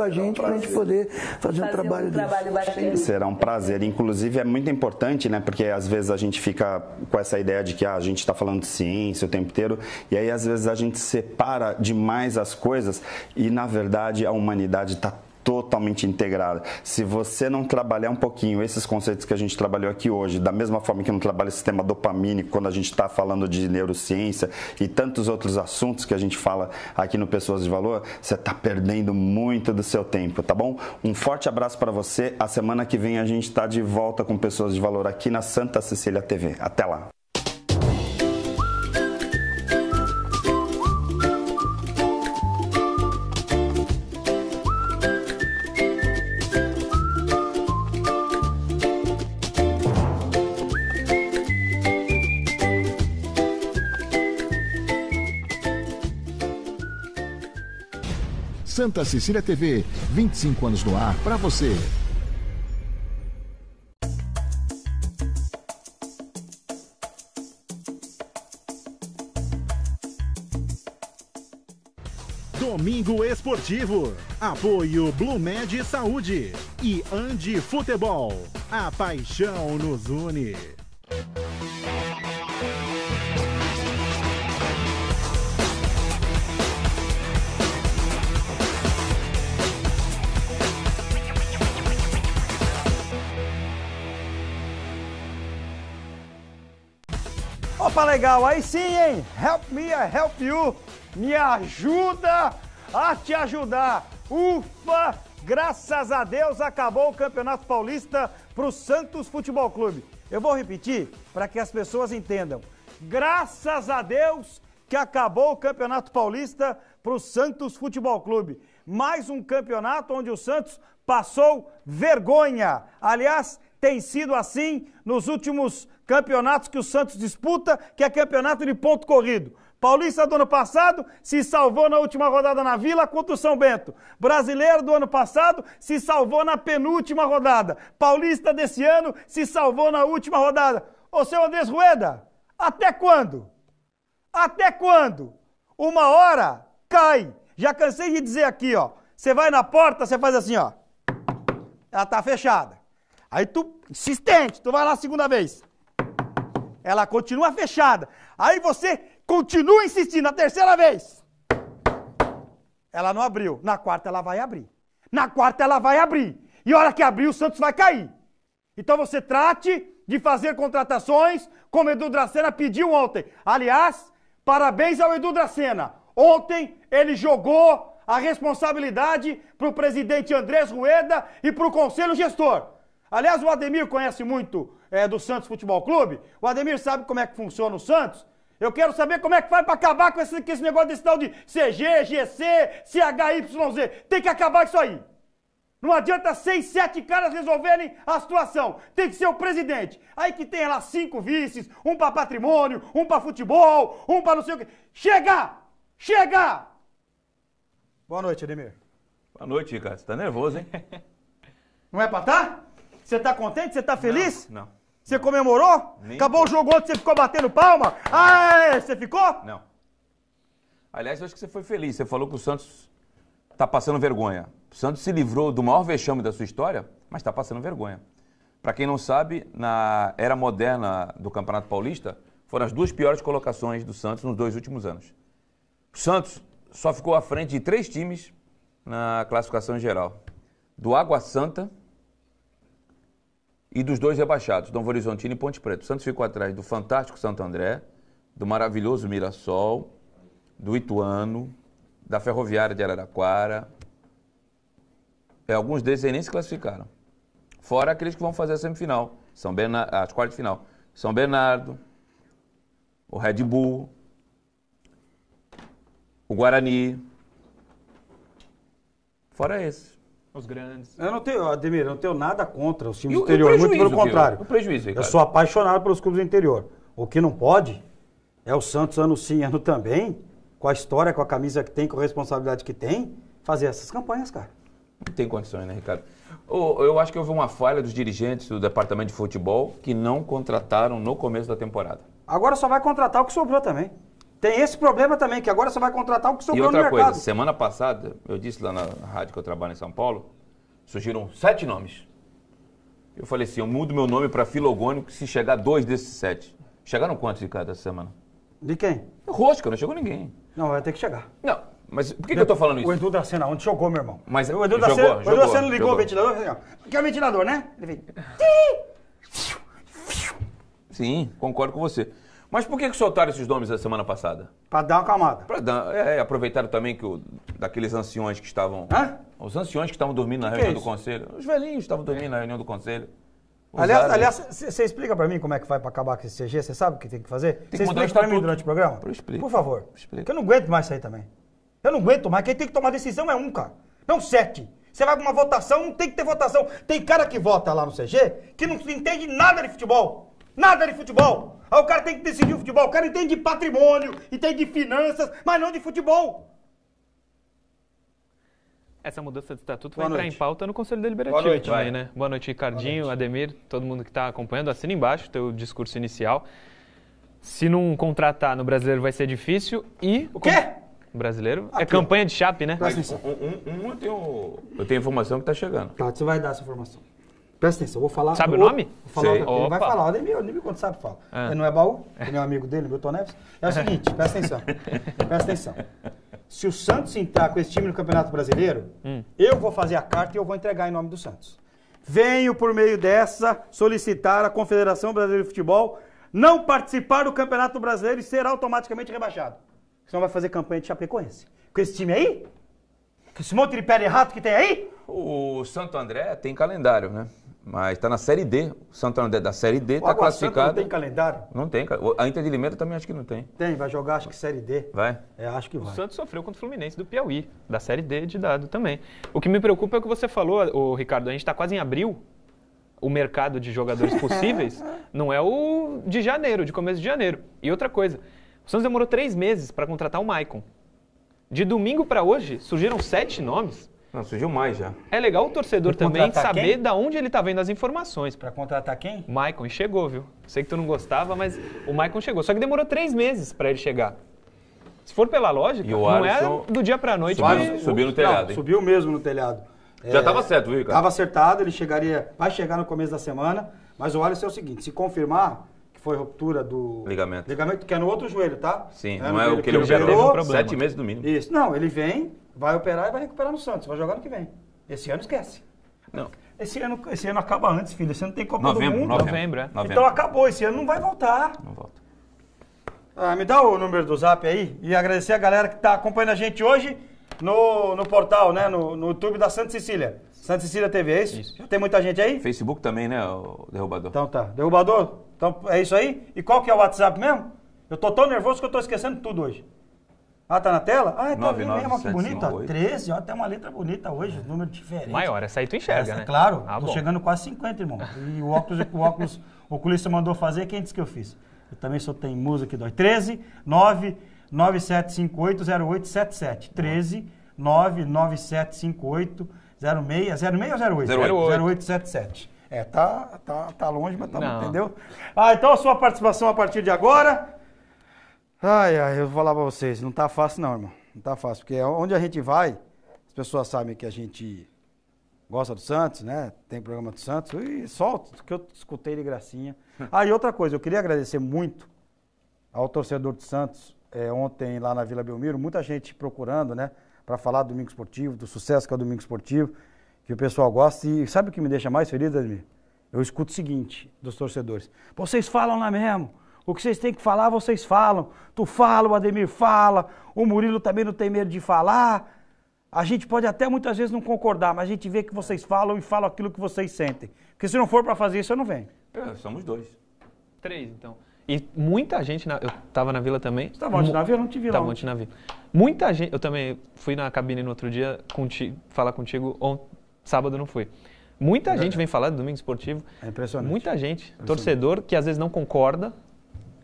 com a gente um para a gente poder fazer, fazer um trabalho um trabalho Será um prazer. Inclusive é muito importante, né? Porque às vezes a gente fica com essa ideia de que ah, a gente está falando de ciência o tempo inteiro e aí às vezes a gente separa demais as coisas e na verdade a humanidade está totalmente integrada. Se você não trabalhar um pouquinho esses conceitos que a gente trabalhou aqui hoje, da mesma forma que não trabalha o sistema dopamínico quando a gente está falando de neurociência e tantos outros assuntos que a gente fala aqui no Pessoas de Valor, você está perdendo muito do seu tempo, tá bom? Um forte abraço para você. A semana que vem a gente está de volta com Pessoas de Valor aqui na Santa Cecília TV. Até lá. Santa Cecília TV, 25 anos no ar para você. Domingo Esportivo. Apoio Blumed Saúde e Andi Futebol. A paixão nos une. Opa, legal! Aí sim, hein? Help me, I help you! Me ajuda a te ajudar! Ufa! Graças a Deus acabou o Campeonato Paulista para o Santos Futebol Clube. Eu vou repetir para que as pessoas entendam. Graças a Deus que acabou o Campeonato Paulista para o Santos Futebol Clube. Mais um campeonato onde o Santos passou vergonha. Aliás, tem sido assim nos últimos Campeonatos que o Santos disputa, que é campeonato de ponto corrido. Paulista do ano passado se salvou na última rodada na Vila contra o São Bento. Brasileiro do ano passado se salvou na penúltima rodada. Paulista desse ano se salvou na última rodada. Ô seu Andrés Rueda, até quando? Até quando? Uma hora cai. Já cansei de dizer aqui, ó. Você vai na porta, você faz assim, ó. Ela tá fechada. Aí tu, insistente, tu vai lá a segunda vez. Ela continua fechada. Aí você continua insistindo a terceira vez. Ela não abriu. Na quarta ela vai abrir. Na quarta ela vai abrir. E a hora que abrir, o Santos vai cair. Então você trate de fazer contratações como Edu Dracena pediu ontem. Aliás, parabéns ao Edu Dracena. Ontem ele jogou a responsabilidade para o presidente Andrés Rueda e para o conselho gestor. Aliás, o Ademir conhece muito é, do Santos Futebol Clube. O Ademir sabe como é que funciona o Santos. Eu quero saber como é que faz para acabar com esse, com esse negócio desse tal de CG, GC, CHYZ. Tem que acabar isso aí. Não adianta seis, sete caras resolverem a situação. Tem que ser o presidente. Aí que tem lá cinco vices, um para patrimônio, um para futebol, um para não sei o quê. Chega! Chega! Boa noite, Ademir. Boa noite, Ricardo. Você tá nervoso, hein? Não é pra estar? Tá? Você está contente? Você está feliz? Não. não você comemorou? Nem Acabou o jogo ontem, você ficou batendo palma? Ah, você ficou? Não. Aliás, eu acho que você foi feliz. Você falou que o Santos está passando vergonha. O Santos se livrou do maior vexame da sua história, mas está passando vergonha. Para quem não sabe, na era moderna do Campeonato Paulista, foram as duas piores colocações do Santos nos dois últimos anos. O Santos só ficou à frente de três times na classificação geral: do Água Santa, e dos dois rebaixados, Dom Horizontino e Ponte Preta. O Santos ficou atrás do fantástico Santo André, do maravilhoso Mirassol, do Ituano, da Ferroviária de Araraquara. É, alguns desses aí nem se classificaram. Fora aqueles que vão fazer a semifinal, São Bernardo, as quartas de final. São Bernardo, o Red Bull, o Guarani. Fora esses. Os grandes. Eu não tenho, Ademir, eu não tenho nada contra os times do interior, muito pelo contrário. O prejuízo, Ricardo. Eu sou apaixonado pelos clubes do interior. O que não pode é o Santos ano sim, ano também, com a história, com a camisa que tem, com a responsabilidade que tem, fazer essas campanhas, cara. Não tem condições, né, Ricardo? Eu acho que houve uma falha dos dirigentes do departamento de futebol que não contrataram no começo da temporada. Agora só vai contratar o que sobrou também. Tem esse problema também, que agora você vai contratar o que sobrou no mercado. E outra coisa, semana passada, eu disse lá na rádio que eu trabalho em São Paulo, surgiram sete nomes. Eu falei assim, eu mudo meu nome para Filogônico se chegar dois desses sete. Chegaram quantos de cada semana? De quem? Rosca, não chegou ninguém. Não, vai ter que chegar. Não, mas por que, que eu tô falando isso? O Edu da cena onde jogou, meu irmão? Mas o Edu da cena o Edu da ligou jogou. o ventilador e falou assim, é o ventilador, né? Ele vem. Sim, concordo com você. Mas por que, que soltaram esses nomes da semana passada? Para dar uma camada. dar, é, é, aproveitaram também que o, daqueles anciões que estavam. Hã? Os anciões que estavam dormindo na que reunião é do conselho. Os velhinhos estavam dormindo na reunião do conselho. Aliás, Aliás, você explica para mim como é que vai para acabar com esse CG? Você sabe o que tem que fazer? Tem que explica para mim durante o programa? Eu explico. Por favor. Explico. eu não aguento mais sair também. Eu não aguento mais. Quem tem que tomar decisão é um, cara. Não sete. Você vai pra uma votação, não tem que ter votação. Tem cara que vota lá no CG que não entende nada de futebol. Nada de futebol. Aí o cara tem que decidir o futebol. O cara entende de patrimônio, entende de finanças, mas não de futebol. Essa mudança de estatuto Boa vai noite. entrar em pauta no Conselho Deliberativo Boa noite, também, vai. né? Boa noite, Ricardinho, Boa noite. Ademir, todo mundo que está acompanhando. Assina embaixo o teu discurso inicial. Se não contratar no brasileiro vai ser difícil e... O quê? O brasileiro? É Aqui. É campanha de chape, né? Presta atenção. Um, um, um, eu, tenho, eu tenho informação que está chegando. Tá, você vai dar essa informação. Presta atenção, eu vou falar. Sabe o nome? Vou falar, ele vai falar, o me, o quando sabe fala. Ah. Ele não é baú, ele é um amigo dele, Milton Neves. É o seguinte, presta atenção, presta atenção. Se o Santos entrar com esse time no Campeonato Brasileiro, hum. eu vou fazer a carta e eu vou entregar em nome do Santos. Venho, por meio dessa, solicitar à Confederação Brasileira de Futebol não participar do Campeonato Brasileiro e ser automaticamente rebaixado. Senão vai fazer campanha de Chapecoense. Com esse time aí, com esse monte de pé de rato que tem aí. O Santo André tem calendário, né? Mas está na Série D. O Santo André da Série D está classificado. Santa não tem calendário? Não tem, A Inter de Limeira também acho que não tem. Tem, vai jogar acho que Série D. Vai? É, acho que vai. O Santos sofreu contra o Fluminense do Piauí, da Série D de dado também. O que me preocupa é o que você falou, o Ricardo. A gente está quase em abril. O mercado de jogadores possíveis não é o de janeiro, de começo de janeiro. E outra coisa, o Santos demorou três meses para contratar o Maicon. De domingo para hoje, surgiram sete nomes. Não, surgiu mais já. É legal o torcedor também saber quem? da onde ele tá vendo as informações. Para contratar quem? Maicon, e chegou, viu? Sei que tu não gostava, mas o Maicon chegou. Só que demorou três meses para ele chegar. Se for pela lógica, não é do dia para noite. Subiu, que... subiu no telhado, não, Subiu mesmo no telhado. Já estava é, certo, viu, cara? Estava acertado, ele chegaria, vai chegar no começo da semana, mas o Alisson é o seguinte, se confirmar, que foi ruptura do ligamento. Ligamento que é no outro joelho, tá? Sim, é não é o que ele operou. Sete meses no mínimo. Isso. Não, ele vem, Vai operar e vai recuperar no Santos. Vai jogar no que vem. Esse ano esquece. Não. Esse ano, esse ano acaba antes, filho. Esse ano tem Copa novembro, do Mundo. Novembro, é. Então acabou. Esse ano não vai voltar. Não volta. Ah, me dá o número do zap aí e agradecer a galera que está acompanhando a gente hoje no, no portal, né? No, no YouTube da Santa Cecília. Santa Cecília TV, é isso? isso? Já tem muita gente aí? Facebook também, né, o Derrubador? Então tá. Derrubador, então é isso aí? E qual que é o WhatsApp mesmo? Eu tô tão nervoso que eu tô esquecendo tudo hoje. Ah, tá na tela? Ah, tá ali mesmo, que bonita. 13, ó, tem uma letra bonita hoje, os número diferente. Maior, essa aí tu enxerga, essa, é né? Claro, ah, tô bom. chegando quase 50, irmão. E o óculos, o óculos, o oculista mandou fazer, quem disse é que eu fiz? Eu também sou teimoso que dói. 13, 9, 97580877. 13, 9, 9758 06, 06 ou 08? 08. 0877. É, tá, tá, tá longe, mas tá, entendeu? Ah, então a sua participação a partir de agora Ai, ai, eu vou falar pra vocês, não tá fácil não, irmão. Não tá fácil, porque onde a gente vai, as pessoas sabem que a gente gosta do Santos, né? Tem programa do Santos, e só o que eu escutei de gracinha. ah, e outra coisa, eu queria agradecer muito ao torcedor do Santos, é, ontem lá na Vila Belmiro, muita gente procurando, né? Pra falar do Domingo Esportivo, do sucesso que é o Domingo Esportivo, que o pessoal gosta. E sabe o que me deixa mais feliz, Ademir? Eu escuto o seguinte dos torcedores. Vocês falam lá mesmo. O que vocês têm que falar, vocês falam. Tu fala, o Ademir fala, o Murilo também não tem medo de falar. A gente pode até muitas vezes não concordar, mas a gente vê que vocês falam e falam aquilo que vocês sentem. Porque se não for para fazer isso, eu não venho. É, somos dois. Três, então. E muita gente, na, eu tava na vila também. Você tava tá onde na vila? Não te vi lá. Tava tá na vila. Muita gente, eu também fui na cabine no outro dia conti, falar contigo, on, sábado não fui. Muita é gente vem falar do domingo esportivo. É impressionante. Muita gente, torcedor, que às vezes não concorda,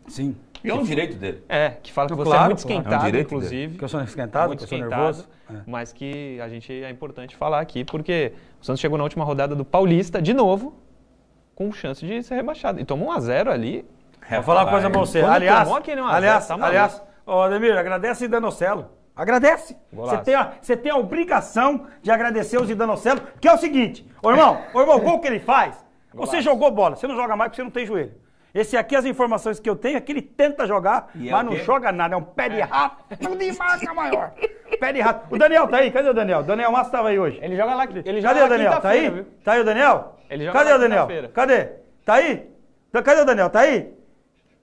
Sim. E é um direito dele. É, que fala que então, você é claro, é muito esquentado, é um inclusive. Dele. Que eu sou esquentado, muito que eu sou nervoso. É. Mas que a gente é importante falar aqui, porque o Santos chegou na última rodada do Paulista, de novo, com chance de ser rebaixado. E tomou um a zero ali. É, Vou falar uma coisa pra você. Aliás, aquele um aliás, zero, tá aliás, o Ademir, agradece o Danocelo. Agradece. Você tem, a, você tem a obrigação de agradecer o Zidanocelo, que é o seguinte, ô irmão, ô irmão, o gol que ele faz, Golaço. você jogou bola, você não joga mais porque você não tem joelho. Esse aqui, as informações que eu tenho, é que ele tenta jogar, e é mas é não joga nada. É um pé de é. rato de marca maior. Pé de rato. O Daniel tá aí? Cadê o Daniel? O Daniel Massa tava aí hoje. Ele joga lá. Ele joga Cadê o Daniel? Tá aí? Viu? Tá aí o Daniel? Ele joga Cadê o Daniel? Cadê? Tá aí? Tá- Cadê o Daniel? Tá aí?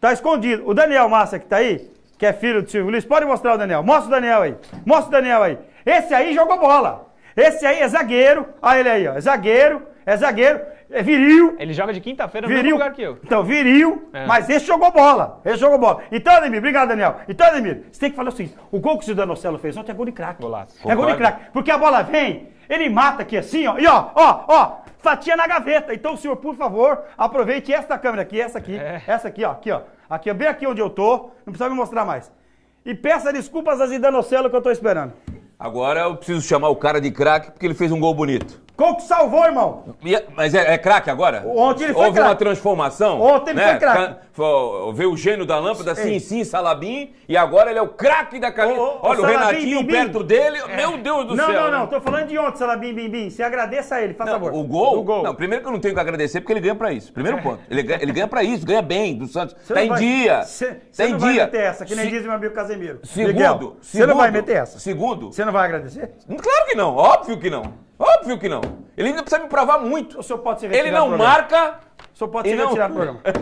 Tá escondido. O Daniel Massa que tá aí, que é filho do Silvio Luiz, pode mostrar o Daniel. Mostra o Daniel aí. Mostra o Daniel aí. Esse aí jogou bola. Esse aí é zagueiro. Olha ele aí, ó. É zagueiro. É zagueiro é viril. Ele joga de quinta-feira no viril. mesmo lugar que eu. Então, viril, é. mas esse jogou bola. Esse jogou bola. Então, Ademir, obrigado, Daniel. Então, Ademir, você tem que falar o seguinte: o gol que o Zidanocelo fez ontem é gol de craque. É gol de craque. Porque a bola vem, ele mata aqui assim, ó. E ó, ó, ó, fatia na gaveta. Então, senhor, por favor, aproveite esta câmera aqui, essa aqui, é. essa aqui, ó, aqui, ó. Aqui, ó, bem aqui onde eu tô. Não precisa me mostrar mais. E peça desculpas a Zidanocelo que eu tô esperando. Agora eu preciso chamar o cara de craque porque ele fez um gol bonito que salvou, irmão. É, mas é, é craque agora? Ontem ele foi Houve craque. uma transformação. Ontem ele né? foi craque. Foi Veio o gênio da lâmpada, sim, sim, Salabim, e agora ele é o craque da carreira. Olha, o, Renatinho Bim, Bim. perto dele, é. meu Deus do não, céu. Não, não, não, né? tô falando de ontem, Salabim, Bim, Bim. Você agradeça a ele, faz não, favor. O gol, o gol? Não, primeiro que eu não tenho que agradecer, porque ele ganha pra isso. Primeiro é. ponto. Ele, ganha, ele ganha pra isso, ganha bem do Santos. Você tá vai, dia. Você tá não dia. vai meter essa, que nem Se, diz meu amigo Casemiro. Segundo, segundo. Você não vai meter essa. Segundo. Você não vai agradecer? Claro que não, óbvio que não. Óbvio que não. Ele ainda precisa me provar muito. O senhor pode se Ele não marca. O senhor pode se retirar do programa. Ele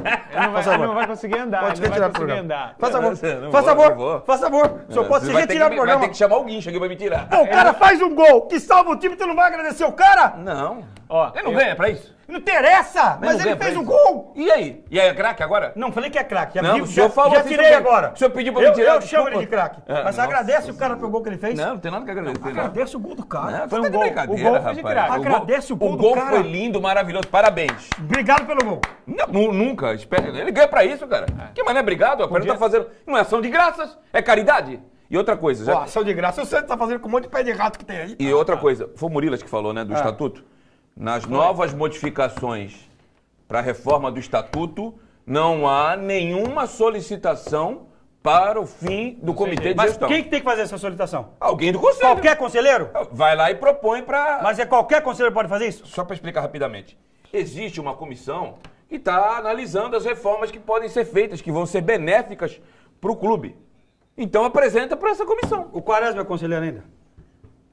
não vai, ele não vai conseguir andar. Pode se retirar do programa. Faz favor. Faz favor. Faz favor. O senhor é, pode se retirar do programa. Vai ter que chamar alguém, cheguei pra me tirar. Pô, o cara é. faz um gol que salva o time, tu não vai agradecer o cara? Não. Ó, ele não eu... ganha pra isso? Não interessa! Mas, mas ele fez um gol! E aí? E aí é craque agora? Não, falei que é craque. Não, digo, o senhor já, falou Já assim, tirei agora. O senhor pediu pra eu, me tirar. Eu, chamo ele de craque. Ah, mas não, agradece o cara pelo gol que ele fez? Não, não tem nada que agradecer. agradece o gol do cara. Não, foi um tá gol. O gol rapaz. de craque. Agradece o gol, do cara. O gol foi lindo, maravilhoso. Parabéns. Obrigado pelo gol. Não, nunca. Ele ganha pra isso, cara. É. Que mané, obrigado. A perna tá fazendo. Não é ação de graças, é caridade. E outra coisa, já. Pô, ação de graça, o Santos tá fazendo com um monte de pé de rato que tem aí. E outra coisa, foi o Murilas que falou, né, do ah. estatuto? nas novas modificações para a reforma do Estatuto, não há nenhuma solicitação para o fim do comitê de gestão. Mas quem que tem que fazer essa solicitação? Alguém do conselho. Qualquer conselheiro? Vai lá e propõe para. Mas é qualquer conselheiro pode fazer isso? Só para explicar rapidamente. Existe uma comissão que está analisando as reformas que podem ser feitas, que vão ser benéficas para o clube. Então apresenta para essa comissão. O Quaresma é conselheiro ainda?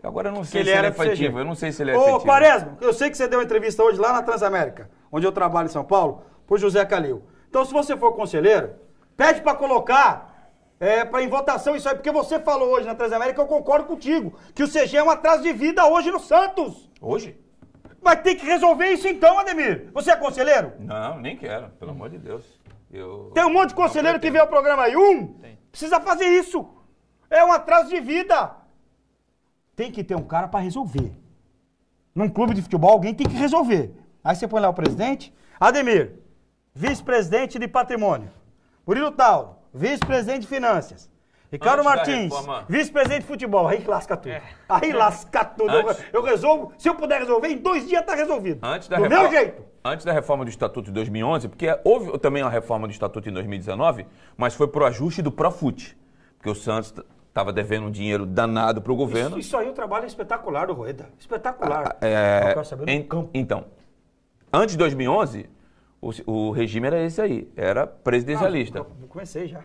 Agora eu não sei ele se ele é efetivo. Eu não sei se ele é Ô, efetivo. Ô, Quaresma, eu sei que você deu uma entrevista hoje lá na Transamérica, onde eu trabalho em São Paulo, pro José Calil. Então, se você for conselheiro, pede para colocar é, para em votação isso aí, porque você falou hoje na Transamérica, eu concordo contigo, que o CG é um atraso de vida hoje no Santos. Hoje? Mas tem que resolver isso então, Ademir. Você é conselheiro? Não, nem quero, pelo amor de Deus. Eu... Tem um monte de conselheiro que vê o programa aí. Um, tem. precisa fazer isso. É um atraso de vida. Tem que ter um cara para resolver. Num clube de futebol, alguém tem que resolver. Aí você põe lá o presidente. Ademir, vice-presidente de patrimônio. Murilo Tauro, vice-presidente de finanças. Ricardo Antes Martins, vice-presidente de futebol. Aí lasca tudo. É. Aí lasca tudo. Antes... Eu resolvo, se eu puder resolver, em dois dias está resolvido. Antes da Do reforma... meu jeito. Antes da reforma do Estatuto de 2011, porque houve também uma reforma do Estatuto em 2019, mas foi pro ajuste do Profut. Porque o Santos estava devendo um dinheiro danado para o governo. Isso, isso, aí é um trabalho espetacular do Rueda. Espetacular. Ah, é, é em, então, antes de 2011, o, o, regime era esse aí. Era presidencialista. Não, comecei já.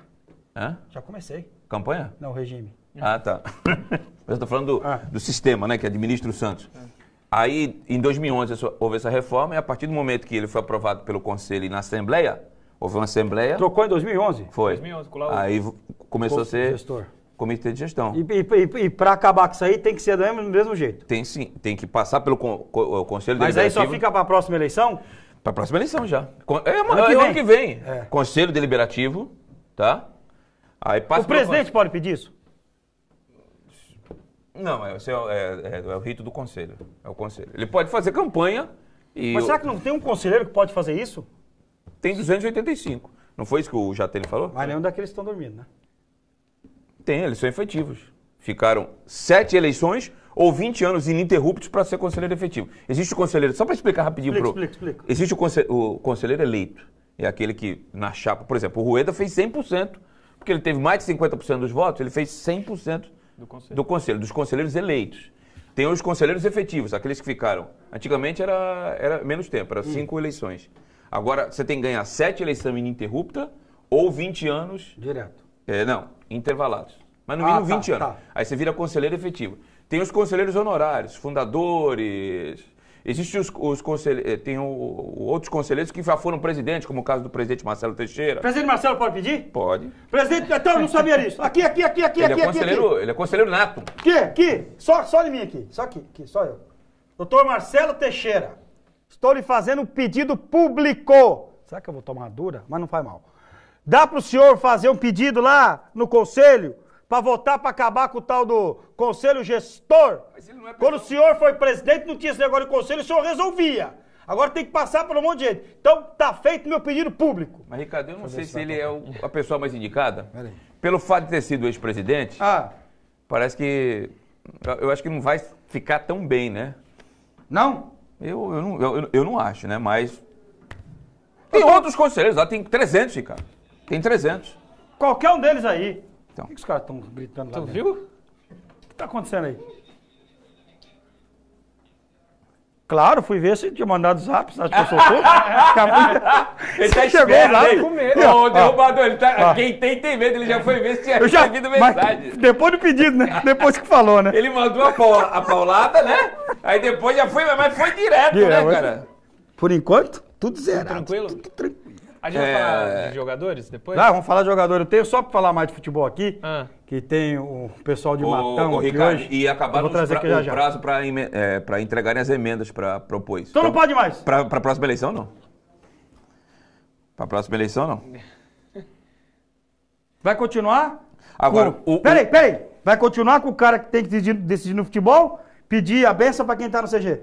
Hã? Já comecei. Campanha? Não, regime. Ah, tá. Mas eu tô falando do, ah. do, sistema, né? Que administra o Santos. É. Aí, em 2011, houve essa reforma e a partir do momento que ele foi aprovado pelo Conselho e na Assembleia, houve uma Assembleia... Trocou em 2011? Foi. 2011, Aí começou a ser... Gestor comitê de gestão. E, e, e para acabar com isso aí, tem que ser do mesmo, do mesmo jeito? Tem sim, tem que passar pelo con, Conselho Mas Deliberativo. Mas aí só fica para a próxima eleição? Para a próxima eleição já. É, o ano, que vem. que vem. É. Conselho Deliberativo, tá? Aí passa o presidente pode pedir isso? Não, é, é, é, é o rito do conselho. É o conselho. Ele pode fazer campanha e. Mas será que não tem um conselheiro que pode fazer isso? Tem 285. Não foi isso que o Jatelli falou? Mas nenhum daqueles que estão dormindo, né? Tem, eles são efetivos. Ficaram sete eleições ou 20 anos ininterruptos para ser conselheiro efetivo. Existe o conselheiro, só para explicar rapidinho explica, pro... explica, explica. Existe o, consel... o, conselheiro eleito, é aquele que na chapa, por exemplo, o Rueda fez 100%, porque ele teve mais de 50% dos votos, ele fez 100% do conselho. do conselho, dos conselheiros eleitos. Tem os conselheiros efetivos, aqueles que ficaram. Antigamente era, era menos tempo, era hum. cinco eleições. Agora você tem que ganhar sete eleições ininterrupta ou 20 anos. Direto. É, não, intervalados. Mas no ah, mínimo ah, tá, 20 anos. Tá. Aí você vira conselheiro efetivo. Tem os conselheiros honorários, fundadores. Existem os, os conselheiros. Eh, tem o, outros conselheiros que já foram presidentes, como o caso do presidente Marcelo Teixeira. Presidente Marcelo pode pedir? Pode. Presidente, então eu não sabia disso. Aqui, aqui, aqui, aqui, ele é aqui, é conselheiro, aqui. Ele é conselheiro nato. Aqui, aqui. Só, só de mim aqui. Só aqui, aqui, só eu. Doutor Marcelo Teixeira, estou lhe fazendo um pedido público. Será que eu vou tomar dura? Mas não faz mal. Dá para o senhor fazer um pedido lá no conselho para votar para acabar com o tal do conselho gestor? É Quando o senhor foi presidente, não tinha esse negócio de conselho, o senhor resolvia. Agora tem que passar pelo um monte de gente. Então tá feito meu pedido público. Mas, Ricardo, eu não sei se ele é a pessoa mais indicada. Pelo fato de ter sido ex-presidente, ah. parece que. Eu acho que não vai ficar tão bem, né? Não? Eu, eu, não, eu, eu não acho, né? Mas. Tem outros conselheiros lá, tem 300, Ricardo. Tem 300. Qualquer um deles aí. Então. Por que, os caras estão gritando lá? Tu dentro? viu? O que está acontecendo aí? Claro, fui ver se tinha mandado zap, acho que eu sou Ele tá chegou lá. Tá com medo. o derrubador, ele tá, quem tem, tem medo. Ele já foi ver se tinha eu já, recebido mensagem. Depois do pedido, né? Depois que falou, né? Ele mandou a, a paulada, né? Aí depois já foi, mas foi direto, né, cara? Por enquanto, tudo zero. Tranquilo? Tudo tranquilo. A gente vai falar é. de jogadores depois? Ah, vamos falar de jogador. Eu tenho só para falar mais de futebol aqui, ah. que tem o pessoal de ô, Matão o Ricardo, hoje. E acabaram pra, já, já. o prazo para é, entregarem as emendas para propor isso. Então pra, não então, pode mais? Para a próxima eleição, não. Para a próxima eleição, não. Vai continuar? Agora, com... o, Peraí, peraí. Vai continuar com o cara que tem que decidir, decidir no futebol pedir a benção para quem está no CG?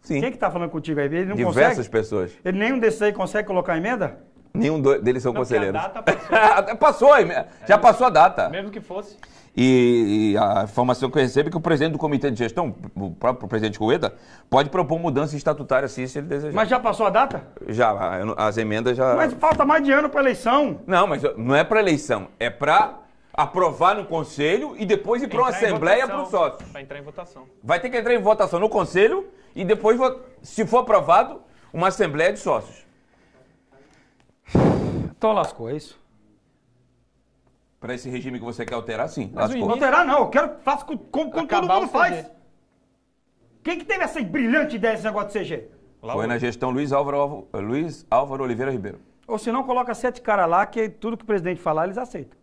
Sim. Quem que tá falando contigo aí? Ele não Diversas consegue? pessoas. Ele nenhum desses aí consegue colocar emenda? Nenhum deles são não, conselheiros. A data passou. passou já é passou a data. Mesmo que fosse. E, e, a informação que eu recebo é que o presidente do comitê de gestão, o próprio presidente Rueda, pode propor mudança estatutária se ele desejar. Mas já passou a data? Já, as emendas já. Mas falta mais de ano para eleição. Não, mas não é para eleição, é para aprovar no conselho e depois ir para uma assembleia para os sócios. Vai entrar em votação. Vai ter que entrar em votação no conselho e depois, se for aprovado, uma assembleia de sócios. Então lascou, é isso? Para esse regime que você quer alterar, sim. Mas Início... Alterar não, eu quero faço com como todo mundo faz. Quem que teve essa brilhante ideia desse negócio de CG? Lá Foi na gestão Luiz Álvaro, eh, Luiz Álvaro Oliveira Ribeiro. Ou se não, coloca sete caras lá que tudo que o presidente falar eles aceitam.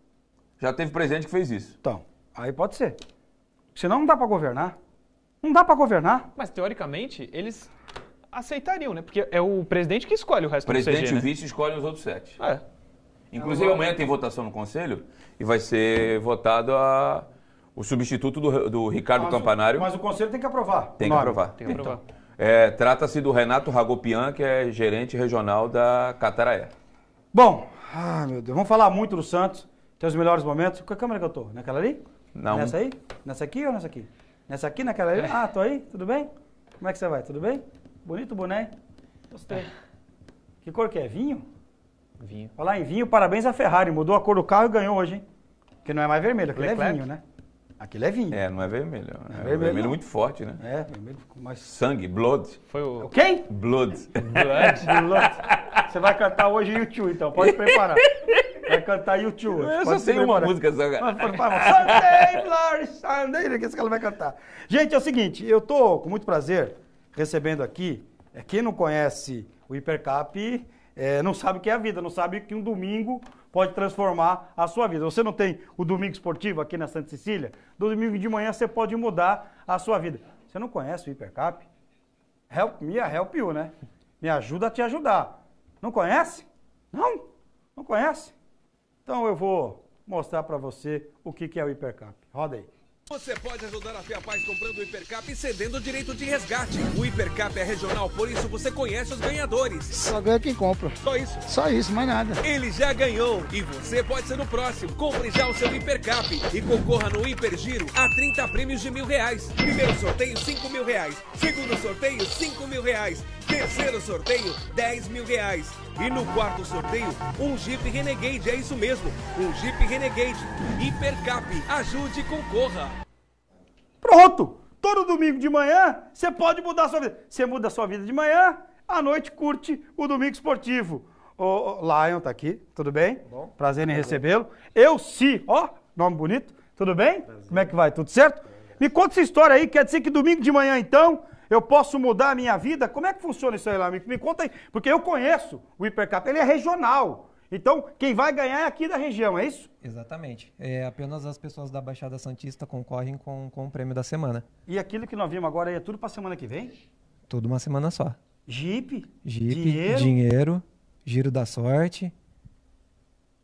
Já teve presidente que fez isso. Então, aí pode ser. Senão não dá para governar. Não dá para governar. Mas teoricamente, eles aceitariam, né? Porque é o presidente que escolhe o resto presidente, do CG, Presidente e né? vice escolhem os outros sete. É. Inclusive, Agora... amanhã tem votação no Conselho e vai ser votado a... o substituto do, do Ricardo mas Campanário. O, mas o Conselho tem que aprovar. Tem que aprovar. Tem que aprovar. Então, é, Trata-se do Renato Ragopian, que é gerente regional da Cataraé. Bom, ah, meu Deus, vamos falar muito do Santos, tem os melhores momentos. Qual câmera que eu tô? Naquela ali? Não. Nessa aí? Nessa aqui ou nessa aqui? Nessa aqui, naquela ali? É. Ah, tô aí? Tudo bem? Como é que você vai? Tudo bem? Bonito boné. Gostei. Que cor que é? Vinho? Vinho. Falar em vinho, parabéns à Ferrari. Mudou a cor do carro e ganhou hoje, hein? Porque não é mais vermelho, aquele é vinho, né? Aquilo é vinho. É, não é vermelho. Não é, é, vermelho, vermelho muito forte, né? É, vermelho mais. Sangue, blood. Foi o. Quem? Blood. Blood. blood. Você vai cantar hoje YouTube, então, pode preparar. Vai cantar YouTube. Eu só sei uma música só, cara. Sunday, Bloody Sunday, que esse cara vai cantar. Gente, é o seguinte, eu tô com muito prazer recebendo aqui, é, quem não conhece o Hipercap é, não sabe o que é a vida, não sabe que um domingo pode transformar a sua vida. Você não tem o domingo esportivo aqui na Santa Cecília? No domingo de manhã você pode mudar a sua vida. Você não conhece o Hipercap? Help me, help you, né? Me ajuda a te ajudar. Não conhece? Não? Não conhece? Então eu vou mostrar para você o que é o Hipercap. Roda aí. Você pode ajudar a Fiapaz comprando o Hipercap e cedendo o direito de resgate. O Hipercap é regional, por isso você conhece os ganhadores. Só ganha quem compra. Só isso? Só isso, mais nada. Ele já ganhou e você pode ser o próximo. Compre já o seu Hipercap e concorra no Hipergiro a 30 prêmios de mil reais. Primeiro sorteio, 5 mil reais. Segundo sorteio, 5 mil reais. Terceiro sorteio, 10 mil reais. E no quarto sorteio, um Jeep Renegade, é isso mesmo, um Jeep Renegade. Hipercap, ajude e concorra. Pronto! Todo domingo de manhã, você pode mudar a sua vida. Você muda a sua vida de manhã, à noite curte o Domingo Esportivo. O Lion tá aqui, tudo bem? Tá bom. Prazer em recebê-lo. Eu, Si, ó, nome bonito, tudo bem? Prazer. Como é que vai? Tudo certo? Me conta essa história aí, quer dizer que domingo de manhã, então, eu posso mudar a minha vida? Como é que funciona isso aí lá? Me, me conta aí, porque eu conheço o Hipercap, ele é regional. Então, quem vai ganhar é aqui da região, é isso? Exatamente. É, apenas as pessoas da Baixada Santista concorrem com, com o prêmio da semana. E aquilo que nós vimos agora é tudo para semana que vem? Tudo uma semana só. Jeep, Jeep dinheiro, dinheiro giro da sorte.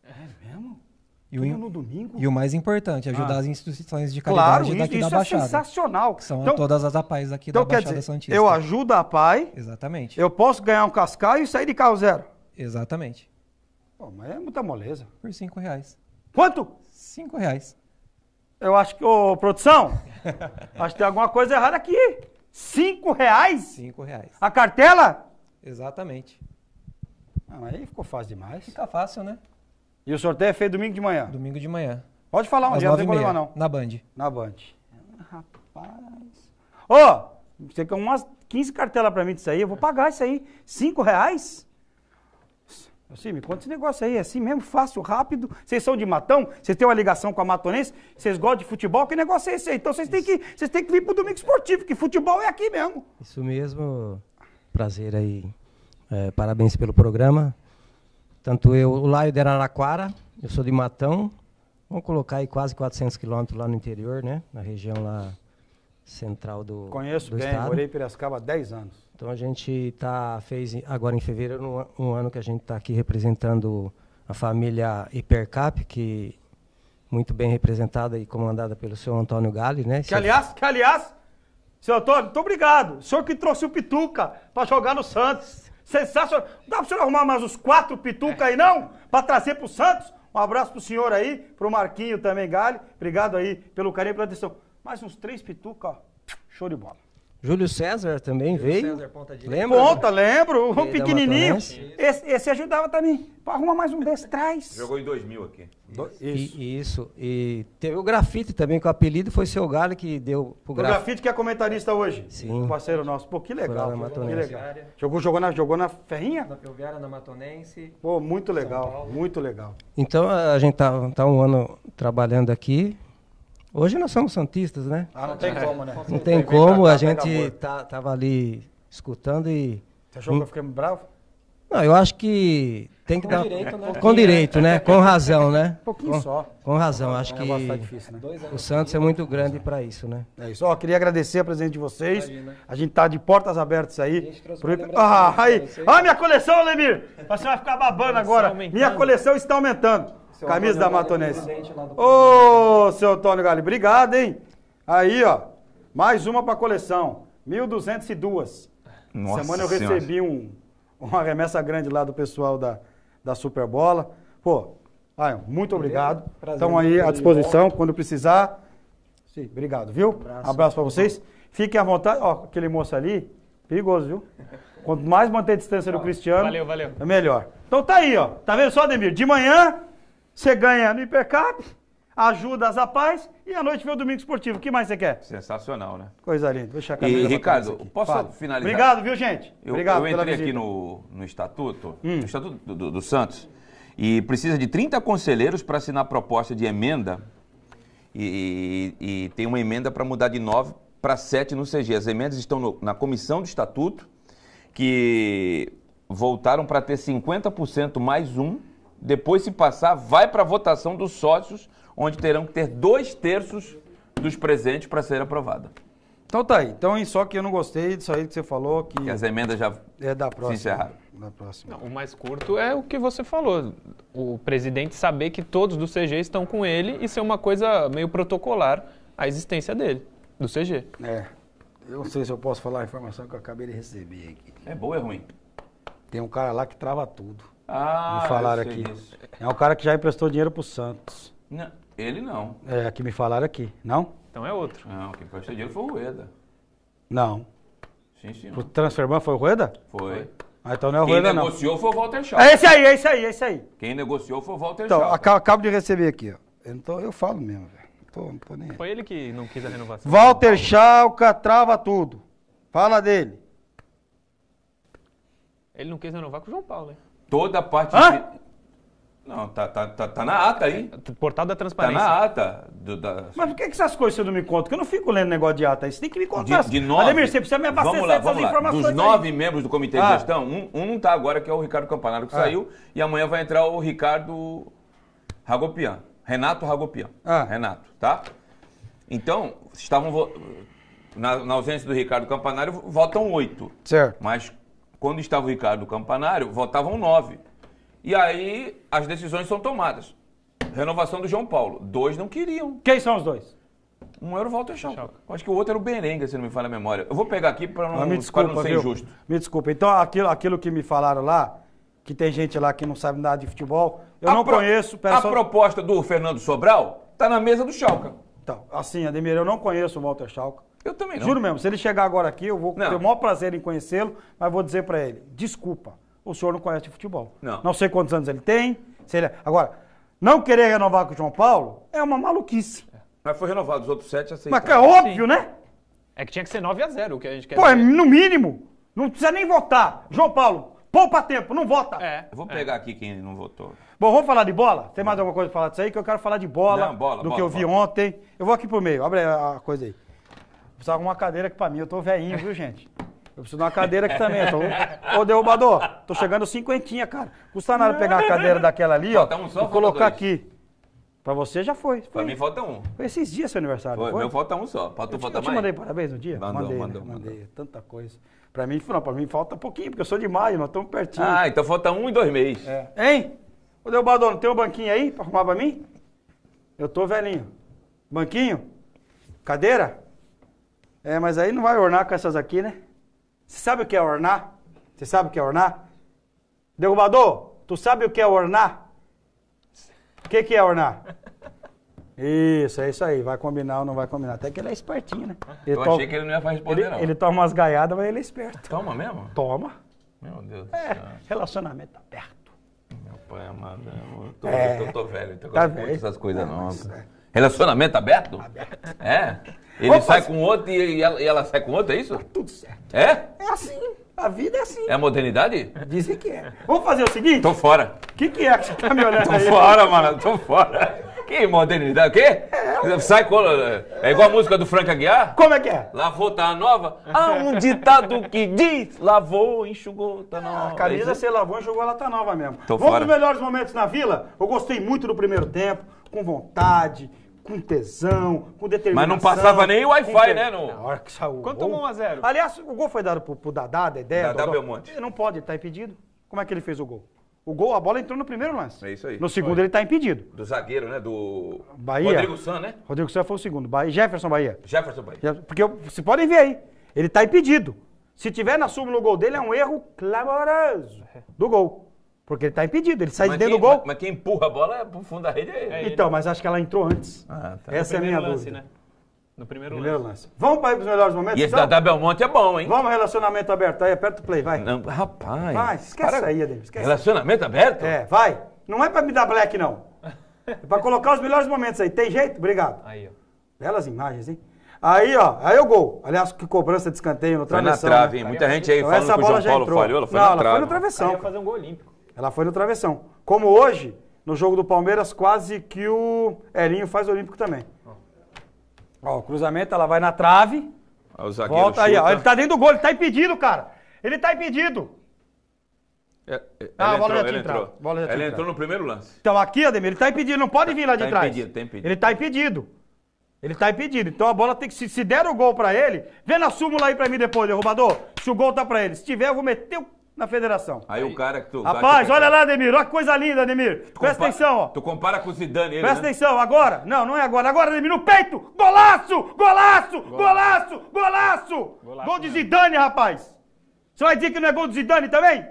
É e o, no domingo? E o mais importante, ajudar ah. as instituições de caridade claro, daqui isso, da isso é Baixada. É sensacional. Que são então, todas as APAES aqui então, da Baixada dizer, Santista. Eu ajudo a APAE. Exatamente. Eu posso ganhar um cascaio e sair de carro zero. Exatamente. Pô, mas é muita moleza. Por cinco reais. Quanto? Cinco reais. Eu acho que, ô produção, acho que tem alguma coisa errada aqui. Cinco reais? Cinco reais. A cartela? Exatamente. Ah, aí ficou fácil demais. Fica fácil, né? E o sorteio é feito domingo de manhã? Domingo de manhã. Pode falar um dia, não tem problema não. Na Band. Na Band. Rapaz. Ô, oh, você quer umas 15 cartelas pra mim disso aí, eu vou pagar isso aí. 5 reais? Assim, me conta esse negócio aí, é assim mesmo, fácil, rápido. Vocês são de Matão, vocês têm uma ligação com a Matonense, vocês gostam de futebol, que negócio é esse aí? Então vocês têm, que, têm que vir pro Domingo Esportivo, que futebol é aqui mesmo. Isso mesmo, prazer aí. É, parabéns pelo programa. Tanto eu, o Laio de Araraquara, eu sou de Matão, vamos colocar aí quase 400 quilômetros lá no interior, né? Na região lá central do Conheço do bem, estado. morei em Piracicaba há 10 anos. Então a gente tá, fez agora em fevereiro um, um ano que a gente está aqui representando a família Hipercap, que muito bem representada e comandada pelo senhor Antônio Gale, né? Que aliás, que aliás, senhor Antônio, muito obrigado. O senhor que trouxe o Pituca para jogar no Santos. Sensacional. Dá para o senhor arrumar mais uns quatro pituca aí, não? Para trazer para o Santos? Um abraço para o senhor aí, para o Marquinho também, Gale. Obrigado aí pelo carinho e pela atenção. Mais uns três pituca, ó. Show de bola. Júlio César também Júlio veio. César, ponta direita. Lembra? Ponta, lembro. Um pequenininho. Esse, esse, ajudava também. Arruma mais um desse, traz. Jogou em 2000 aqui. Do, isso. E, isso. E teve o grafite também, que o apelido foi Seu Galo que deu pro grafite. O grafite que é comentarista hoje. Sim. Um parceiro nosso. Pô, que legal. Pô, que legal. Jogou, jogou, na, jogou na Ferrinha? Na Pelviária, na Matonense. Pô, muito legal. Muito legal. Então, a gente tá, tá um ano trabalhando aqui. Hoje nós somos santistas, né? Ah, não tem é. como, né? Não tem como, tá a gente tá, tava ali escutando e... Você achou que eu fiquei bravo? Não, eu acho que tem que com dar. Direito, né? Com direito, né? Com razão, né? Um pouquinho com, só. Com razão. É acho é que tá difícil, né? o Santos é muito grande para isso, né? É isso. Ó, queria agradecer a presença de vocês. Né? A gente tá de portas abertas aí. Pro... Ah, aí. Ah, minha coleção, Lemir! Você vai ficar babando agora. Minha coleção está aumentando. Seu Camisa da Matonense. Ô, seu Antônio Galho, obrigado, hein? Aí, ó, mais uma para coleção. 1.202. Nossa Semana eu senhora. recebi um, uma remessa grande lá do pessoal da, da Superbola. Pô, aí, muito obrigado. Estão aí à disposição quando precisar. Sim, obrigado, viu? Abraço, Abraço para vocês. Fiquem à vontade. Ó, aquele moço ali, perigoso, viu? Quanto mais manter a distância do Cristiano, valeu, valeu. é melhor. Então tá aí, ó. Tá vendo só, Demir? De manhã, você ganha no hipercap, ajuda as APAES e à noite vê o Domingo Esportivo. O que mais você quer? Sensacional, né? Coisa linda. Deixa a e, Ricardo, posso Fala. finalizar? Obrigado, viu, gente? Eu, Obrigado eu entrei aqui no, no Estatuto, hum. no Estatuto do, do, do Santos, e precisa de 30 conselheiros para assinar proposta de emenda e, e, e, tem uma emenda para mudar de 9 para 7 no CG. As emendas estão no, na comissão do estatuto, que voltaram para ter 50% mais um depois se passar, vai para a votação dos sócios, onde terão que ter dois terços dos presentes para ser aprovada. Então tá aí. Então, só que eu não gostei disso aí que você falou. Que, que as emendas já é da próxima, se encerraram. Da próxima. Não, o mais curto é o que você falou. O presidente saber que todos do CG estão com ele e ser uma coisa meio protocolar a existência dele, do CG. É. Eu não sei se eu posso falar a informação que eu acabei de receber aqui. É boa ou é ruim? Tem um cara lá que trava tudo. Ah, me falaram aqui. Isso. É um cara que já emprestou dinheiro pro Santos. Não, ele não. É, que me falaram aqui, não? Então é outro. Não, quem emprestou dinheiro foi o Rueda. Não. Sim, sim. O Transferban foi o Rueda? Foi. Ah, então não é o Rueda, não. Quem negociou foi o Walter Schalke. É esse aí, é esse aí, é esse aí. Quem negociou foi o Walter então, Então, acabo de receber aqui, ó. Eu, eu falo mesmo, velho. Tô, tô nem... Foi ele que não quis a renovação. Walter Schalke trava tudo. Fala dele. Ele não quis renovar com o João Paulo, né? Toda a parte. Hã? De... Não, tá, tá, tá, tá, na ata aí. É, portal da transparência. Tá na ata. Do, da... Mas por que, que essas coisas você não me conta? Que eu não fico lendo negócio de ata aí. Você tem que me contar. De, de nove... Ademir, você precisa me abastecer vamos lá, vamos lá. informações. Dos nove aí. membros do comitê ah. de gestão, um, um não tá agora, que é o Ricardo Campanaro, que ah. saiu. E amanhã vai entrar o Ricardo Ragopian. Renato Ragopian. Ah. Renato, tá? Então, estavam. Vo... Na, na ausência do Ricardo Campanário votam oito. Certo. Mas quando estava o Ricardo Campanário, votavam nove. E aí as decisões são tomadas. Renovação do João Paulo. Dois não queriam. Quem são os dois? Um era o Walter Schalke. Acho que o outro era o Berenga, se não me falha a memória. Eu vou pegar aqui para não, ah, me desculpa, não ser viu? injusto. Me desculpa. Então, aquilo, aquilo que me falaram lá, que tem gente lá que não sabe nada de futebol, eu a não pro... conheço... Pera, a só... proposta do Fernando Sobral está na mesa do Schalke. Então, assim, Ademir, eu não conheço o Walter Schalke. Eu também não. Juro mesmo, se ele chegar agora aqui, eu vou não. ter o maior prazer em conhecê-lo, mas vou dizer para ele, desculpa, o senhor não conhece futebol. Não. Não sei quantos anos ele tem, se ele... É, agora, não querer renovar com o João Paulo é uma maluquice. Mas foi renovado, os outros sete aceitaram. Mas é óbvio, Sim. né? É que tinha que ser 9 a 0 o que a gente quer Pô, é no mínimo. Não precisa nem votar. João Paulo, poupa tempo, não vota. É. Eu vou é. pegar é. aqui quem não votou. Bom, vamos falar de bola? Tem mais alguma coisa pra falar disso aí? Que eu quero falar de bola, não, bola do bola, que eu bola. vi ontem. Eu vou aqui pro meio, abre a coisa aí precisava de uma cadeira que para mim, eu tô velhinho, viu, gente? Eu preciso de uma cadeira aqui também. Tô... Ô, derrubador, tô chegando cinquentinha, cara. Custa nada pegar uma cadeira daquela ali, ó, um só, e colocar aqui. Pra você já foi. foi. Pra mim falta um. Foi esses dias seu aniversário, foi? foi? Meu falta um só. Pra tu eu te, Eu te mandei parabéns no dia? Mandou, mandei, mandou, né? mandou. Mandei, tanta coisa. Pra mim, não, pra mim falta pouquinho, porque eu sou de maio, nós estamos pertinho. Ah, então falta um e dois meses. É. Hein? Ô, derrubador, não tem um banquinho aí pra arrumar pra mim? Eu tô velhinho. Banquinho? Cadeira? É, mas aí não vai ornar com essas aqui, né? Você sabe o que é ornar? Você sabe o que é ornar? Derrubador, tu sabe o que é ornar? O que, que é ornar? Isso, é isso aí. Vai combinar ou não vai combinar. Até que ele é espertinho, né? Ele Eu achei que ele não ia responder, ele, não. Ele toma umas gaiadas, mas ele é esperto. Toma mesmo? Toma. Meu Deus do é, céu. Relacionamento aberto. Meu pai amado. Né, eu tô, é, eu tô, tô velho, então tá eu não essas coisas, não. Relacionamento aberto? Aberto. É? Ele sai com outro e ela, e ela, sai com outro, é isso? Tá tudo certo. É? É assim. A vida é assim. É a modernidade? Dizem que é. Vamos fazer o seguinte? Tô fora. O que, que é que você tá me olhando tô aí? Tô fora, mano. Tô fora. Que modernidade? O quê? É, Sai com... É igual a música do Frank Aguiar? Como é que é? Lavou, tá nova? Há ah, um ditado que diz: lavou, enxugou, tá ah, nova. a camisa você é lavou, enxugou, ela tá nova mesmo. Tô Vamos fora. melhores momentos na vila? Eu gostei muito do primeiro tempo, com vontade com tesão, com determinação. Mas não passava nem o Wi-Fi, né? No... Na hora que saiu. Quanto tomou 1x0? Aliás, o gol foi dado pro, pro Dadá, Dedé. Dadá Belmonte. Ele não pode, ele tá impedido. Como é que ele fez o gol? O gol, a bola entrou no primeiro lance. É isso aí. No segundo foi. ele tá impedido. Do zagueiro, né? Do. Bahia. Rodrigo San, né? Rodrigo San foi o segundo. Bahia. Jefferson Bahia. Jefferson Bahia. Porque vocês podem ver aí. Ele tá impedido. Se tiver na súmula o gol dele, é um erro clamoroso é. do gol. Porque ele está impedido, ele sai mas de dentro quem, do gol. Mas, mas quem empurra a bola é para o fundo da rede é ele. Então, né? mas acho que ela entrou antes. Ah, tá. Essa é a minha lance, dúvida. Né? No primeiro, primeiro lance. lance. Vamos para os melhores momentos? E esse então? da Belmonte é bom, hein? Vamos, relacionamento aberto. Aí, aperta o play, vai. Não, rapaz. Vai, esquece para... aí, Ademir. Relacionamento aberto? É, vai. Não é para me dar black, não. é para colocar os melhores momentos aí. Tem jeito? Obrigado. Aí, ó. Belas imagens, hein? Aí, ó, aí o gol. Aliás, que cobrança de escanteio no travessão. Foi na trave, né? hein? Muita gente aí então, falando que o João Paulo falhou, ela foi não, na ela trave. Foi no travessão. Aí ia fazer um gol olímpico. Ela foi no travessão. Como hoje, no jogo do Palmeiras, quase que o Elinho faz o Olímpico também. Ó, o cruzamento, ela vai na trave. o zagueiro volta chuta. aí, ó. Ele tá dentro do gol, ele tá impedido, cara. Ele tá impedido. É, é, ah, a bola entrou, já tinha entrado. Entrou. Bola já tinha ele entrou no primeiro lance. Então aqui, Ademir, ele tá impedido, não pode vir lá tá de tá trás. Impedido, tá impedido. Ele tá impedido. Ele tá impedido. Então a bola tem que. Se, se der o gol pra ele, vê na súmula aí pra mim depois, derrubador. Se o gol tá pra ele. Se tiver, eu vou meter o na federação. Aí, aí o cara que tu. Rapaz, olha lá, Ademir. Olha que coisa linda, Ademir. Tu Presta atenção, ó. Tu compara com o Zidane, ele. Presta né? atenção, agora. Não, não é agora. Agora, Ademir, no peito! Golaço! Golaço! Golaço! Golaço! golaço gol de Zidane, rapaz! Você vai dizer que não é gol de Zidane também?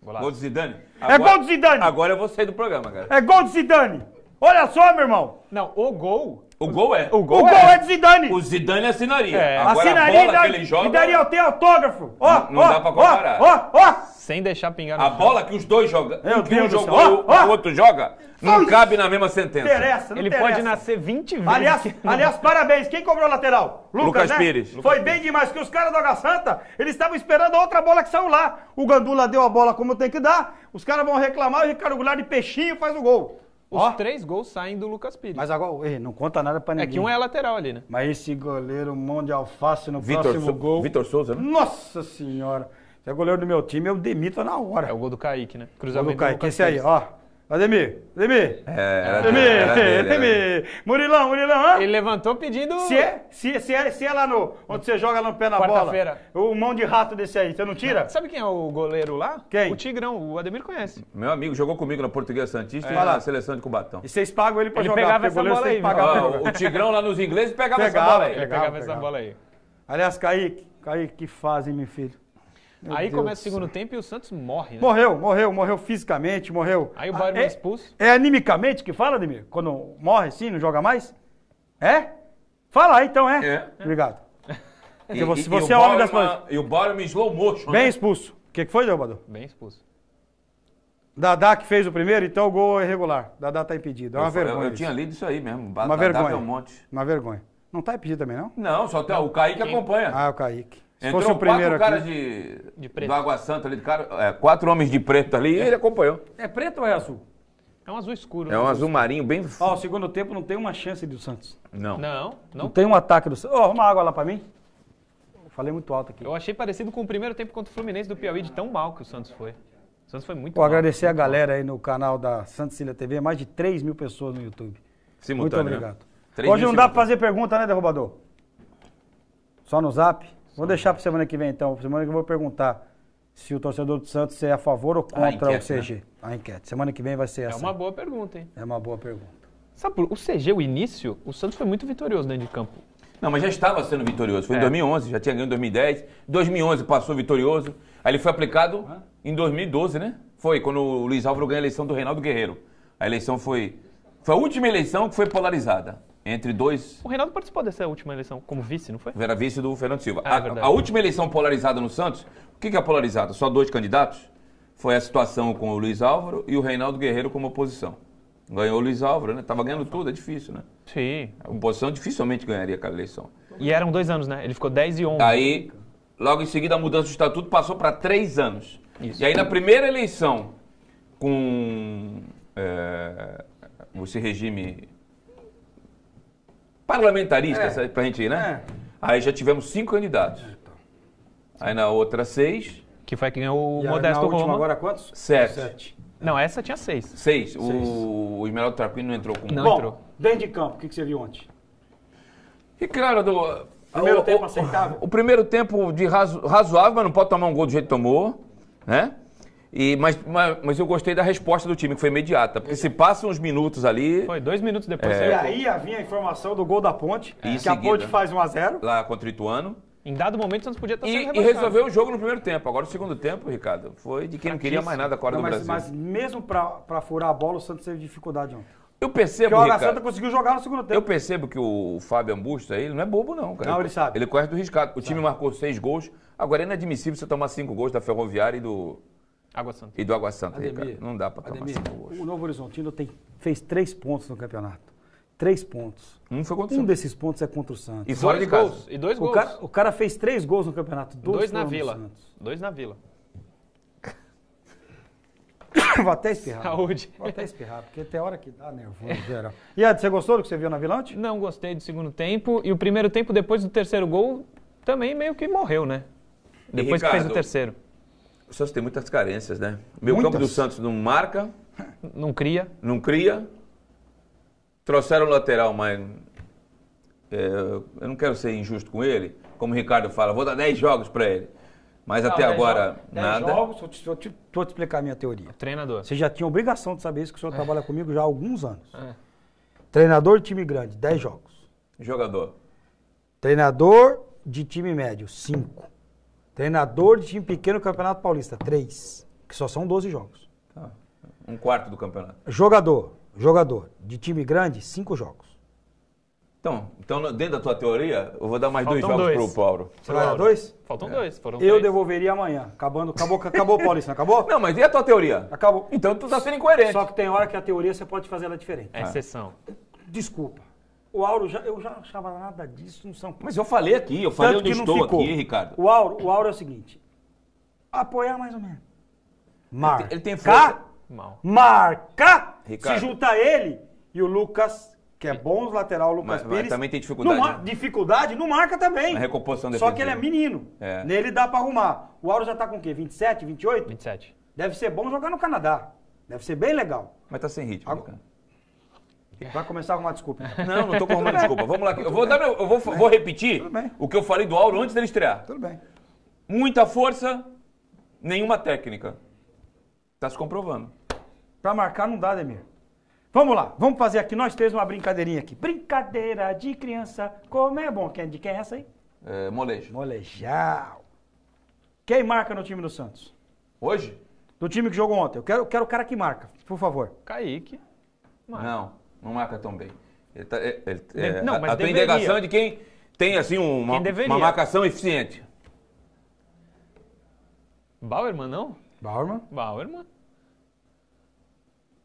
Golaço. Gol de Zidane? É agora, é gol de Zidane! Agora eu vou sair do programa, cara. É gol de Zidane! Olha só, meu irmão! Não, o gol o gol é. O gol, o é. gol é. é. de Zidane. O Zidane assinaria. É. Agora, assinaria a bola e, que ele joga, e daria até autógrafo. Ó, não, não dá pra comparar. Ó, ó, Sem deixar pingar no A chão. bola que os dois jogam, um que um jogou, ó, o outro joga, não cabe na mesma sentença. Não interessa, não Ele interessa. pode nascer 20 vezes. Aliás, aliás parabéns. Quem cobrou o lateral? Lucas, Lucas né? Pires. Foi Lucas bem Pires. demais, porque os caras do Água Santa, eles estavam esperando a outra bola que saiu lá. O Gandula deu a bola como tem que dar, os caras vão reclamar, o Ricardo Goulart de peixinho faz o gol. Os três gols saem do Lucas Pires. Mas agora, ei, não conta nada pra É ninguém. que um é lateral ali, né? Mas esse goleiro, mão de alface no Vitor próximo gol. Vitor Souza, né? Nossa senhora. Se é goleiro do meu time, eu demito na hora. É o gol do Kaique, né? Cruzamento Ô, do Lucas, Lucas esse aí, ó. Ademir, Ademir, é, Ademir, era Ademir, Murilão, Murilão, hã? Ele levantou pedindo... Se é, se, se, é, se é lá no, onde você joga lá no pé na bola, o mão de rato desse aí, você não tira? Sabe quem é o goleiro lá? Quem? O Tigrão, o Ademir conhece. Meu amigo, jogou comigo na Portuguesa Santista é. e na Seleção de Cubatão. E vocês pagam ele pra ele jogar, pegava essa bola aí. Ó, o Tigrão lá nos ingleses pegava, pegava essa bola aí. Pegava, ele pegava, pegava essa bola aí. Aliás, Kaique, Kaique, que fazem, meu filho. Meu Aí Deus começa o segundo tempo e o Santos morre, né? Morreu, morreu, morreu fisicamente, morreu. Aí o Bayern ah, é, expulso. É, é animicamente que fala, Ademir? Quando morre assim, não joga mais? É? Fala aí então, é? É. Obrigado. E, você, e, você é homem das coisas. E o Bayern slow motion. Bem né? expulso. O que, que foi, Delbador? Bem expulso. Dadá que fez o primeiro, então o gol é irregular. Dadá tá impedido. É uma eu, vergonha. Eu, eu tinha lido isso aí mesmo. Uma Dadá vergonha. Um monte. Uma vergonha. Não tá impedido também, não? Não, só tem, o Kaique acompanha. Ah, é o Kaique. Entrou fosse o primeiro quatro aqui. caras de, de preto. do Água Santa ali, de cara, é, quatro homens de preto ali e é. ele acompanhou. É preto ou é azul? É um azul escuro. É um né? azul marinho bem... Ó, o segundo tempo não tem uma chance do Santos. Não. Não, Não não. tem um ataque do Santos. Ô, arruma água lá pra mim. Eu falei muito alto aqui. Eu achei parecido com o primeiro tempo contra o Fluminense do Piauí, de tão mal que o Santos foi. O Santos foi muito mal. mal. agradecer a galera aí no canal da Santos Cecília TV, mais de 3 mil pessoas no YouTube. Simultâneo. Muito né? obrigado. Hoje não dá pra fazer pergunta, né, derrubador? Só no zap? Vou deixar para semana que vem, então. Semana que eu vou perguntar se o torcedor do Santos é a favor ou contra enquete, o CG. Né? A enquete. Semana que vem vai ser é essa. É uma boa pergunta, hein? É uma boa pergunta. Sabe, o CG, o início, o Santos foi muito vitorioso dentro de campo. Não, mas já estava sendo vitorioso. Foi é. em 2011, já tinha ganho em 2010. 2011 passou vitorioso. Aí ele foi aplicado ah. em 2012, né? Foi quando o Luiz Álvaro ganhou a eleição do Reinaldo Guerreiro. A eleição foi. Foi a última eleição que foi polarizada entre dois. O Reinaldo participou dessa última eleição como vice, não foi? Era vice do Fernando Silva. Ah, a, é a, última eleição polarizada no Santos, o que, que é polarizada? Só dois candidatos? Foi a situação com o Luiz Álvaro e o Reinaldo Guerreiro como oposição. Ganhou o Luiz Álvaro, né? Tava ganhando tudo, é difícil, né? Sim. A oposição dificilmente ganharia aquela eleição. E eram dois anos, né? Ele ficou 10 e 11. Aí, logo em seguida, a mudança do estatuto passou para três anos. Isso. E aí, na primeira eleição, com é, esse regime parlamentarista, é. pra gente ir, né? É. Aí já tivemos cinco candidatos. Aí na outra, seis. Que foi quem ganhou o e Modesto na última, Roma. agora quantos? Sete. Sete. Não, essa tinha seis. Seis. seis. O, o Esmeralda Traquino não entrou com Não Bom, entrou. dentro de campo, o que, que você viu ontem? E claro, do, primeiro o, tempo aceitável. O, o, primeiro tempo de razo, razoável, mas não pode tomar um gol do jeito que tomou, né? E, mas, mas, mas, eu gostei da resposta do time, que foi imediata. Porque se passam uns minutos ali. Foi dois minutos depois. É... E aí vinha a informação do gol da ponte, é. que seguida, a ponte faz 1x0. Lá contra o Ituano. Em dado momento, o Santos podia tá estar sendo e, E resolveu o jogo no primeiro tempo. Agora, o segundo tempo, Ricardo, foi de quem não queria mais nada agora do Brasil. Mas mesmo para furar a bola, o Santos teve dificuldade ontem. Eu percebo, que o Ricardo, Santa conseguiu jogar no segundo tempo. Eu percebo que o Fábio Ambusta, ele não é bobo não, cara. Não, ele sabe. Ele corre do riscado. O time marcou seis gols. Agora é inadmissível você tomar cinco gols da Ferroviária e do, Água Santa. E do Água Santa, Ademir, Ricardo. Não dá para tomar Ademir, cinco gols. O Novo Horizontino tem, fez três pontos no campeonato. Três pontos. Um foi contra o Santos. Um desses pontos é contra o Santos. E fora de gols. Casa. E dois o gols. Cara, o cara fez três gols no campeonato. Dois, dois na Vila. Santos. Dois na Vila. Vou até espirrar. Saúde. Vou até espirrar, porque tem hora que dá nervoso geral. E Ed, você gostou do que você viu na Vilante? Não gostei do segundo tempo. E o primeiro tempo, depois do terceiro gol, também meio que morreu, né? Depois Ricardo, que fez o terceiro. O Santos tem muitas carências, né? Meu muitas. campo do Santos não marca. Não cria. Não cria. Trouxeram o lateral, mas. É, eu não quero ser injusto com ele. Como o Ricardo fala, vou dar 10 jogos para ele. Mas não, até agora, jogos, nada. 10 jogos, vou te, vou, te, vou te explicar a minha teoria. treinador. Você já tinha obrigação de saber isso, que o senhor é. trabalha comigo já há alguns anos. É. Treinador de time grande, 10 jogos. Jogador. Treinador de time médio, 5. Treinador de time pequeno Campeonato Paulista, três. Que só são 12 jogos. Tá. um quarto do campeonato. Jogador, jogador de time grande, cinco jogos. Então, então, dentro da tua teoria, eu vou dar mais Faltam dois jogos dois. pro Paulo. Você vai dar dois? Faltam é. dois, foram Eu três. devolveria amanhã. Acabando, acabou, acabou, Paulista, acabou? Não, mas e a tua teoria? Acabou. Então tu tá sendo incoerente. Só que tem hora que a teoria você pode fazer ela diferente. É exceção. Desculpa. O Auro, já, eu já não achava nada disso no São Paulo. Mas eu falei aqui, eu falei Tanto onde estou aqui, Ricardo. O Auro, o Auro é o seguinte, apoiar mais ou menos. Marca ele tem, ele tem Ricardo. se junta ele e o Lucas, que é bom no lateral, o Lucas mas, Pires. Mas também tem dificuldade. Não, né? Dificuldade, não marca também. Na recomposição Só que ele é menino, é. nele dá para arrumar. O Auro já tá com o quê, 27, 28? 27. Deve ser bom jogar no Canadá, deve ser bem legal. Mas tá sem ritmo, Agora, Vai começar com uma desculpa. Então. Não, não estou com uma desculpa. Vamos lá. Eu vou, dar meu, eu vou, vou repetir o que eu falei do Auro antes dele estrear. Tudo bem. Muita força, nenhuma técnica. Está se comprovando. Para marcar não dá, Demir. Vamos lá, vamos fazer aqui nós três uma brincadeirinha aqui. Brincadeira de criança, como é bom. É de quem é essa aí? É, molejo. Molejal. Quem marca no time do Santos? Hoje? Do time que jogou ontem. Eu quero, quero o cara que marca, por favor. Kaique. Marca. Não não marca tão bem. Ele tá, é, ele, é, não, mas a, a tua indagação é de quem tem assim uma, uma marcação eficiente. Bauerman, não? Bauerman? Bauerman.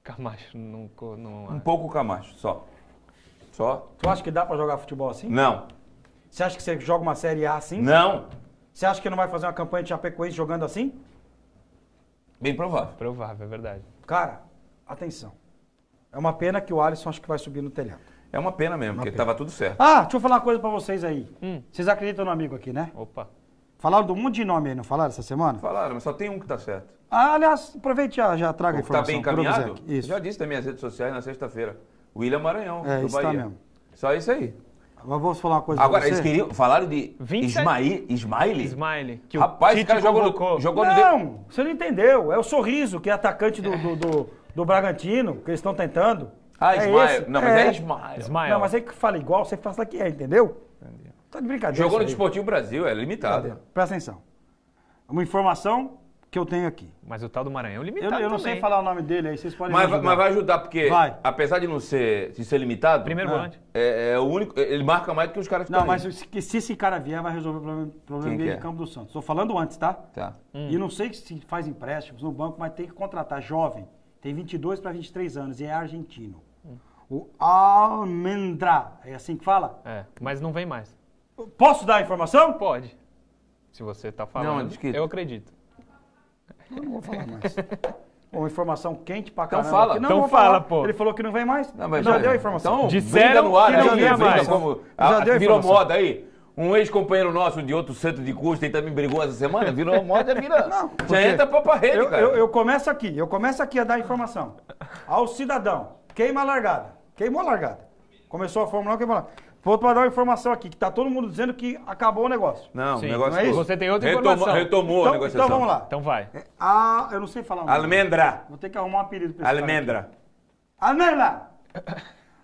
Camacho não, não... É. Um pouco Camacho, só. Só. Tu acha que dá para jogar futebol assim? Não. Você acha que você joga uma Série A assim? Não. Você acha que não vai fazer uma campanha de Chapecoense jogando assim? Bem provável. Provável, é verdade. Cara, atenção. É uma pena que o Alisson acho que vai subir no telhado. É uma pena mesmo, é uma porque pena. tava tudo certo. Ah, deixa eu falar uma coisa para vocês aí. Hum. Vocês acreditam no amigo aqui, né? Opa. Falaram do mundo de nome aí, não falaram essa semana? Falaram, mas só tem um que tá certo. Ah, aliás, aproveite já, já traga a tá informação. Tá bem encaminhado? Isso. Eu já disse nas minhas redes sociais na sexta-feira. William Maranhão, é, do isso tá Bahia. mesmo. Só isso aí. Agora vamos falar uma coisa Agora, eles queriam, falaram de 27... Ismaí, Ismaili? Ismaili. Que Rapaz, o cara jogou, no, jogou não, no... Não, você não entendeu. É o sorriso, que é atacante do, do, do do Bragantino, que eles estão tentando. Ah, é Ismael. Esse. Não, mas é, é Ismael. Não, mas você é que fala igual, você fala que é, entendeu? Entendi. Tá de brincadeira. Jogou no Desportivo Brasil, é limitado. Tá, presta atenção. Uma informação que eu tenho aqui. Mas o tal do Maranhão é limitado. Eu, eu não sei falar o nome dele, aí vocês podem mas, ajudar. Mas vai ajudar, porque vai. apesar de não ser, de ser limitado. Primeiro ah. volante. É, é, o único. É, ele marca mais do que os caras que Não, mas se, se, esse cara vier, vai resolver o problema, problema dele de campo do Santos. Estou falando antes, tá? Tá. Hum. E não sei se faz empréstimos no banco, mas tem que contratar jovem tem 22 para 23 anos e é argentino. Hum. O Almendra, é assim que fala? É, mas não vem mais. Posso dar a informação? Pode. Se você está falando, não, eu acredito. Eu não vou falar mais. Uma informação quente pra então caramba. Então fala. Não, então fala, pô. Ele falou que não vem mais. Não, mas já, já deu a informação. Então, disseram no ar, que não né? vem mais. Como, já a, deu a virou moda aí. Um ex-companheiro nosso de outro centro de custo e também brigou essa semana, virou moda, é vira. Não, já entra pra parede, eu, cara. Eu, eu começo aqui, eu começo aqui a dar informação. Ao cidadão, queima a largada. Queimou a largada. Começou a Fórmula 1, queimou a largada. Vou para dar uma informação aqui, que tá todo mundo dizendo que acabou o negócio. Não, Sim, o negócio não é isso. Você tem outra Retoma, informação. Retomou então, a negociação. Então vamos lá. Então vai. Ah, eu não sei falar. Um Almendra. Vou ter que arrumar um apelido pra esse Almendra. Almendra.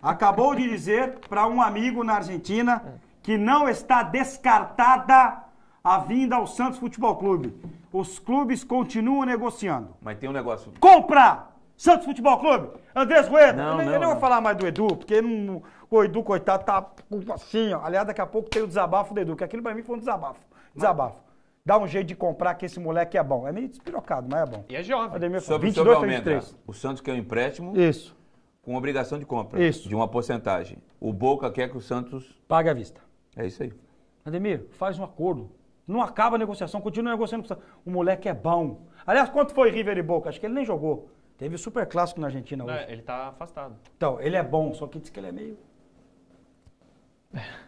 Acabou de dizer para um amigo na Argentina que não está descartada a vinda ao Santos Futebol Clube. Os clubes continuam negociando. Mas tem um negócio. Compra! Santos Futebol Clube! Andrés Rueda! Não, eu, não, eu não, vou falar mais do Edu, porque não, o Edu, coitado, tá assim, ó. Aliás, daqui a pouco tem o desabafo do Edu, que aquilo pra mim foi um desabafo. Desabafo. Mas... Dá um jeito de comprar que esse moleque é bom. É meio despirocado, mas é bom. E é jovem. Ademir, sobre, 22, sobre 23. Aumenta, o Santos quer um empréstimo. Isso. Com obrigação de compra. Isso. De uma porcentagem. O Boca quer que o Santos... Pague à vista. É isso aí. Ademir, faz um acordo. Não acaba a negociação, continua negociando. O moleque é bom. Aliás, quanto foi River e Boca? Acho que ele nem jogou. Teve super clássico na Argentina hoje. Não, ele tá afastado. Então, ele é bom, só que diz que ele é meio.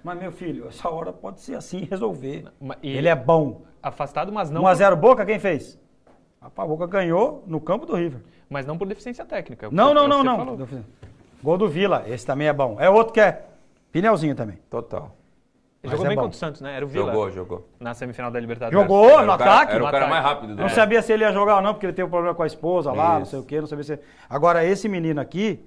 Mas, meu filho, essa hora pode ser assim resolver. Mas, e... Ele é bom. Afastado, mas não. 1x0 Boca, quem fez? A Boca ganhou no campo do River. Mas não por deficiência técnica. É não, não, é não, não. Falou. Gol do Vila, esse também é bom. É outro que é. Pneuzinho também. Total. Ele jogou é bem bom. contra o Santos, né? Era o Vila. Jogou, jogou. Na semifinal da Libertadores. Jogou era no cara, ataque? Era o cara mais rápido. Do não sabia se ele ia jogar ou não, porque ele teve um problema com a esposa lá, Isso. não sei o quê, não sabia se... Agora, esse menino aqui,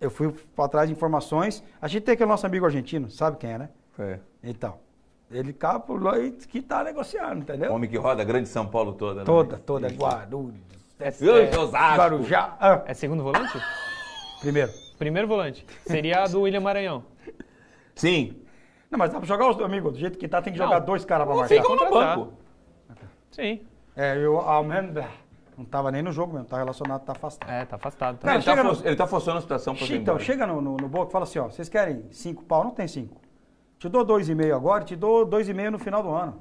eu fui para trás de informações. A gente tem aquele nosso amigo argentino, sabe quem é, né? É. Então, ele cá lá e que tá negociando, entendeu? Homem que roda a grande São Paulo toda, né? Toda, toda. Guarulhos, é, Guarujá. Ah. É segundo volante? Primeiro. Primeiro volante. Seria a do William Maranhão. Sim. Não, mas dá pra jogar os dois, amigo. Do jeito que tá, tem que jogar Não. dois caras pra Ou marcar. Ficam no banco. Sim. É, eu, Almendra. É, não tava nem no jogo mesmo, tá relacionado, tá afastado. É, tá afastado. Tá. ele, tá no... ele tá forçando a situação pra Então, chega no, no, no e fala assim, ó, vocês querem cinco pau? Não tem cinco. Te dou dois e meio agora, te dou dois e meio no final do ano.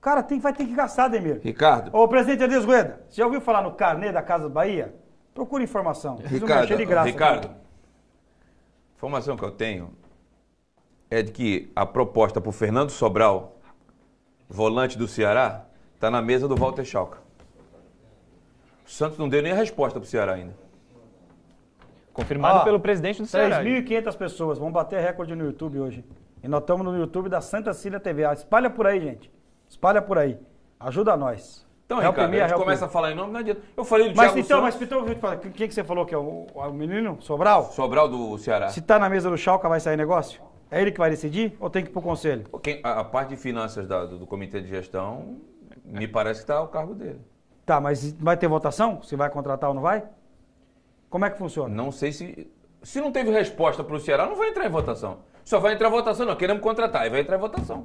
Cara, tem, vai ter que gastar, Demir. Ricardo. Ô, presidente Adias Gueda você já ouviu falar no carnê da Casa do Bahia? Procura informação. Ricardo, de graça, Ricardo, cara. informação que eu tenho é de que a proposta para o Fernando Sobral, volante do Ceará, está na mesa do Walter Schalke. O Santos não deu nem a resposta para o Ceará ainda. Confirmado ah, pelo presidente do Ceará. 3.500 pessoas, vamos bater recorde no YouTube hoje. E nós estamos no YouTube da Santa Cília TV. Ah, espalha por aí, gente. Espalha por aí. Ajuda nós. Então, help Ricardo, me, a gente começa a falar em nome, não adianta. Eu falei do mas, Thiago então, Santos. Mas então, eu falar, quem que você falou que é o, o menino? Sobral? Sobral do Ceará. Se tá na mesa do Chalca, vai sair negócio? É ele que vai decidir ou tem que ir para o conselho? Quem, a, a, parte de finanças da, do, do, comitê de gestão, me parece que está ao cargo dele. Tá, mas vai ter votação? Se vai contratar ou não vai? Como é que funciona? Não sei se. Se não teve resposta para o Ceará, não vai entrar em votação. Só vai entrar em votação, não. Queremos contratar, e vai entrar em votação.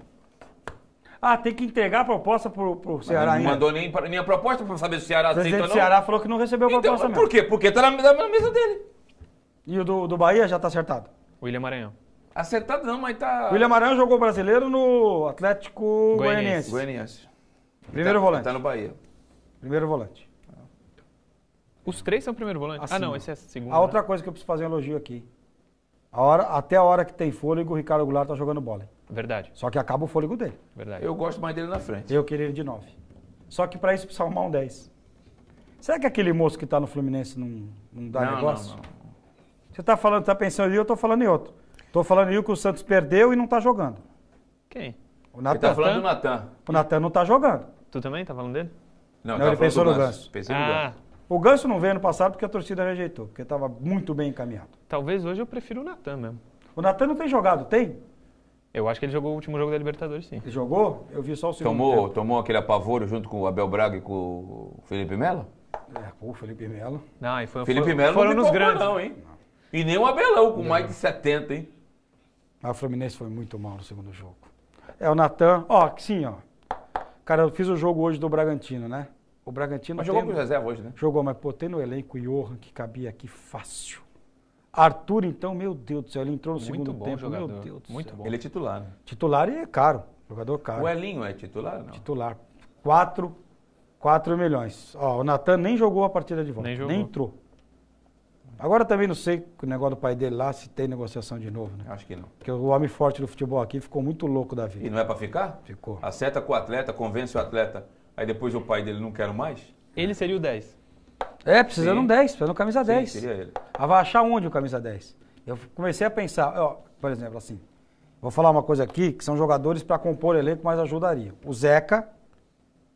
Ah, tem que entregar a proposta pro, o Ceará ainda. Não mandou nem, nem a proposta para saber se o Ceará aceita ou não. O Ceará falou que não recebeu a então, proposta Por quê? Porque está na, tá na, mesa dele. E o do, do Bahia já está acertado? William Maranhão. Acertado não, mas tá. William Arão jogou brasileiro no Atlético Goianiense. Goianiense. Primeiro tá, volante. Tá no Bahia. Primeiro volante. Os três são primeiro volante? Assim, ah, não, esse é segundo. A né? outra coisa que eu preciso fazer é um elogio aqui. A hora, até a hora que tem fôlego, o Ricardo Goulart tá jogando bola. Verdade. Só que acaba o fôlego dele. Verdade. Eu gosto mais dele na frente. Eu queria ele de nove. Só que para isso precisa arrumar um dez. Será que aquele moço que tá no Fluminense não, não dá não, negócio? Não, não. Você tá falando, tá pensando em um, eu tô falando em outro. Estou falando aí que o Santos perdeu e não está jogando. Quem? O Natan. Ele tá falando do Natan. O Natan não está jogando. Tu também está falando dele? Não, não ele pensou no Ganso. Ganso. ah. O Ganso não veio no passado porque a torcida rejeitou, porque estava muito bem encaminhado. Talvez hoje eu prefiro o Natan mesmo. O Natan não tem jogado, tem? Eu acho que ele jogou o último jogo da Libertadores, sim. Ele jogou? Eu vi só o segundo tomou, tempo. Tomou aquele apavoro junto com o Abel Braga e com o Felipe Melo? É, pô, o Felipe Melo. Não, e foi, Felipe Melo foram não nos grandes. Não, hein? Não. E nem o Abelão, com não. mais de 70, hein? Mas o Fluminense foi muito mal no segundo jogo. É o Natan, ó, sim, ó. Cara, eu fiz o jogo hoje do Bragantino, né? O Bragantino. Mas tem... jogou com reserva hoje, né? Jogou, mas tem no elenco o Johan, que cabia aqui fácil. Arthur, então, meu Deus do céu, ele entrou no muito segundo bom tempo. Jogador. Meu Deus do muito céu. Bom. Ele é titular, né? Titular e é caro. Jogador caro. O Elinho é titular, não? Titular. Quatro, 4 milhões. Ó, o Natan nem jogou a partida de volta. Nem, jogou. nem entrou. Agora também não sei o negócio do pai dele lá, se tem negociação de novo, né? Acho que não. Porque o homem forte do futebol aqui ficou muito louco da vida. E não é para ficar? Ficou. Acerta com o atleta, convence o atleta, aí depois o pai dele não quer mais? Ele seria o 10. É, precisando Sim. um 10, precisando um camisa 10. Sim, seria ele. Ah, vai achar onde o camisa 10? Eu comecei a pensar, ó, por exemplo, assim, vou falar uma coisa aqui, que são jogadores para compor o elenco, mas ajudaria. O Zeca,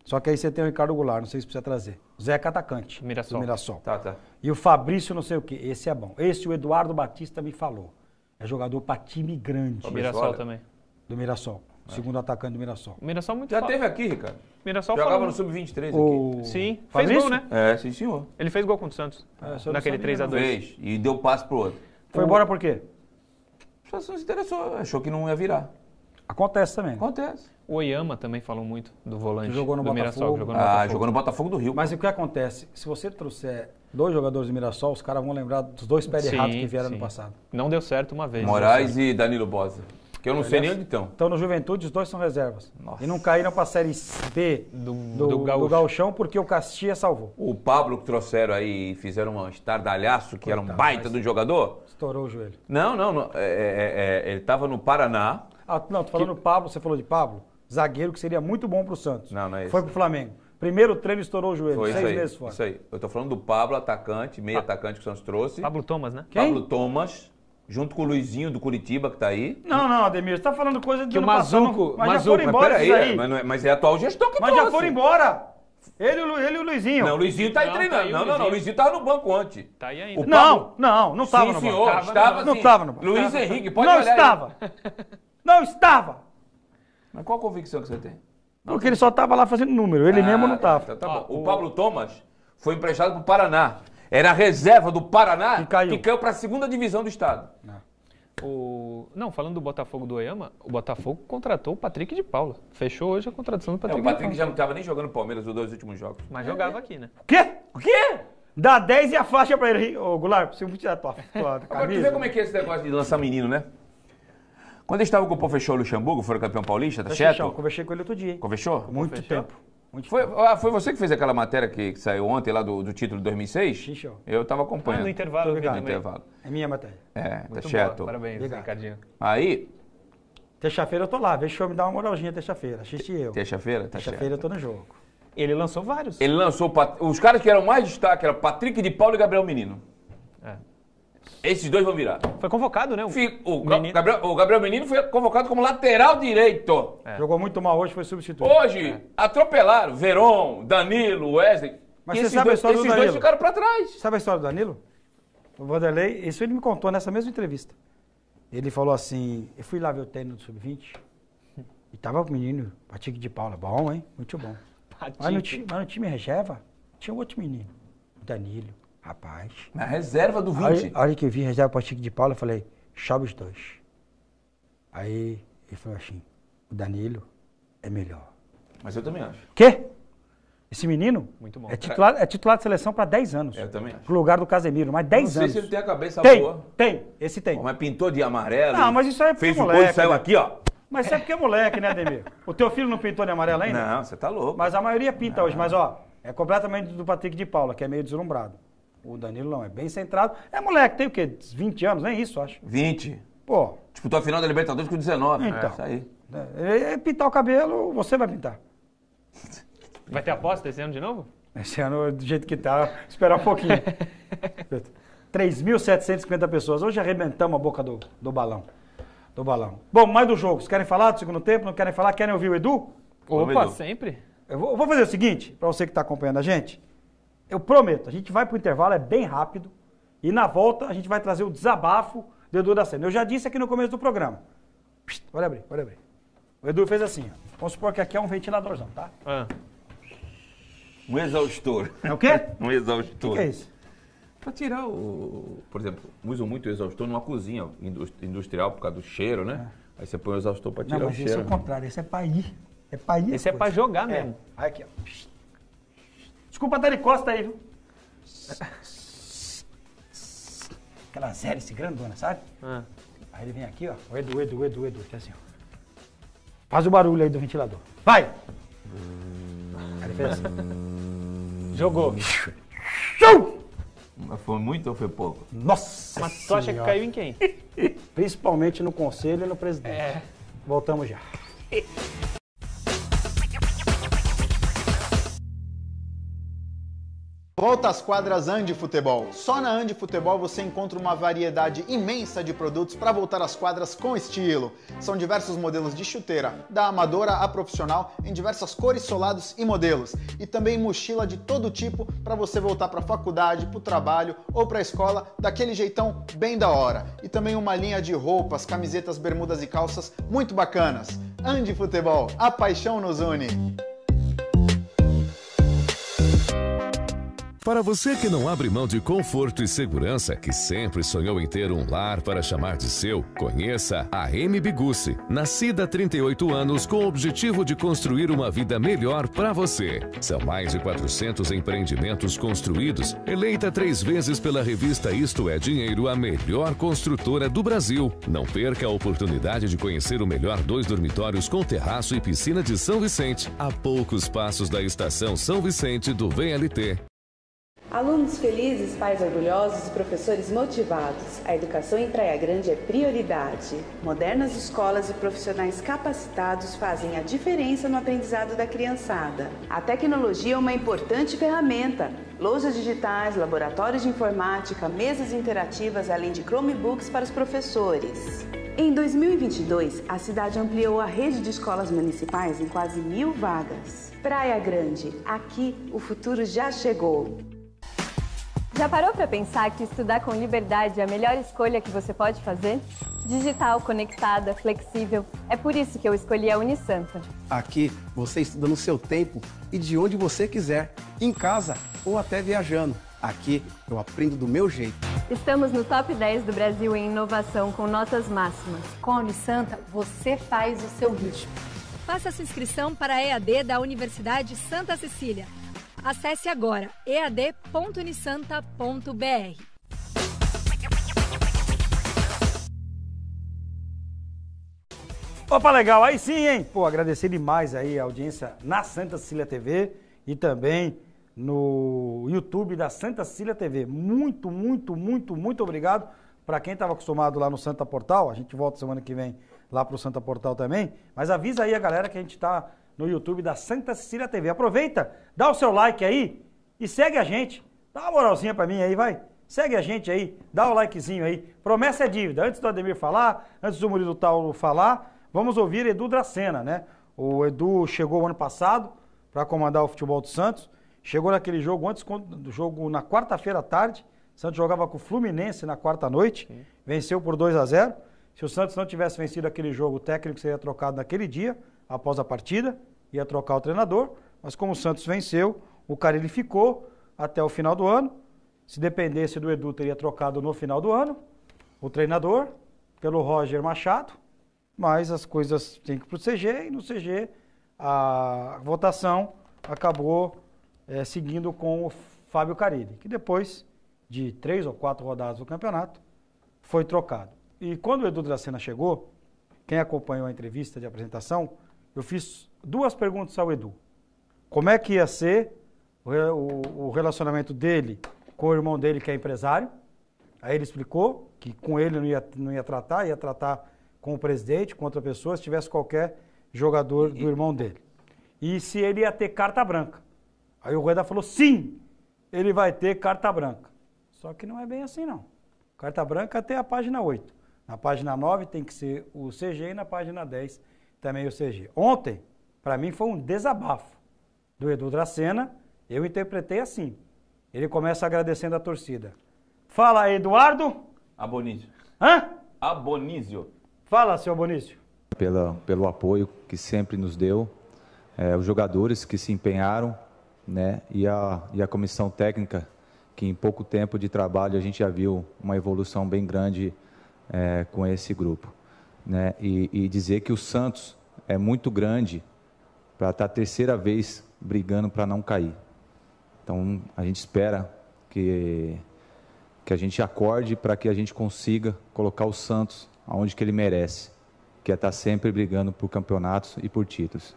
só que aí você tem o Ricardo Goulart, não sei se precisa trazer. Zeca atacante. Mirassol. Do Mirassol. Tá, tá. E o Fabrício não sei o quê. Esse é bom. Esse o Eduardo Batista me falou. É jogador para time grande. Do Mirassol também. Do Mirassol. É. Segundo atacante do Mirassol. O Mirassol muito Já teve aqui, Ricardo. Mirassol Jogava no Sub-23 o... Sim. Fabrício? Fez gol, né? É, sim, senhor. Ele fez gol contra o Santos. É, naquele 3x2. Fez. E deu passe pro outro. Foi o... embora por quê? O Santos se interessou. Achou que não ia virar. Acontece também. Acontece. O Oyama também falou muito do volante. Jogou no do Botafogo. Mirassol, jogou no ah, Botafogo. jogou no Botafogo do Rio. Mas o que acontece? Se você trouxer dois jogadores do Mirassol, os caras vão lembrar dos dois pés de errados que vieram sim. no passado. Não deu certo uma vez. Moraes e Danilo Bosa. Que eu não Aliás, sei nem onde estão. Então, no Juventude, os dois são reservas. Nossa. E não caíram para a Série B do, do, do, do porque o Castia salvou. O Pablo que trouxeram aí e fizeram um estardalhaço, que Coitado, era um baita do jogador. Estourou o joelho. Não, não. não é, é, é, ele estava no Paraná. Ah, não, tô falando que... Pablo, você falou de Pablo, zagueiro que seria muito bom para o Santos. Não, não é isso. Foi para o Flamengo. Primeiro treino estourou o joelho, Foi seis aí, meses fora. Isso aí. Eu tô falando do Pablo, atacante, meio ah. atacante que o Santos trouxe. Pablo Thomas, né? Quem? Pablo Thomas, junto com o Luizinho do Curitiba, que tá aí. Não, não, Ademir, você tá falando coisa de que o Mazuco, passado. Mas Mazuco, já foram embora mas peraí, mas, é, mas, é, a atual gestão que mas trouxe. Mas já foram embora. Ele, ele e o Luizinho. Não, o Luizinho tá aí não, treinando. Tá aí, não, não, não, o Luizinho tava no banco antes Tá aí ainda. Pablo... Não, não, não tava Sim, no banco. senhor, estava. Não, tava no banco. Luiz Henrique, pode não olhar Não estava. Aí. Não estava! Mas qual a convicção que você tem? Não Porque ele só estava lá fazendo número, ele ah, mesmo não estava. Então tá ah, o, o Pablo Thomas foi emprestado para o Paraná. Era a reserva do Paraná que caiu, caiu para a segunda divisão do estado. Ah. O... Não, falando do Botafogo do Oyama, o Botafogo contratou o Patrick de Paula. Fechou hoje a contratação do Patrick é, O Patrick já não estava nem jogando Palmeiras os dois últimos jogos. Mas é. jogava aqui, né? O quê? O quê? Dá 10 e a faixa para ele. Ô, Goulart, preciso tirar a tua, tua camisa. Agora, tu vê como é que é esse negócio de lançar menino, né? Quando estava com o professor Fechou Luxemburgo, foram campeão paulista, tá certo? Eu conversei com ele outro dia. Conversou? Muito tempo. Muito foi, ah, foi você que fez aquela matéria que, que saiu ontem lá do, do título de 2006? Xixi. Eu estava acompanhando. Ah, no intervalo. Obrigado. No intervalo. É minha matéria. É, tá Muito tá certo. Parabéns, Obrigado. Ricardinho. Aí... Terça-feira eu tô lá, deixa eu me dar uma moralzinha terça-feira, assisti eu. Terça-feira? Tá terça-feira eu tô no jogo. Ele lançou vários. Ele lançou, os caras que eram mais destaque eram Patrick de Paulo e Gabriel Menino. Esses dois vão virar. Foi convocado, né? O, o, Menino. Gabriel, o Gabriel Menino foi convocado como lateral direito. É. Jogou muito mal hoje, foi substituído. Hoje, é. atropelaram Veron, Danilo, Wesley. Mas você sabe dois, a história do Danilo? Esses dois ficaram para trás. Sabe a história do Danilo? O Vanderlei, isso ele me contou nessa mesma entrevista. Ele falou assim: eu fui lá ver o treino do Sub-20 e tava o menino, Patique de Paula. Bom, hein? Muito bom. Mas no, mas no time reserva tinha outro menino, Danilo. Rapaz. Na reserva do 20. a hora que eu vi reserva para Chico de Paula, eu falei, Chaves os dois. Aí ele falou assim, o Danilo é melhor. Mas eu também acho. Quê? Esse menino é titular, é titular de seleção para 10 anos. Eu também acho. No lugar do Casemiro, mas 10 anos. Não sei anos. se ele tem a cabeça tem, boa. Tem, esse tem. mas pintou de amarelo. Não, mas isso aí é Fez é o gol e saiu né? aqui, ó. Mas isso é porque é moleque, né, Ademir? O teu filho não pintou de amarelo ainda? Não, você tá louco. Mas a maioria pinta não. hoje, mas ó, é completamente do Patrick de Paula, que é meio deslumbrado. O Danilo não, é bem centrado. É moleque, tem o quê? 20 anos, nem é isso, acho. 20. Pô. Disputou a final da Libertadores com 19. Né? Então. É, isso aí. É, é, é, pintar o cabelo, você vai pintar. Vai ter aposta esse ano de novo? Esse ano, do jeito que tá, esperar um pouquinho. 3.750 pessoas. Hoje arrebentamos a boca do, do balão. Do balão. Bom, mais do jogo. Vocês querem falar do segundo tempo? Não querem falar? Querem ouvir o Edu? Opa, Opa Edu. sempre. Eu vou, eu vou fazer o seguinte, para você que está acompanhando a gente. Eu prometo, a gente vai para o intervalo, é bem rápido. E na volta a gente vai trazer o desabafo do Edu da Sena. Eu já disse aqui no começo do programa. Psst, olha abrir, olha abrir. O Edu fez assim, ó. Vamos supor que aqui é um ventiladorzão, tá? Ah. Um exaustor. É o quê? um exaustor. O que, que é isso? Para tirar o. Por exemplo, usam muito exaustor numa cozinha industrial por causa do cheiro, né? É. Aí você põe o exaustor para tirar Não, mas o cheiro. Isso é o né? contrário, esse é para ir. É para ir. Esse é para jogar é. mesmo. Aí aqui, ó. Psst. Desculpa dar de Costa aí, viu? zé esse grandona, sabe? Ah. Aí ele vem aqui, ó. O Edu, Edu, Edu, Edu. Que é assim, ó. Faz o barulho aí do ventilador. Vai! ele fez assim. Jogou. Show! Mas foi muito ou foi pouco? Nossa! Mas tu acha que caiu em quem? Principalmente no conselho e no presidente. É. Voltamos já. Volta às quadras Andi Futebol. Só na Andi Futebol você encontra uma variedade imensa de produtos para voltar às quadras com estilo. São diversos modelos de chuteira, da amadora à profissional, em diversas cores, solados e modelos. E também mochila de todo tipo para você voltar para a faculdade, para o trabalho ou para a escola daquele jeitão bem da hora. E também uma linha de roupas, camisetas, bermudas e calças muito bacanas. Andi Futebol, a paixão nos une. Para você que não abre mão de conforto e segurança, que sempre sonhou em ter um lar para chamar de seu, conheça a M. Bigucci. Nascida há 38 anos com o objetivo de construir uma vida melhor para você. São mais de 400 empreendimentos construídos, eleita três vezes pela revista Isto é Dinheiro a melhor construtora do Brasil. Não perca a oportunidade de conhecer o melhor dois dormitórios com terraço e piscina de São Vicente, a poucos passos da estação São Vicente do VLT. Alunos felizes, pais orgulhosos e professores motivados. A educação em Praia Grande é prioridade. Modernas escolas e profissionais capacitados fazem a diferença no aprendizado da criançada. A tecnologia é uma importante ferramenta. Lojas digitais, laboratórios de informática, mesas interativas, além de Chromebooks para os professores. Em 2022, a cidade ampliou a rede de escolas municipais em quase mil vagas. Praia Grande, aqui o futuro já chegou. Já parou para pensar que estudar com liberdade é a melhor escolha que você pode fazer? Digital, conectada, flexível. É por isso que eu escolhi a Unisanta. Aqui você estuda no seu tempo e de onde você quiser, em casa ou até viajando. Aqui eu aprendo do meu jeito. Estamos no top 10 do Brasil em inovação com notas máximas. Com a Unisanta, você faz o seu ritmo. Faça sua inscrição para a EAD da Universidade Santa Cecília. Acesse agora ead.unisanta.br. Opa, legal, aí sim, hein? Pô, agradecer demais aí a audiência na Santa Cecília TV e também no YouTube da Santa Cecília TV. Muito, muito, muito, muito obrigado para quem estava acostumado lá no Santa Portal. A gente volta semana que vem lá para o Santa Portal também. Mas avisa aí a galera que a gente está no YouTube da Santa Cecília TV. Aproveita, dá o seu like aí e segue a gente. Dá uma moralzinha para mim aí, vai. Segue a gente aí, dá o likezinho aí. Promessa é dívida. Antes do Ademir falar, antes do Murilo Taulo falar, vamos ouvir Edu Dracena, né? O Edu chegou ano passado para comandar o futebol do Santos. Chegou naquele jogo antes do jogo na quarta-feira à tarde. O Santos jogava com o Fluminense na quarta noite, Sim. venceu por 2 a 0. Se o Santos não tivesse vencido aquele jogo, o técnico seria trocado naquele dia após a partida, ia trocar o treinador, mas como o Santos venceu, o Carilli ficou até o final do ano. Se dependesse do Edu, teria trocado no final do ano o treinador pelo Roger Machado, mas as coisas têm que ir para o CG e no CG a votação acabou é, seguindo com o Fábio Carilli, que depois de três ou quatro rodadas do campeonato foi trocado. E quando o Edu Dracena chegou, quem acompanhou a entrevista de apresentação eu fiz duas perguntas ao Edu. Como é que ia ser o, o, o relacionamento dele com o irmão dele, que é empresário? Aí ele explicou que com ele não ia, não ia tratar, ia tratar com o presidente, com outra pessoa, se tivesse qualquer jogador do irmão dele. E se ele ia ter carta branca. Aí o Rueda falou: sim, ele vai ter carta branca. Só que não é bem assim, não. Carta branca até a página 8. Na página 9 tem que ser o CG e na página 10 também o CG. Ontem, para mim, foi um desabafo do Edu Dracena. Eu interpretei assim. Ele começa agradecendo a torcida. Fala, Eduardo. Abonísio. Hã? Abonísio. Fala, seu Abonício. Pela, pelo apoio que sempre nos deu, é, os jogadores que se empenharam, né, e a, e a comissão técnica, que em pouco tempo de trabalho a gente já viu uma evolução bem grande é, com esse grupo né, e, e dizer que o Santos é muito grande para estar tá a terceira vez brigando para não cair. Então a gente espera que, que a gente acorde para que a gente consiga colocar o Santos aonde que ele merece, que é estar tá sempre brigando por campeonatos e por títulos.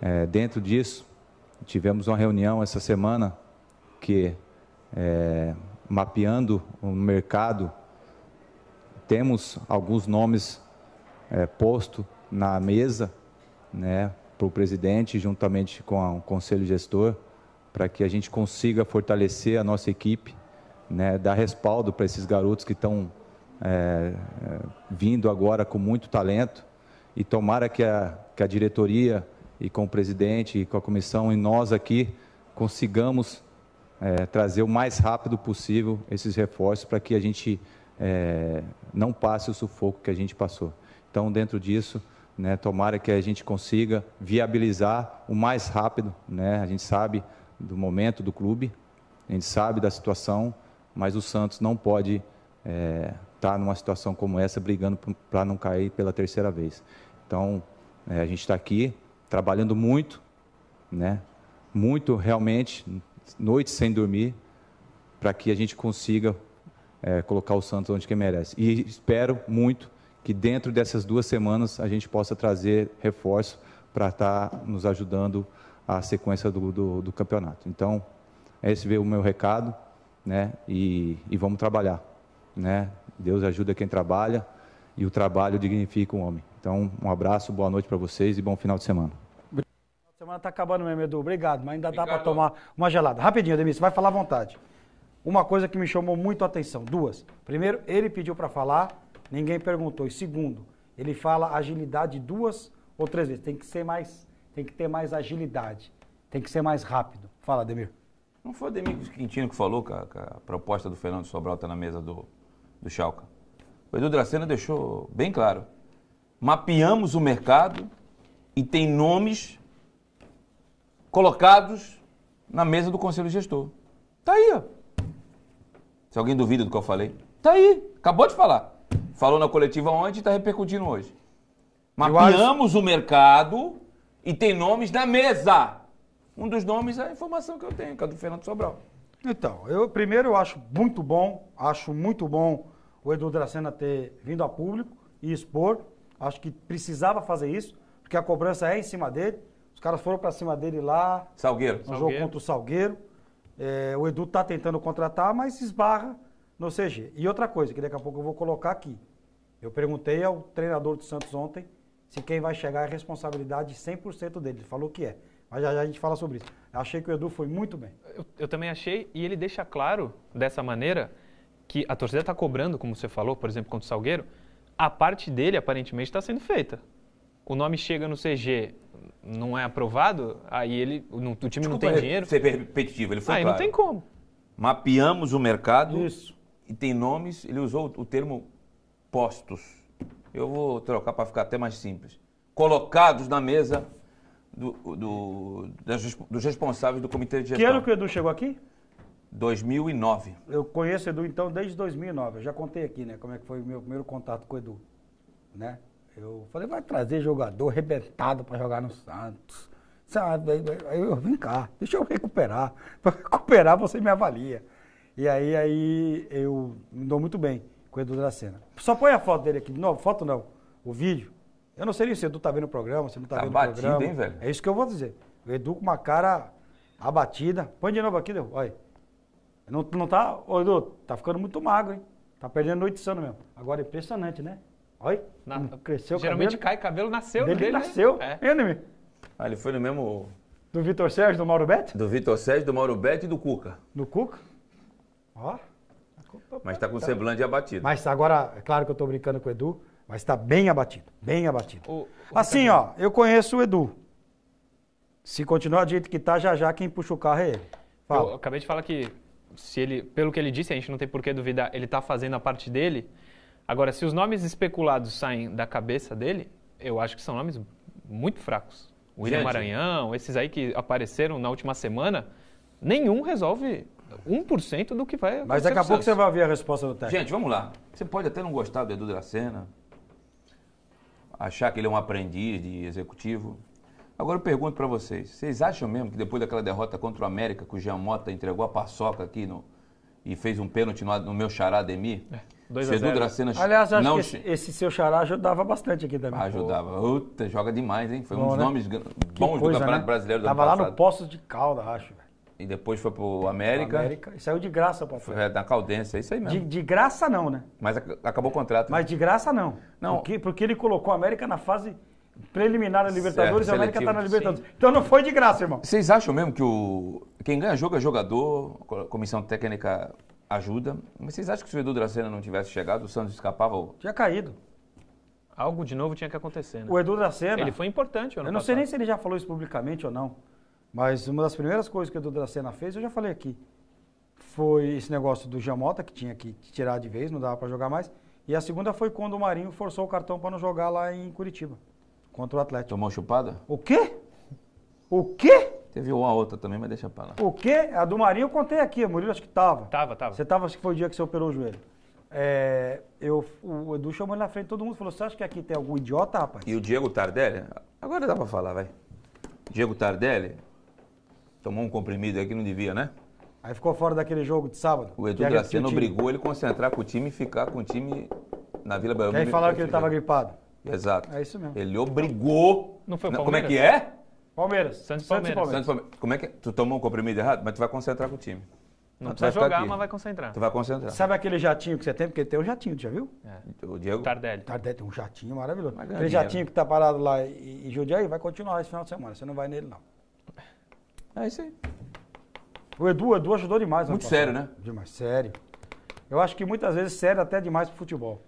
É, dentro disso, tivemos uma reunião essa semana que é, mapeando o mercado, temos alguns nomes é, posto na mesa né, para o presidente, juntamente com o conselho gestor, para que a gente consiga fortalecer a nossa equipe, né, dar respaldo para esses garotos que estão é, é, vindo agora com muito talento e tomara que a, que a diretoria e com o presidente e com a comissão e nós aqui consigamos é, trazer o mais rápido possível esses reforços para que a gente é, não passe o sufoco que a gente passou. Então, dentro disso, né, tomara que a gente consiga viabilizar o mais rápido. Né? A gente sabe do momento do clube, a gente sabe da situação, mas o Santos não pode estar é, tá numa situação como essa, brigando para não cair pela terceira vez. Então, é, a gente está aqui trabalhando muito, né? muito realmente, noites sem dormir, para que a gente consiga é, colocar o Santos onde que merece. E espero muito que dentro dessas duas semanas a gente possa trazer reforço para estar tá nos ajudando a sequência do, do, do, campeonato. Então, esse veio o meu recado, né? E, e vamos trabalhar, né? Deus ajuda quem trabalha e o trabalho dignifica o homem. Então, um abraço, boa noite para vocês e bom final de semana. de semana está acabando mesmo, Edu. Obrigado, mas ainda Obrigado. dá para tomar uma gelada. Rapidinho, Ademir, vai falar à vontade. Uma coisa que me chamou muito a atenção, duas. Primeiro, ele pediu para falar ninguém perguntou. E segundo, ele fala agilidade duas ou três vezes. Tem que ser mais, tem que ter mais agilidade, tem que ser mais rápido. Fala, Ademir. Não foi o Ademir Quintino que falou que a, que a proposta do Fernando Sobral está na mesa do, do Chalca. O Edu Dracena deixou bem claro. Mapeamos o mercado e tem nomes colocados na mesa do Conselho Gestor. Tá aí, ó. Se alguém duvida do que eu falei, tá aí. Acabou de falar. Falou na coletiva ontem e está repercutindo hoje. Mapeamos acho... o mercado e tem nomes na mesa. Um dos nomes é a informação que eu tenho, que é do Fernando Sobral. Então, eu primeiro eu acho muito bom, acho muito bom o Edu Dracena ter vindo a público e expor. Acho que precisava fazer isso, porque a cobrança é em cima dele. Os caras foram para cima dele lá. Salgueiro. No Salgueiro. jogo contra o Salgueiro. É, o Edu tá tentando contratar, mas esbarra no CG. E outra coisa que daqui a pouco eu vou colocar aqui. Eu perguntei ao treinador do Santos ontem se quem vai chegar é responsabilidade 100% dele. Ele falou que é. Mas já, já, a gente fala sobre isso. Achei que o Edu foi muito bem. Eu, eu também achei, e ele deixa claro dessa maneira que a torcida está cobrando, como você falou, por exemplo, contra o Salgueiro, a parte dele aparentemente está sendo feita. O nome chega no CG, não é aprovado, aí ele, não, o time Desculpa, não tem dinheiro. É ser repetitivo, ele foi aí claro. não tem como. Mapeamos o mercado. Isso e tem nomes, ele usou o termo postos. Eu vou trocar para ficar até mais simples. Colocados na mesa do, do, dos responsáveis do comitê de gestão. Que ano que o Edu chegou aqui? 2009. Eu conheço o Edu, então, desde 2009. Eu já contei aqui, né, como é que foi o meu primeiro contato com o Edu, né? Eu falei, vai trazer jogador arrebentado para jogar no Santos. Sabe? Aí eu, vem cá, deixa eu recuperar. Para recuperar, você me avalia. E aí, aí eu me dou muito bem com o Edu Dracena. Só põe a foto dele aqui de novo, foto não, o vídeo. Eu não sei nem se o Edu tá vendo o programa, se não tá, tá vendo batido, o programa. Hein, velho? É isso que eu vou dizer. O Edu com uma cara abatida. Põe de novo aqui, Edu. Olha. Não, não tá. Ô, Edu, tá ficando muito magro, hein? Tá perdendo noite de sono mesmo. Agora é impressionante, né? Olha. Na... Hum, cresceu Geralmente cabelo. cai cabelo, nasceu dele. dele né? nasceu. Né? É. ah, ele foi no mesmo. Do Vitor Sérgio, do Mauro Betti? Do Vitor Sérgio, do Mauro Betti e do Cuca. Do Cuca? Ó. Mas está com tá. semblante abatido. Mas agora, é claro que eu estou brincando com o Edu, mas está bem abatido, bem abatido. O, o assim, ó, eu conheço o Edu. Se continuar do jeito que está, já já quem puxa o carro é ele. Fala. Eu acabei de falar que, se ele, pelo que ele disse, a gente não tem por que duvidar, ele está fazendo a parte dele. Agora, se os nomes especulados saem da cabeça dele, eu acho que são nomes muito fracos. William Maranhão, esses aí que apareceram na última semana, nenhum resolve 1% do que vai Mas daqui a pouco você vai ouvir a resposta do técnico. Gente, vamos lá. Você pode até não gostar do Edu Dracena, achar que ele é um aprendiz de executivo. Agora eu pergunto para vocês, vocês acham mesmo que depois daquela derrota contra o América, que o Jean Mota entregou a paçoca aqui no, e fez um pênalti no, no meu xará Demi? É. Edu Dracena Aliás, acho não... que esse, esse, seu xará ajudava bastante aqui também. Ajudava. Uta, joga demais, hein? Foi Bom, um dos né? nomes bons coisa, do Campeonato né? Brasileiro do Tava ano passado. Tava lá no Poço de Calda, acho. E depois foi pro América. América. E saiu de graça, papai. É, da Caldense, é isso aí mesmo. De, de graça não, né? Mas acabou o contrato. Né? Mas de graça não. Não. Porque, porque ele colocou a América na fase preliminar da Libertadores, certo, a América tá na Libertadores. Sim. Então não foi de graça, irmão. Vocês acham mesmo que o quem ganha jogo é jogador, a comissão técnica ajuda. Mas vocês acham que se o Edu Dracena não tivesse chegado, o Santos escapava? Ou... Tinha caído. Algo de novo tinha que acontecer, né? O Edu Dracena... Ele foi importante ou não? Eu não passado. sei nem se ele já falou isso publicamente ou não. Mas uma das primeiras coisas que o Dudracena fez, eu já falei aqui, foi esse negócio do Jamota, que tinha que tirar de vez, não dava para jogar mais. E a segunda foi quando o Marinho forçou o cartão para não jogar lá em Curitiba, contra o Atlético. Tomou chupada? O quê? O quê? Teve uma outra também, mas deixa pra lá. O quê? A do Marinho eu contei aqui, Murilo acho que tava. Tava, tava. Você tava, acho que foi o dia que você operou o joelho. É, eu, o Edu chamou ele na frente, todo mundo falou, você acha que aqui tem algum idiota, rapaz? E o Diego Tardelli? Agora dá pra falar, vai. Diego Tardelli, Tomou um comprimido aí que não devia, né? Aí ficou fora daquele jogo de sábado. O Edu Graciano obrigou ele concentrar com o time e ficar com o time na Vila Belmiro. Aí falaram que ele estava gripado. Exato. É isso mesmo. Ele obrigou. Não foi o Palmeiras? Como é que é? Palmeiras. Santos, Santos Palmeiras. Palmeiras. Santos Palmeiras. Como é que Tu tomou um comprimido errado, mas tu vai concentrar com o time. Não, não vai jogar, aqui. mas vai concentrar. Tu vai concentrar. Sabe aquele jatinho que você tem? Porque ele tem um jatinho, tu já viu? É. O Diego? Tardelli. Tardelli tem um jatinho maravilhoso. aquele jatinho que tá parado lá em aí, vai continuar esse final de semana. Você não vai nele, não. É isso aí. O Edu, Edu ajudou demais. Muito sério, né? Demais, sério. Eu acho que muitas vezes sério até demais pro futebol.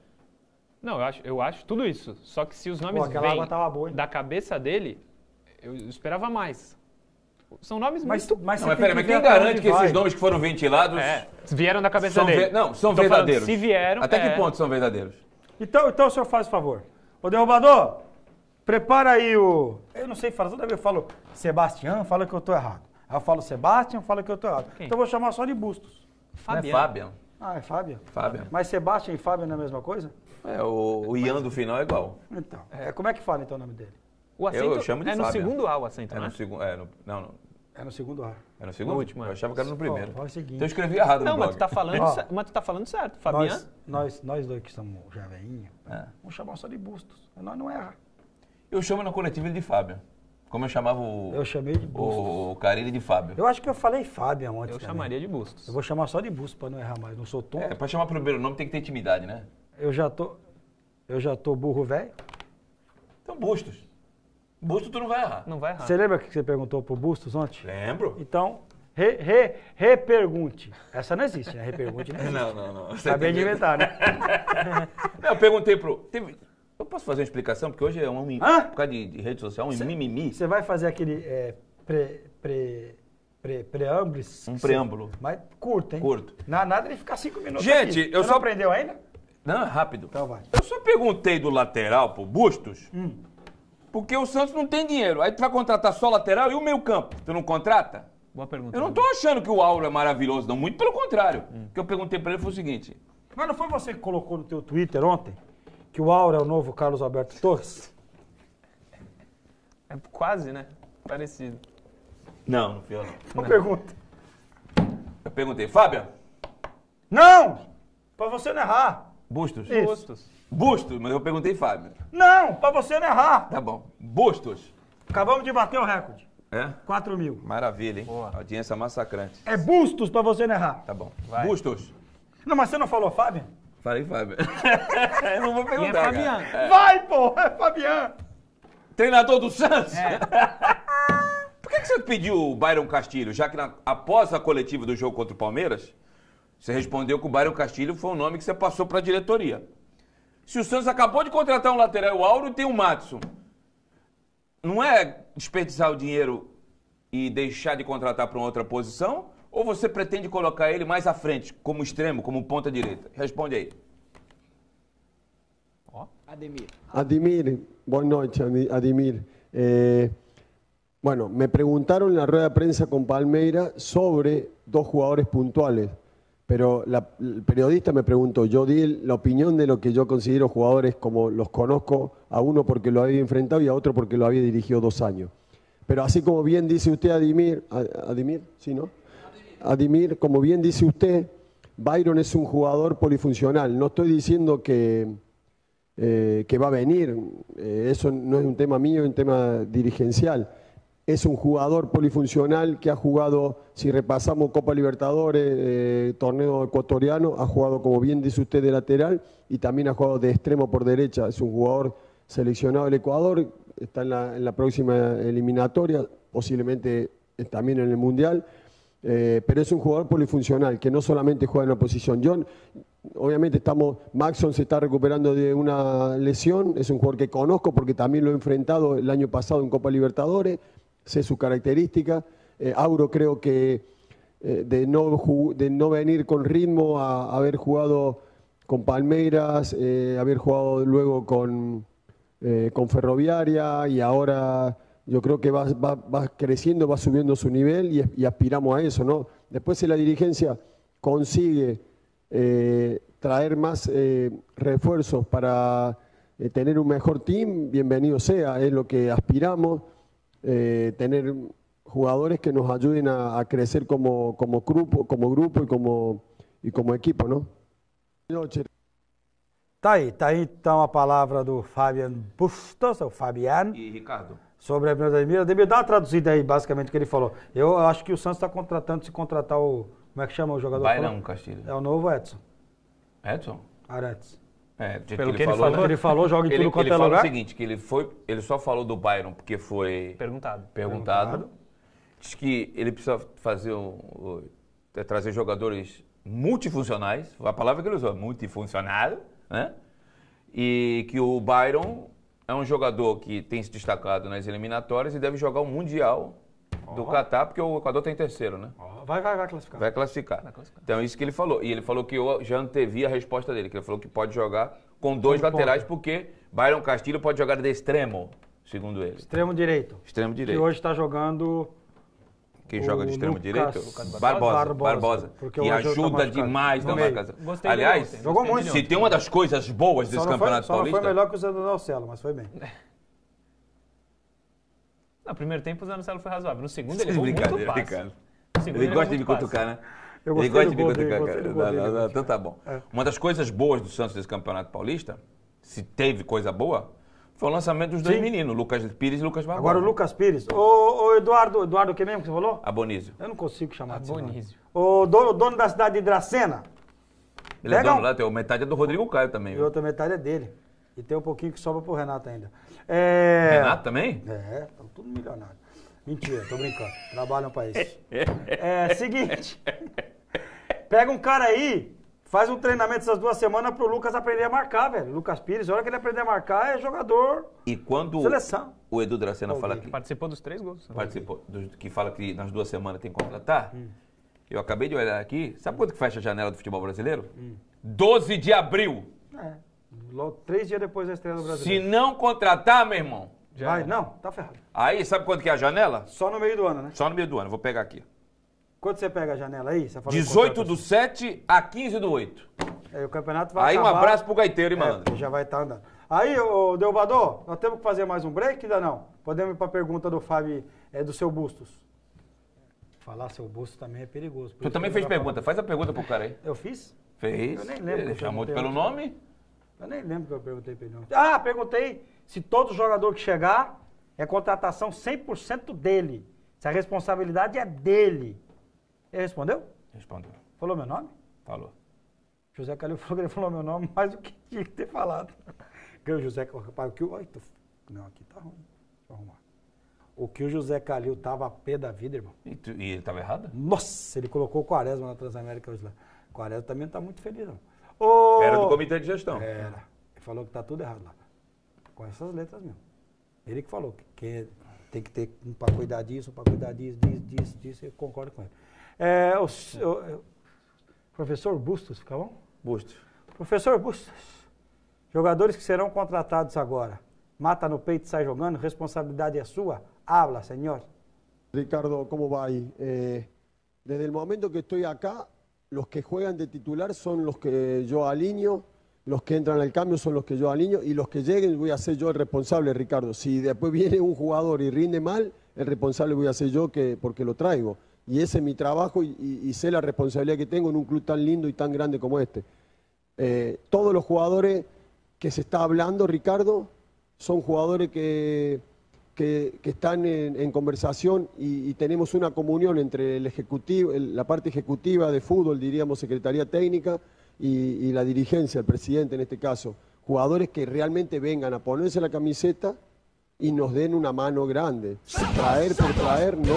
Não, eu acho, eu acho tudo isso. Só que se os nomes Pô, vêm boa, da cabeça dele, eu esperava mais. São nomes mas, muito... Mas, não, mas, pera, mas quem garante que vai? esses nomes que foram ventilados... É, vieram da cabeça dele. Ve... Não, são Tô verdadeiros. se vieram... Até é... que ponto são verdadeiros? Então, então o senhor faz o favor. Ô, derrubador, prepara aí o. Eu não sei falar, toda vez eu falo Sebastião, fala que eu tô errado. Aí eu falo Sebastião, fala que eu tô errado. Quem? Então eu vou chamar só de Bustos. É Fabiano. É Fabian. Ah, é Fábio? Fábio. Mas Sebastião e Fábio não é a mesma coisa? É, o, o Ian do final é igual. Então. É, como é que fala então o nome dele? O acento eu, eu chamo de é Fábio. no segundo A o acento, é né? No é? segu, é no, não, é no segundo A. É no segundo? No último, é. Eu achava que era no primeiro. Ó, é o seguinte. Então eu escrevi errado não, no mas blog. tu tá falando, mas tu tá falando certo, Fabiano. Nós, nós, nós dois que estamos já veinho, é. vamos chamar só de Bustos. Nós não erra. Eu chamo na coletiva ele de Fábio. Como eu chamava o. Eu chamei de Bustos. O, o Carilli de Fábio. Eu acho que eu falei Fábio ontem. Eu também. chamaria de Bustos. Eu vou chamar só de Bustos para não errar mais. Não sou tonto. É, para chamar primeiro nome tem que ter intimidade, né? Eu já tô. Eu já tô burro velho. Então, Bustos. Bustos tu não vai errar. Não vai errar. Você lembra o que você perguntou pro Bustos ontem? Lembro. Então, re, re, repergunte. Essa não existe, né? Repergunte não existe. Não, não, não. Tá você Acabei de inventar, né? não, eu perguntei pro. Teve, eu posso fazer uma explicação? Porque hoje é um mimimi. Por causa de, de rede social, um cê, mimimi. Você vai fazer aquele é, pre, pre, pre, preâmbulo? Um preâmbulo. Cê, mas curto, hein? Curto. Na, nada de ficar cinco minutos. Gente, aqui. eu você só. Não aprendeu ainda? Não, rápido. Então vai. Eu só perguntei do lateral pro Bustos. Hum. Porque o Santos não tem dinheiro. Aí tu vai contratar só lateral e o meio campo. Tu não contrata? Boa pergunta. Eu não tô achando que o Auro é maravilhoso, não. Muito pelo contrário. Hum. O que eu perguntei para ele foi o seguinte. Mas não foi você que colocou no teu Twitter ontem? que o Aura é o novo Carlos Alberto Torres? É quase, né? Parecido. Não, não fui eu Uma pergunta. Eu perguntei, Fábio, Não! Pra você não errar. Bustos. Isso. Bustos, mas eu perguntei, Fábio. Não! Pra você não errar. Tá bom. Bustos. Acabamos de bater o recorde. É? 4 mil. Maravilha, hein? Boa. Audiência massacrante. É bustos pra você não errar. Tá bom. Vai. Bustos. Não, mas você não falou Fábio? Falei, Fábio. eu não vou é perguntar. E é Fabiano. É. Vai, porra, é Fabiano. Treinador do Santos? É. Por que, você pediu o Byron Castilho, já que na, após a coletiva do jogo contra o Palmeiras, você respondeu que o Byron Castilho foi o nome que você passou para a diretoria. Se o Santos acabou de contratar um lateral, o Auro tem o Matson. Não é desperdiçar o dinheiro e deixar de contratar para outra posição? ¿O você pretende colocar ele mais à frente, como extremo, como ponta direita? Responde ahí. Ademir. Ademir, boa noite, Ademir. Eh, bueno, me preguntaron en la rueda de prensa con Palmeira sobre dos jugadores puntuales, pero el periodista me preguntó, yo di la opinión de lo que yo considero jugadores como los conozco, a uno porque lo había enfrentado y a otro porque lo había dirigido dos años. Pero así como bien dice usted, Adimir, Adimir, ¿sí, no? Adimir, como bien dice usted, Byron es un jugador polifuncional. No estoy diciendo que, eh, que va a venir, eh, eso no es un tema mío, es un tema dirigencial. Es un jugador polifuncional que ha jugado, si repasamos Copa Libertadores, eh, torneo ecuatoriano, ha jugado, como bien dice usted, de lateral y también ha jugado de extremo por derecha. Es un jugador seleccionado del Ecuador, está en la próxima eliminatoria, posiblemente también en el Mundial eh, pero es un jugador polifuncional que no solamente juega en la posición. John, obviamente estamos, Maxon se está recuperando de una lesión, es un jugador que conozco porque también lo he enfrentado el año pasado en Copa Libertadores, sé sus características. Eh, Auro creo que eh, de, no de no venir con ritmo a, haber jugado con Palmeiras, haber jugado luego con, con Ferroviaria y ahora yo creo que va, creciendo, va subiendo su nivel y, aspiramos a eso, ¿no? Después si la dirigencia consigue eh, traer más eh, refuerzos para eh, tener un mejor team, bienvenido sea, es lo que aspiramos, tener jugadores que nos ayuden a, crecer como, grupo, como grupo y como, y como equipo, ¿no? Tá aí, tá aí então palabra do Bustos, o Fabián. Y e Ricardo, sobre a Ademir. Ademir, dá uma traduzida aí, basicamente, o que ele falou. Eu acho que o Santos está contratando, se contratar o. Como é que chama o jogador? Bailão Castilho. É o novo Edson. Edson? Arantes. É, pelo que, que, ele falou, falou né? ele falou, joga em ele, tudo quanto é ele é lugar. o seguinte, que ele foi, ele só falou do Byron porque foi perguntado. Perguntado. perguntado. Diz que ele precisa fazer um, um, é trazer jogadores multifuncionais, a palavra que ele usou, multifuncionário, né? E que o Byron é um jogador que tem se destacado nas eliminatórias e deve jogar o Mundial oh. do Catar, porque o Equador tem tá terceiro, né? Oh. Vai, vai, vai classificar. vai classificar. Vai classificar. Então, é isso que ele falou. E ele falou que eu já antevi a resposta dele, que ele falou que pode jogar com dois laterais, porque Byron Castilho pode jogar de extremo, segundo ele. Extremo direito. Extremo direito. E hoje está jogando quem joga de extremo direito, Barbosa, Barbosa, Barbosa que ajuda demais na marcação. Gostei Aliás, ontem, jogou muito. Se tem uma das coisas boas desse campeonato foi, paulista. foi melhor que o Celo, mas foi bem. No primeiro tempo o Zanocelo foi razoável, no segundo ele foi muito passe. Segundo, ele, ele gosta de me cutucar, né? Eu ele gosta de me cutucar, cara. Então tá bom. É. Uma das coisas boas do Santos desse campeonato paulista, se teve coisa boa, foi o lançamento dos dois Sim. meninos, Lucas Pires e Lucas Barbosa. Agora o Lucas Pires. Ô, ô Eduardo, Eduardo, que mesmo que você falou? Abonísio. Eu não consigo chamar Abonísio. O dono, dono da cidade de Dracena. Ele é Pega é dono um... lá, tem metade é do Rodrigo Caio também. E viu? outra metade é dele. E tem um pouquinho que sobra pro Renato ainda. É... Renato também? É, estão tá tudo milionário. Mentira, tô brincando. Trabalham pra isso. É seguinte. Pega um cara aí Faz um treinamento essas duas semanas pro Lucas aprender a marcar, velho. Lucas Pires, a hora que ele aprender a marcar, é jogador. E quando seleção. o Edu Dracena Bom, fala que. Participou dos três gols. Participou. Do, que fala que nas duas semanas tem que contratar. Hum. Eu acabei de olhar aqui. Sabe hum. quando que fecha a janela do futebol brasileiro? Hum. 12 de abril. É. Logo, três dias depois da estreia do brasileiro. Se não contratar, meu irmão. Já. Vai, não, tá ferrado. Aí, sabe quando que é a janela? Só no meio do ano, né? Só no meio do ano. Vou pegar aqui. Quando você pega a janela aí? Você 18 do 7 a 15 do 8. Aí o campeonato vai Aí acabar. um abraço pro Gaiteiro, hein, mano? É, já vai estar tá andando. Aí, ô Delvador, nós temos que fazer mais um break, ainda não? Podemos ir pra pergunta do Fábio, é, do seu Bustos. Falar seu Bustos também é perigoso. Tu também fez pergunta, faz a pergunta pro cara aí. Eu fiz? Fez. Eu nem lembro. Ele chamou pelo nome? Eu nem lembro que eu perguntei pra ele. Ah, perguntei se todo jogador que chegar é contratação 100% dele. Se a responsabilidade é dele. Ele respondeu? Respondeu. Falou meu nome? Falou. José Calil falou que ele falou meu nome mais do que tinha que ter falado. que o José, rapaz, o que o. Não, aqui tá ruim. Deixa eu arrumar. O que o José Calil tava a pé da vida, irmão. E, tu, e ele tava errado? Nossa, ele colocou o Quaresma na Transamérica hoje lá. O Quaresma também não tá muito feliz, não. Ô, era do comitê de gestão. Era. Ele falou que tá tudo errado lá. Com essas letras mesmo. Ele que falou que, que é- tem que ter um para cuidar disso, um para cuidar disso, disso, disso, disso. Eu concordo com ele. Profesor o, Bustos, fica Bustos. Profesor Bustos, Jugadores que serán contratados ahora. Mata no peito e sai jogando, responsabilidade Habla, señor. Ricardo, ¿cómo va eh, desde el momento que estoy acá, los que juegan de titular son los que yo alineo, los que entran al cambio son los que yo alineo y los que lleguen voy a ser yo el responsable, Ricardo. Si después viene un jugador y rinde mal, el responsable voy a ser yo que, porque lo traigo y ese es mi trabajo y, sé la responsabilidad que tengo en un club tan lindo y tan grande como este. Eh, todos los jugadores que se está hablando, Ricardo, son jugadores que, que, están en, conversación y, tenemos una comunión entre el ejecutivo, la parte ejecutiva de fútbol, diríamos Secretaría Técnica, y, y la dirigencia, el presidente en este caso. Jugadores que realmente vengan a ponerse la camiseta y nos den una mano grande. Traer por traer, no.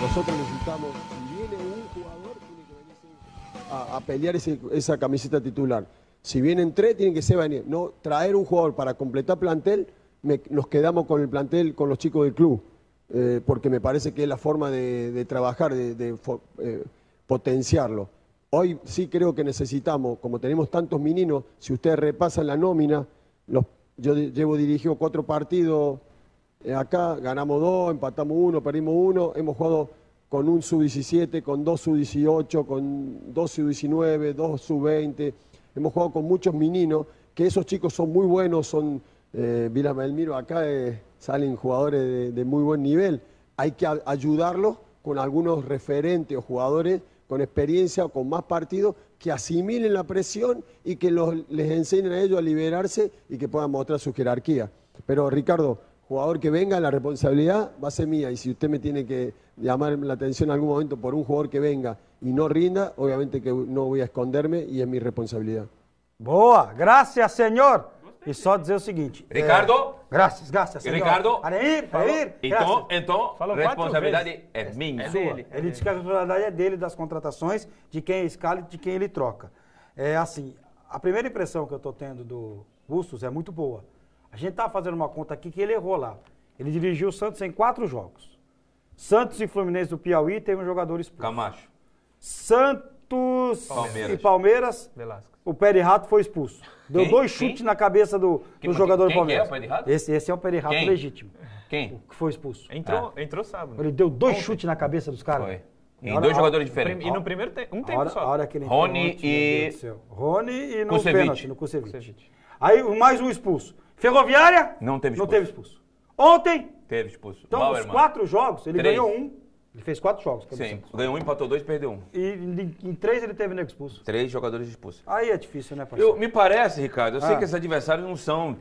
Nosotros necesitamos, si viene un jugador, tiene que venir a, pelear esa camiseta titular. Si vienen tres, tienen que ser venir. No, traer un jugador para completar plantel, nos quedamos con el plantel, con los chicos del club. Eh, porque me parece que es la forma de, trabajar, de, eh, potenciarlo. Hoy sí creo que necesitamos, como tenemos tantos meninos, si ustedes repasan la nómina, los, yo llevo dirigido cuatro partidos eh, acá ganamos dos, empatamos uno, perdimos uno, hemos jugado con un sub-17, con dos sub-18, con dos sub-19, dos sub-20. Hemos jugado con muchos meninos, que esos chicos son muy buenos, son, eh, Vila acá eh, salen jugadores de, muy buen nivel. Hay que ayudarlos con algunos referentes o jugadores con experiencia o con más partidos que asimilen la presión y que les enseñen a ellos a liberarse y que puedan mostrar su jerarquía. Pero Ricardo, jugador que venga, la responsabilidad va a ser mía. Y si usted me tiene que llamar la atención en algún momento por un jugador que venga y no rinda, obviamente que no voy a esconderme y es mi responsabilidad. Boa, gracias, senhor. E só dizer o seguinte. Eh, Ricardo. É, graças, graças. Senhor. Ricardo. Anair, Anair. Então, então Falou responsabilidade é minha. É dele. Ele disse que a responsabilidade é dele das contratações, de quem é escala e de quem ele troca. É assim, a primeira impressão que eu estou tendo do Bustos é muito boa. A gente estava fazendo uma conta aqui que ele errou lá. Ele dirigiu o Santos em quatro jogos. Santos e Fluminense do Piauí teve um jogador expulso. Camacho. Santos Palmeiras. e Palmeiras. Velasco. O Pé de Rato foi expulso. Deu quem? dois chutes quem? na cabeça do, quem? do jogador do Palmeiras. Quem é o Pé de Rato? Esse, esse é o Pé de Rato legítimo. Quem? O que foi expulso. Entrou, ah. entrou sábado. Ele deu dois chutes na cabeça dos caras. Foi. Em dois jogadores diferentes. E no primeiro tempo, um tempo hora, só. olha hora que ele Rony entrou, e... Rony e no Kusevich. pênalti, no Kusevich. Kusevich. Aí mais um expulso. Ferroviária? Não teve expulso. Não teve expulso. Ontem? Teve expulso. Então, Bauer, os quatro jogos, ele Três. ganhou um. Ele fez quatro jogos. Sim, ganhou um, empatou dois, perdeu um. E em três ele teve nego expulso. Três jogadores expulsos. Aí é difícil, né, parceiro? Eu, me parece, Ricardo, eu ah. sei que esses adversários não são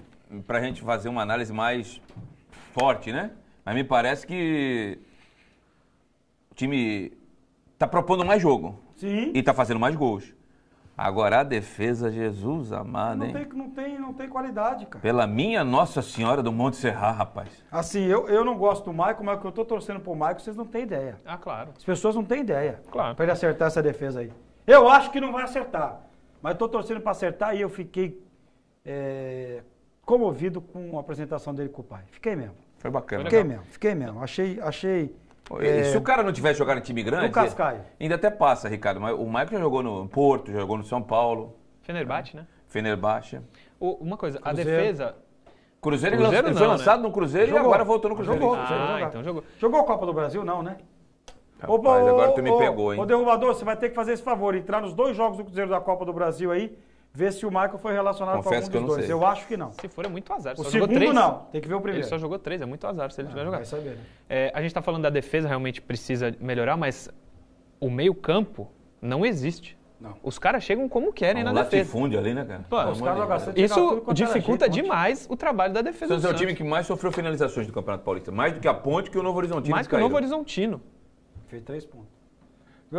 pra gente fazer uma análise mais forte, né? Mas me parece que o time tá propondo mais jogo. Sim. E tá fazendo mais gols. Agora a defesa, Jesus amado, não hein? Tem, não, tem, não tem qualidade, cara. Pela minha Nossa Senhora do Monte Serrar, rapaz. Assim, eu, eu não gosto do Maicon, mas que eu tô torcendo pro Maicon, vocês não têm ideia. Ah, claro. As pessoas não têm ideia. Claro. Pra ele acertar essa defesa aí. Eu acho que não vai acertar. Mas tô torcendo para acertar e eu fiquei é, comovido com a apresentação dele com o pai. Fiquei mesmo. Foi bacana. Fiquei mesmo, fiquei mesmo. Achei, achei é... Se o cara não tiver jogado em time grande. O Ainda até passa, Ricardo. Mas o Michael já jogou no Porto, já jogou no São Paulo. Fenerbahçe, né? Fenerbahçe. O, uma coisa, Cruzeiro. a defesa. Cruzeiro, Cruzeiro ele, foi né? lançado né? no Cruzeiro jogou. e agora voltou no Cruzeiro. Jogou, ah, então jogou. Jogou Copa do Brasil, não, né? Rapaz, Opa, agora tu me pegou, hein? Ô, derrubador, você vai ter que fazer esse favor, entrar nos dois jogos do Cruzeiro da Copa do Brasil aí ver se o Michael foi relacionado Confesso com algum dos dois. Sei. Eu acho que não. Se for, é muito azar. Ele o segundo não, tem que ver o primeiro. Ele só jogou três, é muito azar se ele ah, tiver jogado. Vai saber, né? é, a gente está falando da defesa, realmente precisa melhorar, mas o meio campo não existe. Não. Os caras chegam como querem não, é na defesa. Latifúndio ali, né, cara? Pô, cara isso dificulta gente, demais o trabalho da defesa. Santos é o time que mais sofreu finalizações do Campeonato Paulista. Mais do que a Ponte, que o Novo Horizontino. Mais que, que o Novo Horizontino. Fez três pontos.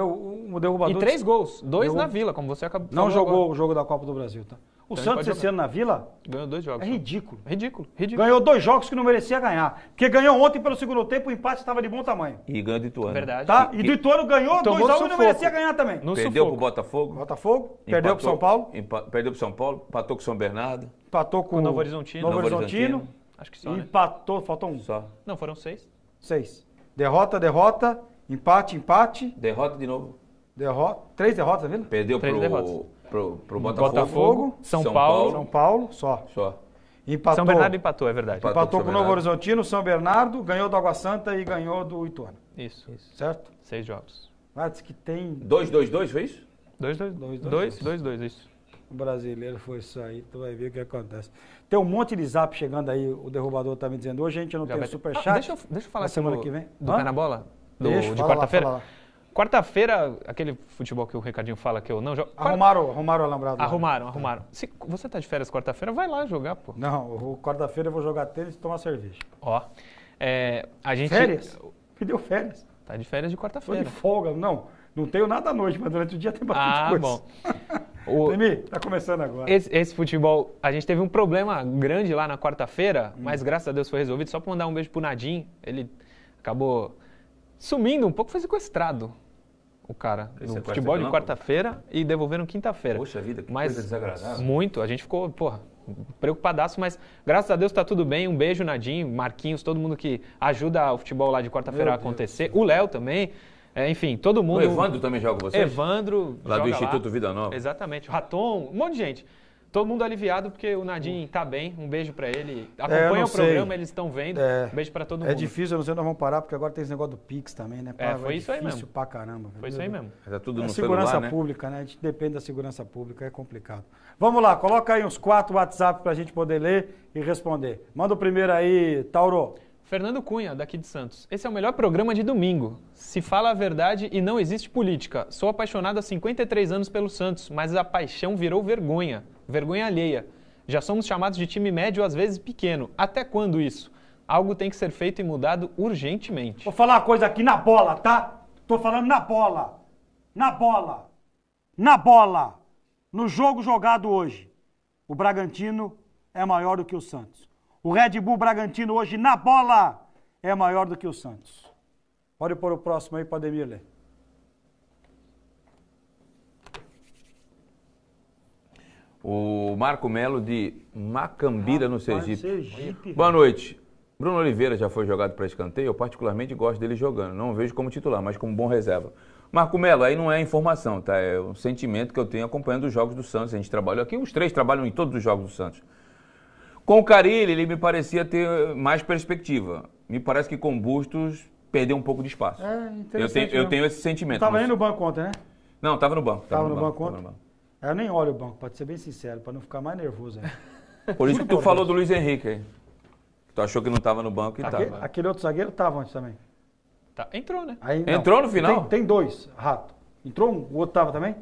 O, derrubador... E três gols, dois na Vila, como você acabou Não jogou agora. o jogo da Copa do Brasil, tá? O então Santos esse ano na Vila... Ganhou dois jogos. É ridículo. Ridículo, ridículo. Ganhou dois jogos que não merecia ganhar. Porque ganhou ontem pelo segundo tempo, o empate estava de bom tamanho. E ganhou de Ituano. Verdade. Tá? E, e do Ituano ganhou então, dois jogos que não merecia ganhar também. No perdeu sufoco. pro Botafogo. Botafogo. Empatou, perdeu pro São Paulo. Empa, perdeu pro São Paulo. Empatou com o São Bernardo. Empatou com o Novo Horizontino. Novo Horizontino. Acho que só, né? Empatou, né? faltou um. Só. Não, foram seis. Seis. Derrota, derrota Empate, empate. Derrota de novo. Derrota. Três derrotas, tá vendo? Perdeu Três pro, derrotas. pro, pro hum. Botafogo, Botafogo São, São, Paulo. São Paulo, só. Só. Empatou. São Bernardo empatou, é verdade. Empatou, empatou com o Novo Horizontino, São Bernardo, ganhou do Água Santa e ganhou do Ituano. Isso. isso. Certo? Seis jogos. Ah, diz que tem... 2-2-2, foi isso? 2-2-2, 2-2, isso. O brasileiro foi isso aí, tu vai ver o que acontece. Tem um monte de zap chegando aí, o derrubador tá me dizendo. Hoje a gente não Já tem vai... superchat. Ah, deixa, eu, deixa eu falar assim semana do, que vem. Do Pé na Bola do, Deixa, de quarta-feira? Quarta-feira, aquele futebol que o Recadinho fala que eu não jogo. Arrumaram, arrumaram o Alambrado. Arrumaram, tá. arrumaram. Se você tá de férias quarta-feira, vai lá jogar, pô. Não, quarta-feira eu vou jogar tênis e tomar cerveja. Ó. É, a gente. Férias? Me deu férias. Tá de férias de quarta-feira. Tô de folga, não. Não tenho nada à noite, mas durante o dia tem bastante ah, coisa. Ah, bom. O... Demi, tá começando agora. Esse, esse, futebol, a gente teve um problema grande lá na quarta-feira, hum. mas graças a Deus foi resolvido. Só pra mandar um beijo pro Nadim, ele acabou sumindo um pouco, foi sequestrado o cara Esse no é futebol de quarta-feira e devolveram quinta-feira. Poxa vida, que mas, coisa desagradável. Muito, a gente ficou, porra, preocupadaço, mas graças a Deus tá tudo bem. Um beijo, Nadim, Marquinhos, todo mundo que ajuda o futebol lá de quarta-feira a acontecer. Deus. O Léo também. É, enfim, todo mundo. O Evandro também joga com vocês? Evandro. Lá do Instituto lá. Vida Nova. Exatamente. Raton, um monte de gente. Todo mundo aliviado porque o Nadim hum. tá bem. Um beijo para ele. É, Acompanha é, o sei. programa, eles estão vendo. É, um beijo para todo é mundo. É difícil, eu não sei nós vamos parar, porque agora tem esse negócio do Pix também, né? É, Pá, é, foi é isso aí mesmo. difícil pra caramba. Foi isso aí mesmo. Tá tudo é no segurança celular, né? pública, né? A gente depende da segurança pública, é complicado. Vamos lá, coloca aí uns quatro WhatsApp para a gente poder ler e responder. Manda o primeiro aí, Tauro. Fernando Cunha, daqui de Santos. Esse é o melhor programa de domingo. Se fala a verdade e não existe política. Sou apaixonado há 53 anos pelo Santos, mas a paixão virou vergonha. Vergonha alheia. Já somos chamados de time médio, às vezes pequeno. Até quando isso? Algo tem que ser feito e mudado urgentemente. Vou falar uma coisa aqui na bola, tá? Tô falando na bola. Na bola. Na bola. No jogo jogado hoje, o Bragantino é maior do que o Santos. O Red Bull Bragantino hoje na bola é maior do que o Santos. Pode pôr o próximo aí, Pademir ler. O Marco Melo de Macambira, no Sergipe. Sergipe. Boa noite. Bruno Oliveira já foi jogado para escanteio. Eu particularmente gosto dele jogando. Não vejo como titular, mas como bom reserva. Marco Melo, aí não é informação, tá? É um sentimento que eu tenho acompanhando os jogos do Santos. A gente trabalha aqui, os três trabalham em todos os jogos do Santos. Com o Carilli, ele me parecia ter mais perspectiva. Me parece que com Bustos perdeu um pouco de espaço. É interessante. Eu tenho, eu tenho esse sentimento. Tava aí no banco ontem, né? Não, tava no banco. tava no, no, banco ontem eu nem olho o banco, pode ser bem sincero, para não ficar mais nervoso. Aí. Por isso que tu falou do Luiz Henrique aí. Tu achou que não estava no banco e Aquele, tava. aquele outro zagueiro estava antes também. Tá, entrou, né? Aí, Entrou no final? Tem, tem dois, rato. Entrou um, o outro tava também?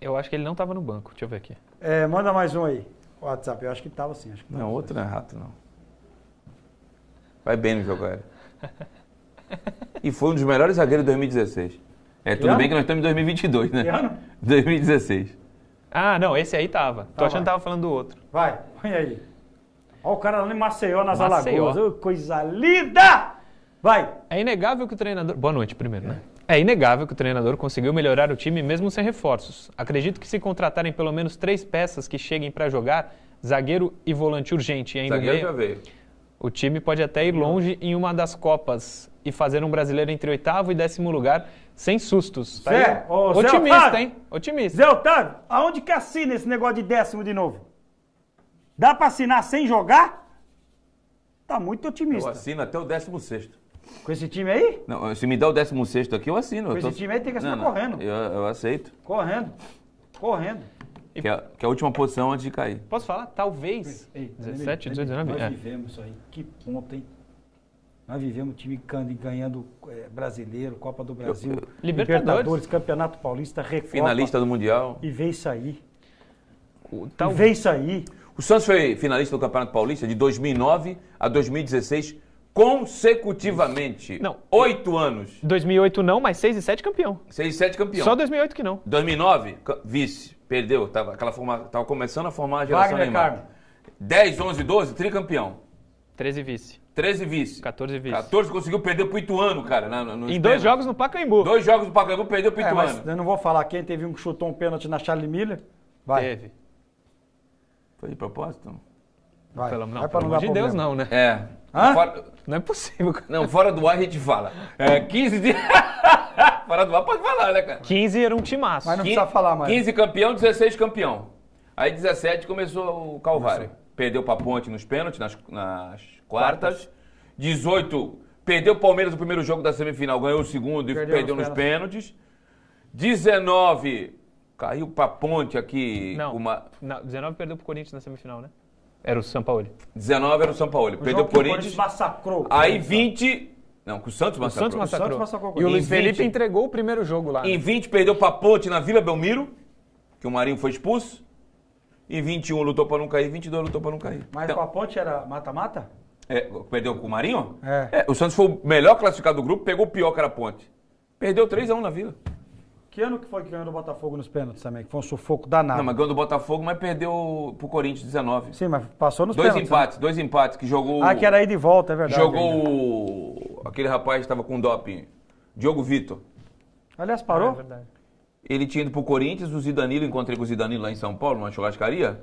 Eu acho que ele não estava no banco, deixa eu ver aqui. É, manda mais um aí, WhatsApp. Eu acho que estava sim. Acho que não, outro não é rato, não. Vai bem no jogo aéreo. e foi um dos melhores zagueiros de 2016. É, tudo bem que nós estamos em 2022, né? 2016. Ah, não, esse aí tava. Tá, Tô achando que tava falando do outro. Vai, põe aí. Olha o cara lá em Maceió, nas Maceió. Alagoas. Oh, coisa linda! Vai! É inegável que o treinador. Boa noite, primeiro, né? É inegável que o treinador conseguiu melhorar o time mesmo sem reforços. Acredito que se contratarem pelo menos três peças que cheguem para jogar, zagueiro e volante urgente, ainda zagueiro meio, já veio. O time pode até ir longe em uma das Copas e fazer um brasileiro entre oitavo e décimo lugar sem sustos. Tá Zé, Otimista, Otávio, hein? Otimista. Zé Otávio, aonde que assina esse negócio de décimo de novo? Dá pra assinar sem jogar? Tá muito otimista. Eu assino até o décimo sexto. Com esse time aí? Não, se me dá o décimo sexto aqui, eu assino. Com eu tô... esse time aí tem que assinar não, não. correndo. Eu, eu, aceito. Correndo. Correndo. E... Que, é, que é a última posição antes de cair. Posso falar? Talvez. Ei, 17, 18, 19. Nós é. vivemos isso aí. Que ponto, hein? Nós vivemos o time ganhando é, brasileiro, Copa do Brasil, eu, eu, libertadores. libertadores. Campeonato Paulista, Recopa. Finalista do Mundial. E veio sair. O, tá e veio sair. O Santos foi finalista do Campeonato Paulista de 2009 a 2016 consecutivamente. Não. Oito anos. 2008 não, mas seis e sete campeão. seis e sete campeão. Só 2008 que não. 2009, vice. Perdeu. Tava, aquela forma, tava começando a formar a geração Wagner, Neymar. Carmo. 10, 11, 12, tricampeão. 13 vice. 13 vice. 14 vice. 14 conseguiu perder pro Ituano, cara. Na, no, no em dois jogos no Pacaembu. Dois jogos no Pacaembu, perdeu pro é, Ituano. eu não vou falar quem teve um que chutou um pênalti na Charlie Miller. Vai. Teve. Foi de propósito? Vai. Pelo, não, Vai pelo amor de problema. Deus, não, né? É. Fora... Não é possível. Cara. Não, fora do ar a gente fala. É, 15 de. fora do ar pode falar, né, cara? 15 era um timaço. Mas não 15, precisa falar mais. 15 campeão, 16 campeão. Aí 17 começou o Calvário. Começou. Perdeu pra ponte nos pênaltis, nas, nas quartas. 18, perdeu o Palmeiras no primeiro jogo da semifinal, ganhou o segundo e perdeu, perdeu nos pênaltis. 19, caiu pra ponte aqui. Não, uma... não 19 perdeu pro Corinthians na semifinal, né? Era o São Paulo. 19 era o São Paulo. O perdeu o Corinthians. O Corinthians massacrou. Aí 20. Não, com o Santos massacrou. O Santos massacrou. O Santos massacrou. E o Luiz Felipe 20, entregou o primeiro jogo lá. Em 20 né? perdeu pra Ponte na Vila Belmiro, que o Marinho foi expulso. Em 21 lutou pra não cair, 22 lutou pra não cair. Mas então, com a Ponte era mata-mata? É, perdeu com o Marinho? É. é. O Santos foi o melhor classificado do grupo, pegou o pior que era a ponte. Perdeu 3x1 na vila. Que ano que foi que ganhou do Botafogo nos pênaltis também? Que foi um sufoco danado. Não, mas ganhou do Botafogo, mas perdeu pro Corinthians 19. Sim, mas passou nos dois pênaltis. Dois né? empates, né? dois empates que jogou. Ah, que era aí de volta, é verdade. Jogou é. aquele rapaz que estava com doping, Diogo Vitor. Aliás, parou? Ah, é verdade. Ele tinha ido pro Corinthians, o Zidanilo, encontrei com o Zidanilo lá em São Paulo, numa churrascaria.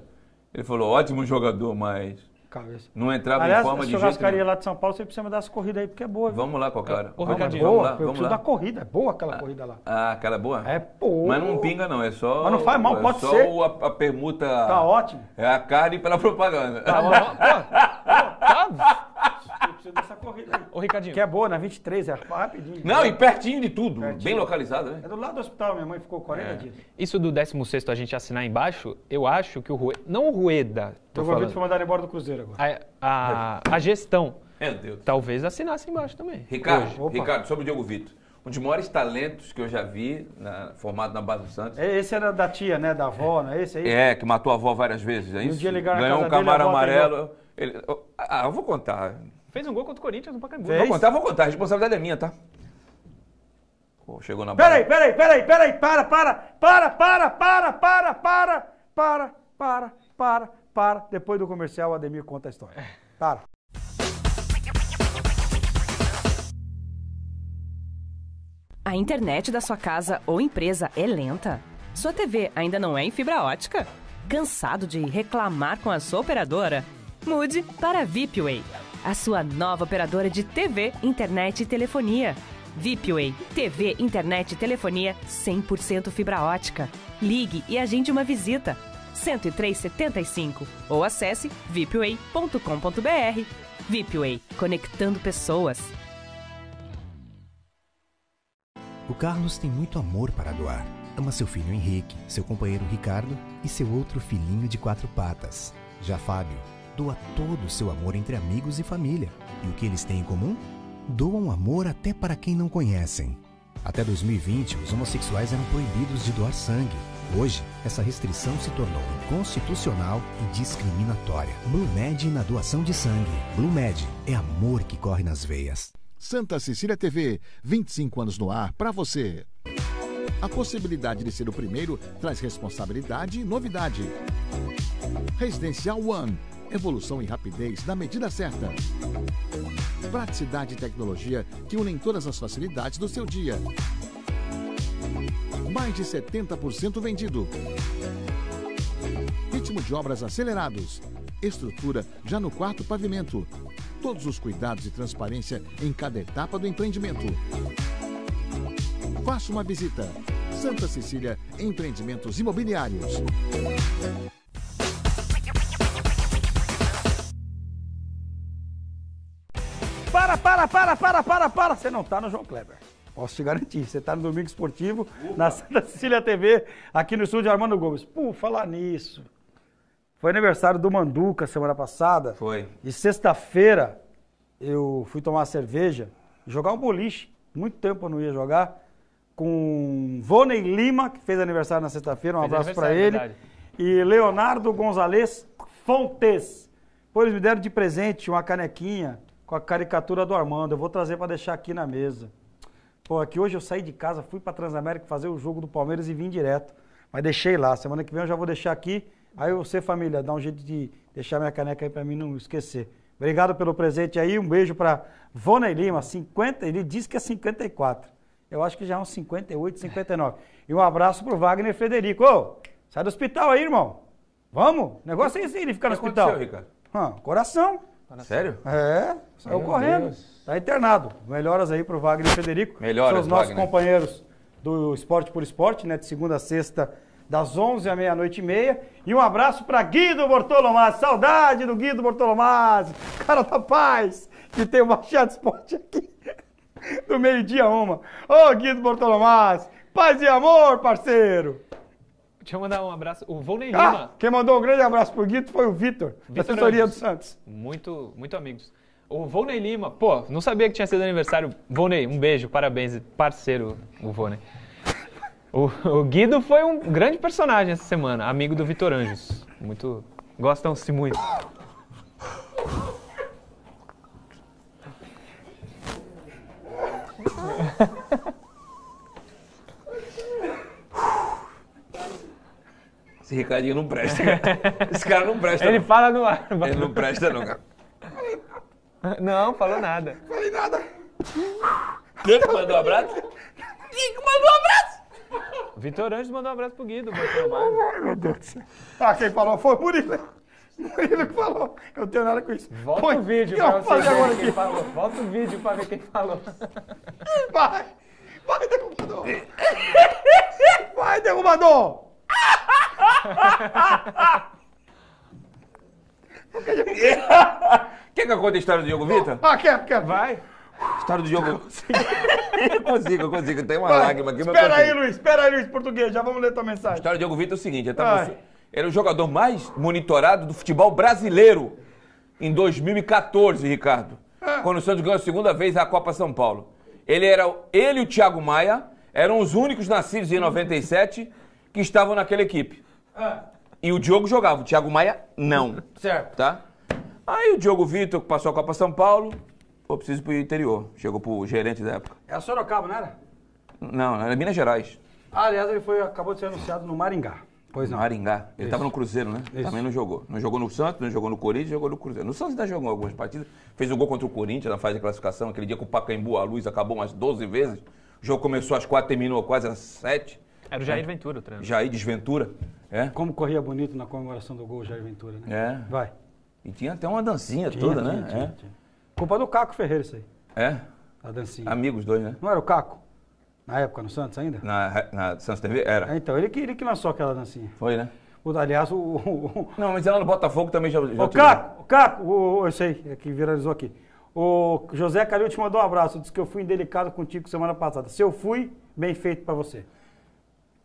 Ele falou: ótimo jogador, mas Cabeça. Não entrava Aliás, em forma de churrascaria lá de São Paulo, você precisa me dar essa corrida aí, porque é boa. Viu? Vamos lá, Cocara. É, porra, vamos, é boa, vamos lá, eu vamos preciso lá. da corrida, é boa aquela ah, corrida lá. Ah, aquela é boa? É boa. Mas não pinga não, é só... Mas não faz mal, é pode só ser. só a, a, permuta... Tá ótimo. É a carne pela propaganda. Tá, bom. tá corrida aí. Ô, Ricardinho. Que é boa, na 23, é rapidinho. Não, e pertinho de tudo, pertinho. bem localizado, né? É do lado do hospital, minha mãe ficou 40 é. dias. Isso do 16 a gente assinar embaixo, eu acho que o Rueda. Não o Rueda. O Rueda foi mandado embora do Cruzeiro agora. A, a, a gestão. Meu Deus. Talvez assinasse embaixo também. Ricardo, Ricardo sobre o Diogo Vitor um dos maiores talentos que eu já vi, na, formado na base do Santos. É, esse era da tia, né? Da avó, é. não é esse aí? É, é, que matou a avó várias vezes, é um isso? Ganhou um camarão amarelo. Ele, ah, eu vou contar. Fez um gol contra o Corinthians no Pacaembu. Né? Vou contar, vou contar. A responsabilidade é minha, tá? Pô, chegou na bola. Peraí, peraí, peraí, peraí. Para, para, para, para, para, para, para, para, para, para, para. Depois do comercial, o Ademir conta a história. Para. A internet da sua casa ou empresa é lenta? Sua TV ainda não é em fibra ótica? Cansado de reclamar com a sua operadora? Mude para a VIPway a sua nova operadora de TV, internet e telefonia. Vipway, TV, internet e telefonia 100% fibra ótica. Ligue e agende uma visita. 10375 ou acesse vipway.com.br. Vipway, conectando pessoas. O Carlos tem muito amor para doar. Ama seu filho Henrique, seu companheiro Ricardo e seu outro filhinho de quatro patas. Já Fábio doa todo o seu amor entre amigos e família. E o que eles têm em comum? Doam amor até para quem não conhecem. Até 2020, os homossexuais eram proibidos de doar sangue. Hoje, essa restrição se tornou inconstitucional e discriminatória. Med na doação de sangue. Med é amor que corre nas veias. Santa Cecília TV, 25 anos no ar para você. A possibilidade de ser o primeiro traz responsabilidade e novidade. Residencial One Evolução e rapidez na medida certa. Praticidade e tecnologia que unem todas as facilidades do seu dia. Mais de 70% vendido. Ritmo de obras acelerados. Estrutura já no quarto pavimento. Todos os cuidados e transparência em cada etapa do empreendimento. Faça uma visita. Santa Cecília Empreendimentos Imobiliários. para, para, para, para, para, para. Você não está no João Kleber. Posso te garantir, você está no Domingo Esportivo, na Santa Cecília TV, aqui no estúdio Armando Gomes. Pô, falar nisso. Foi aniversário do Manduca semana passada. Foi. E sexta-feira eu fui tomar cerveja, jogar um boliche. Muito tempo eu não ia jogar. Com Vonei Lima, que fez aniversário na sexta-feira, um fez abraço para ele. E Leonardo Gonzalez Fontes. Pois me deram de presente uma canequinha com a caricatura do Armando. Eu vou trazer para deixar aqui na mesa. Pô, aqui é hoje eu saí de casa, fui para Transamérica fazer o jogo do Palmeiras e vim direto. Mas deixei lá. Semana que vem eu já vou deixar aqui. Aí você, família, dá um jeito de deixar minha caneca aí para mim não esquecer. Obrigado pelo presente aí. Um beijo para Vonei Lima, 50. Ele diz que é 54. Eu acho que já é uns 58, 59. E um abraço pro Wagner Frederico. Ô, sai do hospital aí, irmão. Vamos? O negócio é esse, ele fica no que hospital. Ricardo? coração. Sério? É. é, saiu correndo. Está Tá internado. Melhoras aí pro Wagner e Federico. Melhoras, São os nossos Wagner. companheiros do Esporte por Esporte, né? De segunda a sexta, das 11 à meia-noite e meia. E um abraço para Guido Bortolomazzi. Saudade do Guido Bortolomazzi. Cara da paz, que tem o Machado Esporte aqui. Do meio-dia uma. Ô, Guido Bortolomazzi. Paz e amor, parceiro. Deixa eu mandar um abraço. O Volney ah, Lima. Quem mandou um grande abraço pro Guito foi o Vitor, da assessoria do Santos. Muito, muito amigos. O Volney Lima, pô, não sabia que tinha sido aniversário. Volney, um beijo, parabéns, parceiro, o Volney. O, o Guido foi um grande personagem essa semana, amigo do Vitor Anjos. Muito. Gostam-se muito. Esse Ricardinho não presta, Esse cara não presta. Ele não. fala no ar. Ele não presta, não, cara. Não, falou nada. Falei nada. Quem é que mandou um abraço? Quem que mandou um abraço? Vitor Anjos mandou um abraço pro Guido. Ai, meu Deus Ah, quem falou foi o Murilo. Murilo que falou. Eu não tenho nada com isso. Volta Põe. o vídeo que pra você ver agora quem aqui. falou. Volta o vídeo pra ver quem falou. Vai. Vai, derrubador. Vai, derrubador. Quer que eu conte a história do Diogo Vitor? Ah, quer, quer. Vai. História do Diogo. eu consigo, eu consigo. Tem uma Vai. lágrima aqui, mas. Espera aí, Luiz. Espera aí, Luiz, português. Já vamos ler tua mensagem. A história do Diogo Vitor é o seguinte: ele é tava, era o jogador mais monitorado do futebol brasileiro em 2014, Ricardo. Ah. Quando o Santos ganhou a segunda vez a Copa São Paulo. Ele era ele e o Thiago Maia eram os únicos nascidos em 97 que estavam naquela equipe. Ah. E o Diogo jogava, o Thiago Maia não. Certo. Tá? Aí o Diogo Vitor passou a Copa São Paulo, eu preciso ir pro interior. Chegou pro gerente da época. Era Sorocaba, não era? Não, era Minas Gerais. Ah, aliás, ele foi, acabou de ser anunciado no Maringá. Pois não. Maringá. Ele estava no Cruzeiro, né? Isso. Também não jogou. Não jogou no Santos, não jogou no Corinthians, jogou no Cruzeiro. No Santos ainda jogou algumas partidas. Fez o um gol contra o Corinthians na fase de classificação, aquele dia com o Pacaembu, a luz, acabou umas 12 vezes. O jogo começou às 4, terminou quase às 7. Era é o Jair Ventura o treinador. Jair Desventura. É? Como corria bonito na comemoração do gol Jair Ventura, né? É. Vai. E tinha até uma dancinha tinha, toda, tinha, né? Tinha, é. tinha. Culpa do Caco Ferreira isso aí. É? A dancinha. Amigos dois, né? Não era o Caco? Na época, no Santos ainda? Na, na Santos TV? Era. É, então, ele que, ele que lançou aquela dancinha. Foi, né? O, aliás, o, o, Não, mas ela no Botafogo também já. já o né? Caco, o Caco, o, eu sei, é que viralizou aqui. O José Calil te mandou um abraço, disse que eu fui indelicado contigo semana passada. Se eu fui, bem feito para você.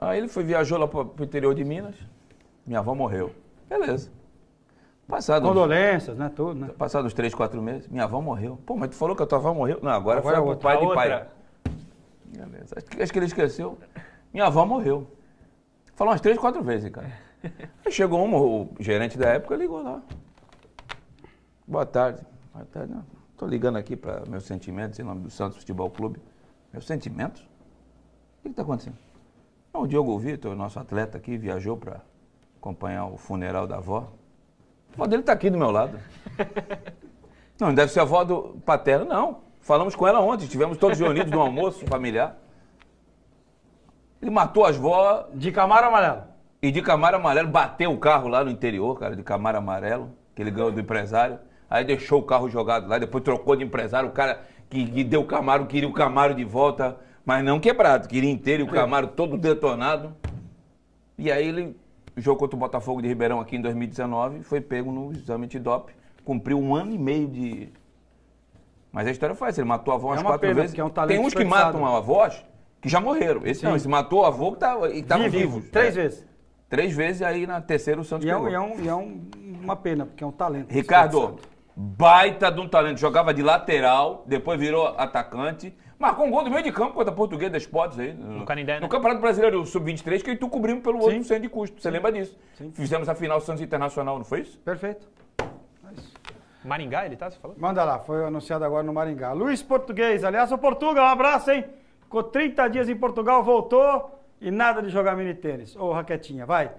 Aí ele foi, viajou lá para o interior de Minas. Minha avó morreu. Beleza. Passado Condolências, né? Tudo, né? Passados uns 3, 4 meses, minha avó morreu. Pô, mas tu falou que a tua avó morreu? Não, agora, agora foi é o pai de é pai. Beleza. Acho que, acho que ele esqueceu. Minha avó morreu. Falou umas 3, 4 vezes, cara. Aí chegou um, o gerente da época ligou lá. Boa tarde. Boa tarde, não. Tô ligando aqui para meus sentimentos em nome do Santos Futebol Clube. Meus sentimentos? O que está acontecendo? Então, o Diogo Vitor, nosso atleta aqui, viajou para acompanhar o funeral da avó. A avó dele está aqui do meu lado. Não, deve ser a avó do Paterno, Não, falamos com ela ontem, estivemos todos reunidos no almoço familiar. Ele matou as vó. De camaro amarelo. E de camaro amarelo, bateu o carro lá no interior, cara, de camaro amarelo, que ele ganhou do empresário. Aí deixou o carro jogado lá, depois trocou de empresário, o cara que, que deu o camaro, queria o camaro de volta mas não quebrado. Queria inteiro e o é. Camaro todo detonado. E aí ele jogou contra o Botafogo de Ribeirão aqui em 2019, foi pego no exame de dop, cumpriu um ano e meio de. Mas a história foi essa, ele matou a avó é umas é uma quatro pena, vezes. É um Tem uns que matam a avó que já morreram. Esse Sim. não, esse matou a avó que tá, estava vivo. vivo. Três é. vezes. Três vezes, aí na terceira o Santos e é pegou. É, um, e é um, uma pena, porque é um talento. Ricardo, baita de um talento. Jogava de lateral, depois virou atacante Marcou um gol do meio de campo contra a Portuguesa das Potes aí. No, no Canindé, né? Campeonato Brasileiro Sub-23, que eu e tu cobrimos pelo outro Sim. centro de custo. Você lembra disso? Sim. Fizemos a final Santos Internacional, não foi isso? Perfeito. É Maringá, ele tá? Você falou? Manda lá, foi anunciado agora no Maringá. Luiz Português, aliás, o Portugal, um abraço, hein? Ficou 30 dias em Portugal, voltou e nada de jogar mini tênis. Ô, Raquetinha, vai.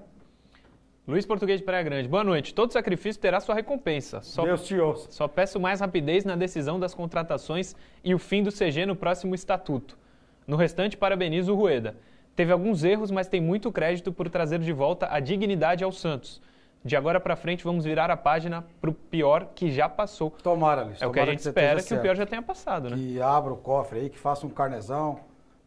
Luiz Português de Praia Grande, boa noite. Todo sacrifício terá sua recompensa. Só, Deus te ouça. Só peço mais rapidez na decisão das contratações e o fim do CG no próximo estatuto. No restante, parabenizo o Rueda. Teve alguns erros, mas tem muito crédito por trazer de volta a dignidade ao Santos. De agora para frente, vamos virar a página para o pior que já passou. Tomara, Luiz. É o que a gente que espera, que certo. o pior já tenha passado, né? Que abra o cofre aí, que faça um carnezão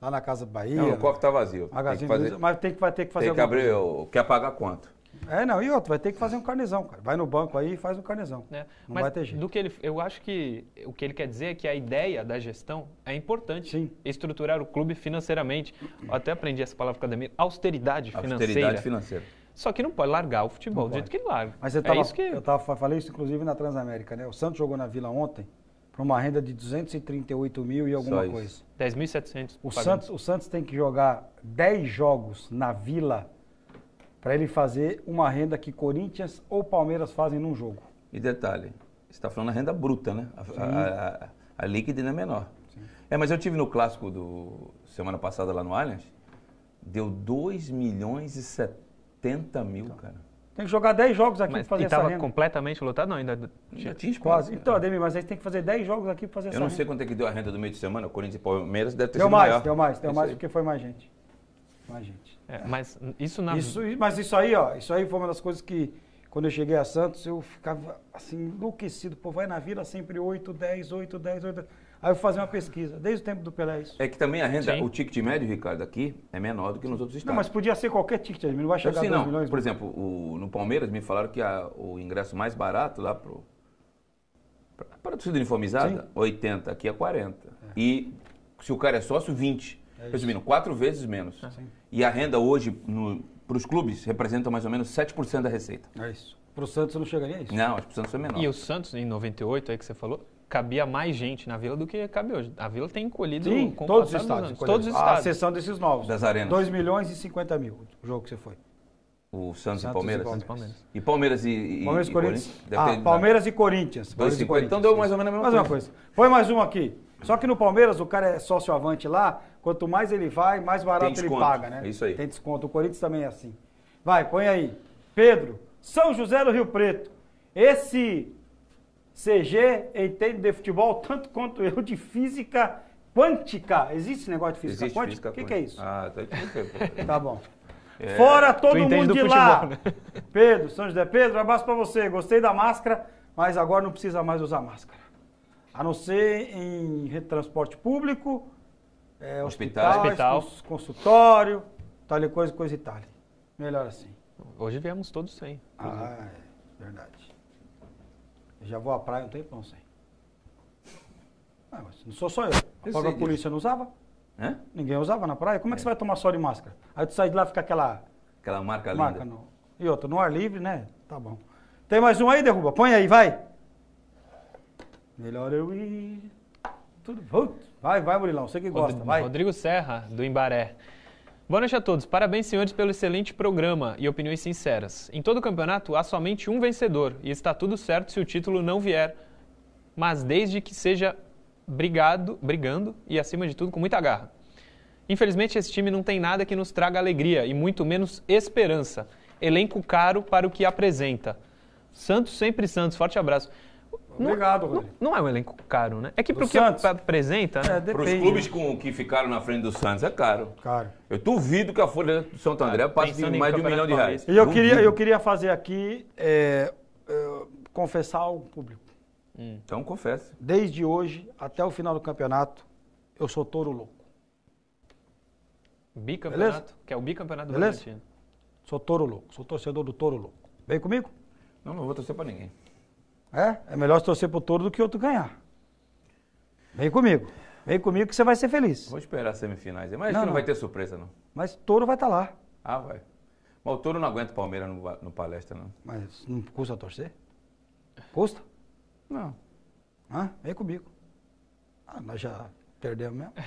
lá na Casa Bahia. Não, o cofre está vazio. fazer... Mas tem que, vai ter que fazer Tem que abrir, coisa. quer pagar quanto? É, não, e outro, vai ter que fazer um carnezão, cara. Vai no banco aí e faz um carnezão. É. Não Mas vai ter jeito. Do que ele, eu acho que o que ele quer dizer é que a ideia da gestão é importante. Sim. Estruturar o clube financeiramente. Eu até aprendi essa palavra com o Ademir, austeridade, financeira. Austeridade financeira. Só que não pode largar o futebol não do pode. jeito que ele larga. Mas você tava, tá é isso que... Eu tava, falei isso, inclusive, na Transamérica, né? O Santos jogou na Vila ontem para uma renda de 238 mil e alguma coisa. 10.700. O Santos, o Santos tem que jogar 10 jogos na Vila para ele fazer uma renda que Corinthians ou Palmeiras fazem num jogo. E detalhe, você está falando a renda bruta, né? A, a, a, a líquida ainda é menor. Sim. É, mas eu tive no clássico do semana passada lá no Allianz, deu 2 milhões e 70 mil, então, cara. Tem que jogar 10 jogos aqui para fazer essa renda. estava completamente lotado? Não, ainda tinha, tinha Quase. Então, Ademir, mas aí tem que fazer 10 jogos aqui para fazer eu essa renda. Eu não sei quanto é que deu a renda do meio de semana, Corinthians e Palmeiras deve ter deu sido mais, maior. Deu mais, deu mais, deu mais porque foi mais gente. Mais gente. É, mas isso não. isso, mas isso aí, ó, isso aí foi uma das coisas que quando eu cheguei a Santos, eu ficava assim enlouquecido, pô, vai na vila sempre 8, 10, 8, 10, 8. Aí eu fazia uma pesquisa, desde o tempo do Pelé é isso. É que também a renda, Sim. o ticket médio, Ricardo, aqui é menor do que nos outros estados. Não, mas podia ser qualquer ticket, não vai chegar a 2 não. milhões. Por né? exemplo, o, no Palmeiras me falaram que a, o ingresso mais barato lá pro para a torcida uniformizada, Sim. 80, aqui é 40. É. E se o cara é sócio, 20. É Resumindo, quatro vezes menos. É. Sim e a renda hoje para os clubes representa mais ou menos 7% da receita. É isso. Para o Santos não chegaria a isso? Não, acho que o Santos é menor. E o Santos, em 98, aí que você falou, cabia mais gente na Vila do que cabe hoje. A Vila tem encolhido Sim, com todos os estados todos os estados A exceção desses novos. Das arenas. 2 milhões e 50 mil, o jogo que você foi. O Santos, Santos e, Palmeiras. e Palmeiras. E Palmeiras e, e, Palmeiras e Corinthians. Ah, Palmeiras e Corinthians. Palmeiras e Corinthians. Então deu mais ou menos a mesma mais coisa. Uma coisa. Foi mais um aqui. Só que no Palmeiras, o cara é sócio avante lá, quanto mais ele vai, mais barato ele paga, né? É isso aí. Tem desconto. O Corinthians também é assim. Vai, põe aí. Pedro, São José do Rio Preto. Esse CG entende de futebol tanto quanto eu de física quântica. Existe esse negócio de física Existe quântica? O que, que, é isso? Ah, tá, aqui, tá bom. É, Fora todo mundo de futebol, lá. Né? Pedro, São José. Pedro, abraço pra você. Gostei da máscara, mas agora não precisa mais usar máscara. A não ser em transporte público, é, hospital. consultório, tal e coisa, coisa e tal. Melhor assim. Hoje viemos todos sem. Ah, é verdade. Eu já vou à praia um tempão sem. Ah, mas não sou só eu. eu a polícia não usava? Ninguém usava na praia. Como é, é que você vai tomar sol de máscara? Aí tu sai de lá e fica aquela... Aquela marca, marca linda. No... E outra, no ar livre, né? Tá bom. Tem mais um aí, derruba. Põe aí, vai. Melhor eu ir. Tudo. Vai, vai, Murilão, você que gosta, Rodrigo, vai. Rodrigo Serra, do Imbaré. Boa noite a todos. Parabéns, senhores, pelo excelente programa e opiniões sinceras. Em todo o campeonato há somente um vencedor e está tudo certo se o título não vier, mas desde que seja brigado, brigando e, acima de tudo, com muita garra. Infelizmente, esse time não tem nada que nos traga alegria e muito menos esperança. Elenco caro para o que apresenta. Santos sempre Santos. Forte abraço. É- Obrigado, não, Rodrigo. Não, não, é um elenco caro, né? É que para o que apresenta, né? É, para os clubes com, que ficaram na frente do Santos é caro. Caro. Eu duvido que a Folha do Santo André é, passe de mais de um milhão de reais. E eu queria, eu queria fazer aqui, é, é, confessar ao público. Hum. Então confesse. Desde hoje até o final do campeonato, eu sou touro louco. Bicampeonato? Beleza? Que é o bicampeonato Beleza? do Beleza? Sou touro louco, sou torcedor do touro louco. Vem comigo? Não, não vou torcer para ninguém. É, é melhor torcer pro touro do que outro ganhar. Vem comigo. Vem comigo que você vai ser feliz. Vou esperar as semifinais. Mas não, não, não, vai ter surpresa, não. Mas touro vai estar tá lá. Ah, vai. Mas o touro não aguenta o Palmeiras no, no palestra, não. Mas não custa torcer? Custa? Não. Hã? Vem comigo. Ah, nós já perdemos mesmo.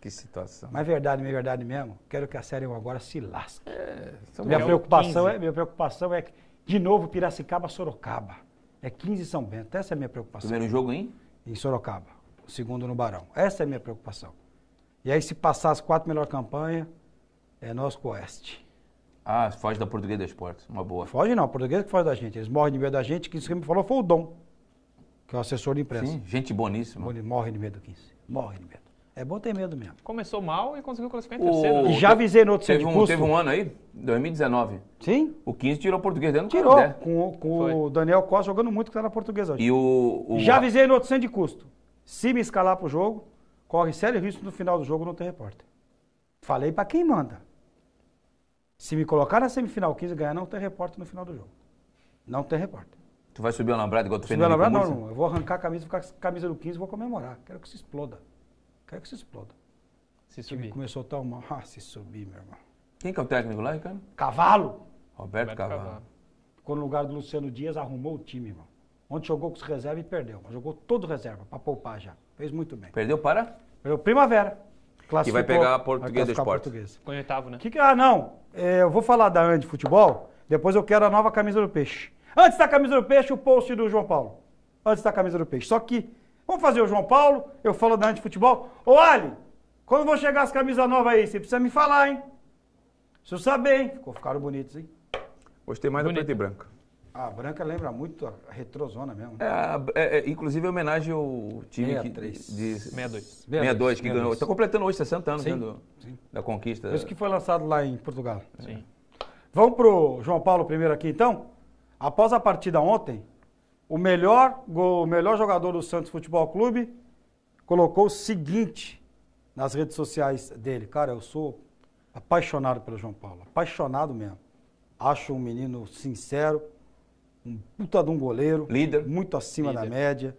Que situação. Mas verdade, minha verdade mesmo, quero que a Série 1 agora se lasque. É, minha, preocupação é, minha preocupação é que, de novo, Piracicaba, Sorocaba. É 15 São Bento. Essa é a minha preocupação. Primeiro jogo em? Em Sorocaba. Segundo no Barão. Essa é a minha preocupação. E aí, se passar as quatro melhores campanhas, é nós com o Oeste. Ah, foge da Portuguesa das portas. Uma boa. Foge não, a Portuguesa que foge da gente. Eles morrem de medo da gente. Quem me falou foi o Dom, que é o assessor de imprensa. Sim, gente boníssima. morre de medo do 15. Morre de medo. É bom ter medo mesmo. Começou mal e conseguiu classificar em terceiro. Já avisei no outro teve um, Teve um ano aí, 2019. Sim. O 15 tirou o português dentro do Tirou, com, com o Daniel Costa jogando muito que era tá na portuguesa hoje. E o, o... Já avisei no outro centro de custo. Se me escalar para o jogo, corre sério risco no final do jogo não ter repórter. Falei para quem manda. Se me colocar na semifinal 15 ganhar, não tem repórter no final do jogo. Não tem repórter. Tu vai subir o alambrado igual tu fez no Subir o alambrado não, não. Eu vou arrancar a camisa, ficar com a camisa do 15 e vou comemorar. Quero que se exploda. Quero que você exploda. Se tipo, subir. começou a tal mal. Ah, se subir, meu irmão. Quem que é o técnico lá, Ricardo? Cavalo! Roberto, Roberto Cavalo. Cavalo. Ficou no lugar do Luciano Dias, arrumou o time, irmão. Ontem jogou com os reservas e perdeu. Mas jogou todo reserva, para poupar já. Fez muito bem. Perdeu para? Perdeu Primavera. Que vai pegar a Portuguesa do Esporte. Com oitavo, né? Que, ah, não. É, eu vou falar da Andy Futebol, depois eu quero a nova camisa do Peixe. Antes da camisa do Peixe, o post do João Paulo. Antes da camisa do Peixe. Só que Vamos fazer o João Paulo, eu falo da de futebol. Ô Ali, quando vão chegar as camisas novas aí? Você precisa me falar, hein? Preciso saber, hein? Ficou, ficaram bonitos, hein? Gostei mais Bonito. da preta e branca. A branca lembra muito a retrozona mesmo. Né? É, é, é, inclusive, em homenagem ao time 63. Que, de 62. 62, que 62. ganhou. Está completando hoje 60 anos né, Sim. Né, do, Sim. da conquista. Isso que foi lançado lá em Portugal. Sim. Vamos para o João Paulo primeiro aqui, então. Após a partida ontem, o melhor, o melhor jogador do Santos Futebol Clube colocou o seguinte nas redes sociais dele. Cara, eu sou apaixonado pelo João Paulo, apaixonado mesmo. Acho um menino sincero, um puta de um goleiro. Líder. Muito acima Líder. da média.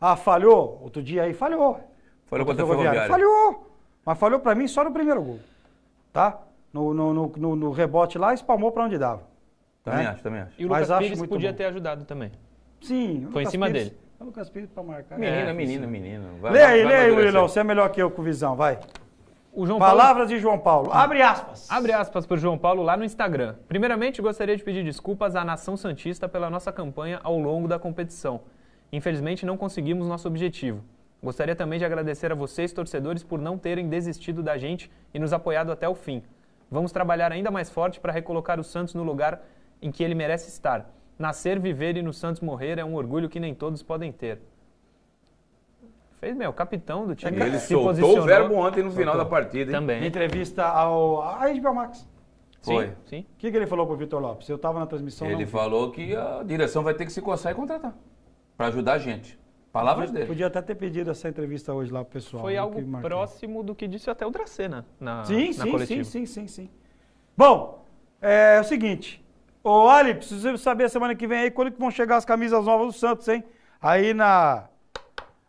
Ah, falhou? Outro dia aí, falhou. Falhou contra o Ferroviário. Falhou. Mas falhou para mim só no primeiro gol. Tá? No, no, no, no, no rebote lá, espalmou para onde dava. Também né? acho, também acho. E o Lucas Mas Pires podia bom. ter ajudado também. Sim. É Foi em cima Pires. dele. o é Lucas Pires para marcar. Menino, é, menino, menino. Vai, lê aí, vai, lê aí, Wilson. Você é melhor que eu com visão, vai. Palavras Paulo... de João Paulo. Abre aspas. Abre aspas para João Paulo lá no Instagram. Primeiramente, gostaria de pedir desculpas à Nação Santista pela nossa campanha ao longo da competição. Infelizmente, não conseguimos nosso objetivo. Gostaria também de agradecer a vocês, torcedores, por não terem desistido da gente e nos apoiado até o fim. Vamos trabalhar ainda mais forte para recolocar o Santos no lugar em que ele merece estar. Nascer, viver e no Santos morrer é um orgulho que nem todos podem ter. Fez, meu, capitão do time. É ele se soltou posicionou. o verbo ontem no final soltou. da partida. Hein? Também. Em entrevista ao a HBO Max. Foi. Sim. O que, que ele falou pro Vitor Lopes? Eu estava na transmissão. Ele não. falou que a direção vai ter que se coçar e contratar. para ajudar a gente. Palavras dele. Podia até ter pedido essa entrevista hoje lá pro pessoal. Foi né, algo próximo do que disse até o Dracena na, sim, na sim, coletiva. Sim, sim, sim, sim. Bom, é o seguinte. Ô, Ali, preciso saber semana que vem aí quando que vão chegar as camisas novas do Santos, hein? Aí na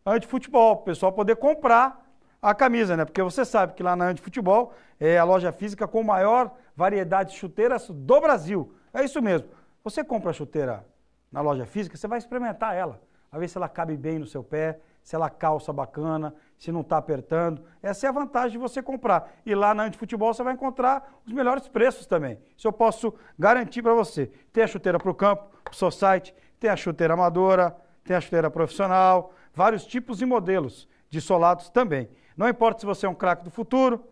Antifutebol, o pessoal poder comprar a camisa, né? Porque você sabe que lá na Antifutebol é a loja física com maior variedade de chuteiras do Brasil. É isso mesmo. Você compra a chuteira na loja física, você vai experimentar ela, a ver se ela cabe bem no seu pé, se ela calça bacana, se não está apertando. Essa é a vantagem de você comprar. E lá na Antifutebol você vai encontrar os melhores preços também. Isso eu posso garantir para você. Tem a chuteira para o campo, para o seu site, tem a chuteira amadora, tem a chuteira profissional, vários tipos e modelos de solados também. Não importa se você é um craque do futuro,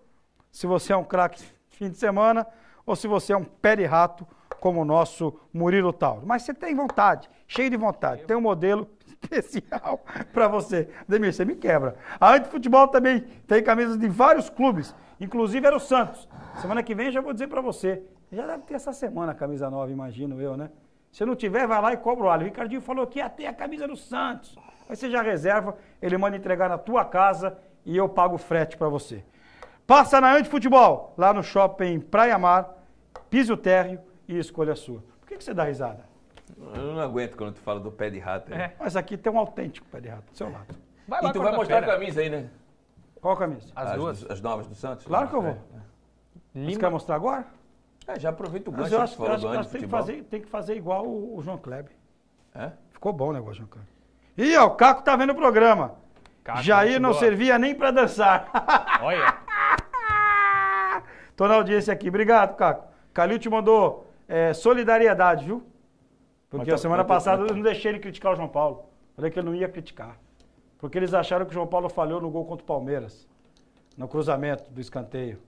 se você é um craque fim de semana ou se você é um pé de rato como o nosso Murilo Tauro. Mas você tem vontade, cheio de vontade, tem um modelo especial para você. Demir, você me quebra. A de futebol, também tem camisas de vários clubes, inclusive era o Santos. Semana que vem já vou dizer para você. Já deve ter essa semana a camisa nova, imagino eu, né? Se não tiver, vai lá e cobra o alho. O Ricardinho falou que ia ter a camisa do Santos. Aí você já reserva, ele manda entregar na tua casa e eu pago o frete para você. Passa na Ante Futebol, lá no shopping Praia Mar, pise o térreo e escolha a sua. Por que, que você dá risada? Eu não aguento quando tu fala do pé de rato. É. Mas aqui tem um autêntico pé de rato, do seu lado. Vai lá, e tu vai mostrar a camisa aí, né? Qual camisa? As, as duas. As novas do Santos? Claro que eu vou. É. é. quer mostrar agora? É, já aproveita o gancho. Mas eu acho, que, eu acho que nós tem que, fazer, tem que fazer igual o, o João Kleber. É? Ficou bom o negócio, João Kleber. Ih, ó, o Caco tá vendo o programa. Caco, Jair não boa. servia nem para dançar. Olha. Tô na audiência aqui. Obrigado, Caco. Calil te mandou é, solidariedade, viu? Porque a semana passada eu não deixei ele criticar o João Paulo. Falei que ele não ia criticar. Porque eles acharam que o João Paulo falhou no gol contra o Palmeiras, no cruzamento do escanteio.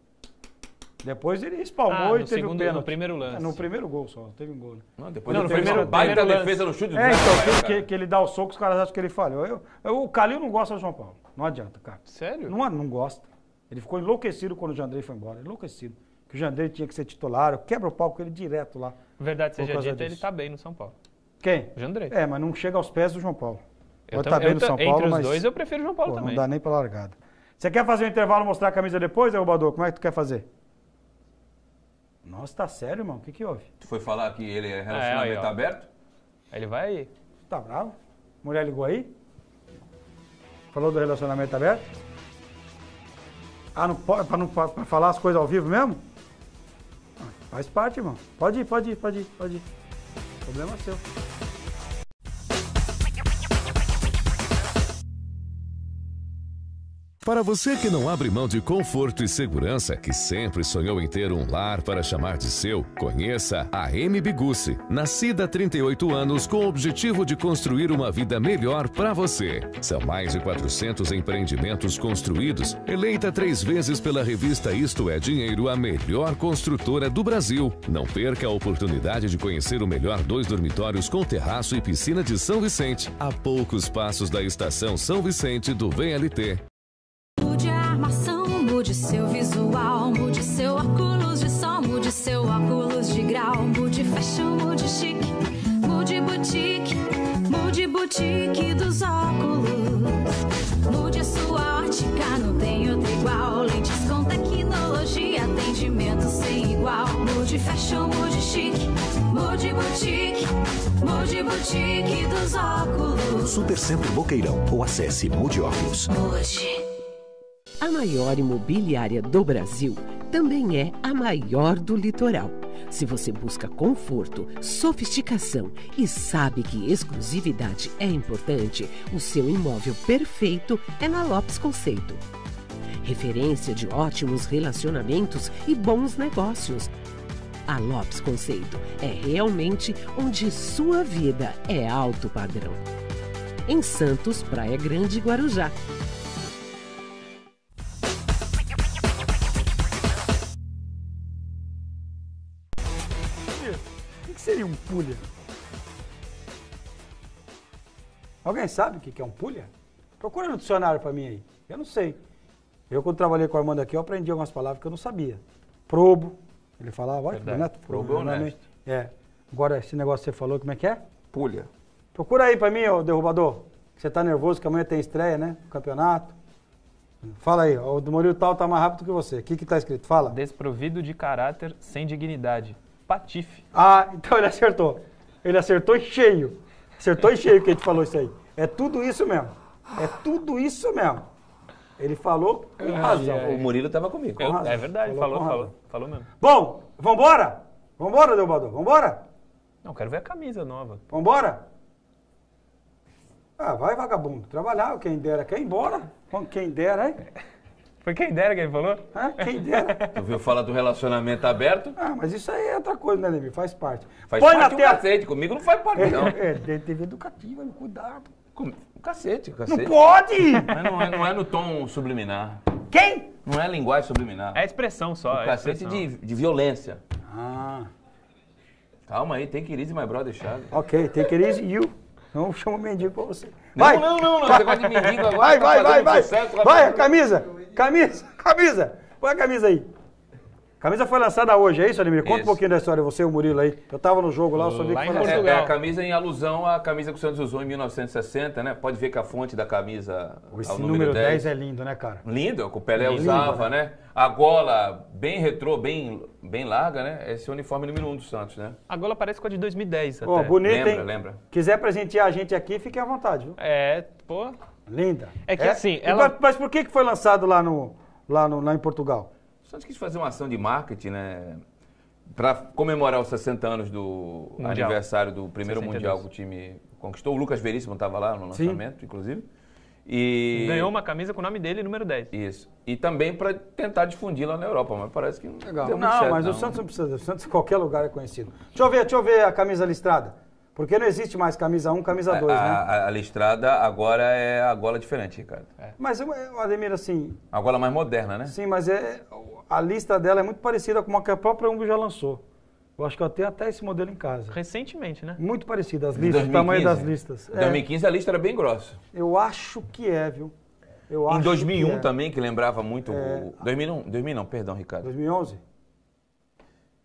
Depois ele espalmou ah, e teve segundo, o pênalti. No primeiro é, lance. É, no primeiro gol só, teve um gol. Né? Não, depois não, no primeiro, baita defesa no chute do É, então, que, que, ele dá o soco, os caras acham que ele falhou. Eu, eu, o Calil não gosta do João Paulo. Não adianta, cara. Sério? Não, não gosta. Ele ficou enlouquecido quando o Jandrei foi embora. Enlouquecido. Que o Jandrei tinha que ser titular. Eu quebra o palco ele direto lá. Verdade seja dita, disso. ele está bem no São Paulo. Quem? O Jandrei. É, mas não chega aos pés do João Paulo. Eu Pode tá bem no São Paulo, entre os mas... dois eu prefiro o João Paulo pô, também. Não dá nem para largada. Você quer fazer o um intervalo mostrar a camisa depois, Roubador? Como é que tu quer fazer? Nossa, tá sério, irmão? O que, que houve? Tu foi falar que ele é, é relacionamento é, aí, aberto? Ele vai aí. Tá bravo? Mulher ligou aí? Falou do relacionamento aberto? Ah, não pode, pra, não, pra falar as coisas ao vivo mesmo? Faz parte, irmão. Pode ir, pode ir, pode ir, pode ir. Problema seu. Para você que não abre mão de conforto e segurança, que sempre sonhou em ter um lar para chamar de seu, conheça a M. Bigucci. Nascida há 38 anos com o objetivo de construir uma vida melhor para você. São mais de 400 empreendimentos construídos, eleita três vezes pela revista Isto é Dinheiro a melhor construtora do Brasil. Não perca a oportunidade de conhecer o melhor dois dormitórios com terraço e piscina de São Vicente, a poucos passos da estação São Vicente do VLT. Mude a armação, mude seu visual, mude seu óculos de sol, mude seu óculos de grau, mude fashion, mude chique, mude boutique, mude boutique dos óculos. Mude a sua ótica, não tem outra igual. Lentes com tecnologia, atendimento sem igual. Mude fashion, mude chique, mude boutique, mude boutique dos óculos. Super Centro Boqueirão ou acesse Mude Óculos. Mude. A maior imobiliária do Brasil também é a maior do litoral. Se você busca conforto, sofisticação e sabe que exclusividade é importante, o seu imóvel perfeito é na Lopes Conceito. Referência de ótimos relacionamentos e bons negócios. A Lopes Conceito é realmente onde sua vida é alto padrão. Em Santos, Praia Grande e Guarujá. um pulha? Alguém sabe o que é um pulha? Procura no dicionário para mim aí. Eu não sei. Eu, quando trabalhei com o Armando aqui, eu aprendi algumas palavras que eu não sabia. Probo, ele falava, olha Verdade. Neto, probo, probo né? É. Agora, esse negócio que você falou, como é que é? Pulha. Procura aí para mim, ô derrubador. Que você tá nervoso que amanhã tem estreia, né? O campeonato. Fala aí, o do Murilo Tal tá mais rápido que você. O que que tá escrito? Fala. Desprovido de caráter, sem dignidade. Patife. Ah, então ele acertou. Ele acertou em cheio. Acertou em cheio que a gente falou isso aí. É tudo isso mesmo. É tudo isso mesmo. Ele falou com razão. O Murilo estava comigo. É, é verdade, falou, falou, falou, falou, mesmo. Bom, vambora? Vambora, Deubador? Vambora? Não, quero ver a camisa nova. Vambora? Ah, vai vagabundo. Trabalhar, quem dera. Quer ir embora? Quem dera, hein? É. Foi quem dera que ele falou? Ah, quem dera. tu viu falar do relacionamento aberto? Ah, mas isso aí é outra coisa, né, Levi? Faz parte. Faz Põe parte na tela. Cacete. Comigo não faz parte, não. É, é, TV educativa, cuidado. Com... Cacete, cacete. Não pode! Mas não é, não é no tom subliminar. Quem? Não é linguagem subliminar. É expressão só. O é cacete de, de violência. Ah. Calma aí, tem que ir my brother Chaves. Ok, tem que ir you. Não chama mendigo pra você. Vai. Não, não, não, não. Você gosta de mendigo agora. Vai, tá vai, vai, tá vai. Vai, a camisa. Camisa, camisa. Põe a camisa aí. camisa foi lançada hoje, é isso, Ademir? Conta isso. um pouquinho da história, você e o Murilo aí. Eu tava no jogo lá, eu soube que foi lançada. É, é, a camisa em alusão à camisa que o Santos usou em 1960, né? Pode ver que a fonte da camisa é Esse número, número 10. 10. é lindo, né, cara? Lindo, que o Pelé lindo, usava, né? né? A gola bem retrô, bem, bem larga, né? Esse é o uniforme número 1 um do Santos, né? A gola parece com a de 2010 até. Ó, oh, bonito, lembra, hein? Lembra, lembra. Quiser presentear a gente aqui, fique à vontade, viu? É, pô, Linda. É que é? assim. Ela... Mas, mas, por que foi lançado lá, no, lá, no, lá em Portugal? Só quis fazer uma ação de marketing, né? Para comemorar os 60 anos do mundial. aniversário do primeiro 62. Mundial que o time conquistou. O Lucas Veríssimo estava lá no lançamento, Sim. inclusive. E... Ganhou uma camisa com o nome dele, número 10. Isso. E também para tentar difundir lá na Europa, mas parece que não Legal. deu muito Não, certo, mas não. o Santos não precisa. O Santos em qualquer lugar é conhecido. Deixa eu ver, deixa eu ver a camisa listrada. Porque não existe mais camisa 1, um, camisa 2, é, né? A, a, listrada agora é a gola diferente, Ricardo. É. Mas, Ademir, assim... A gola mais moderna, né? Sim, mas é, a lista dela é muito parecida com a que a própria Umbro já lançou. Eu acho que eu tenho até esse modelo em casa. Recentemente, né? Muito parecido, as listas, 2015, o tamanho das listas. Em 2015 é. a lista era bem grossa. Eu acho que é, viu? Eu em 2001 que é. também, que lembrava muito... É... O... 2001, 2000 não, perdão, Ricardo. 2011?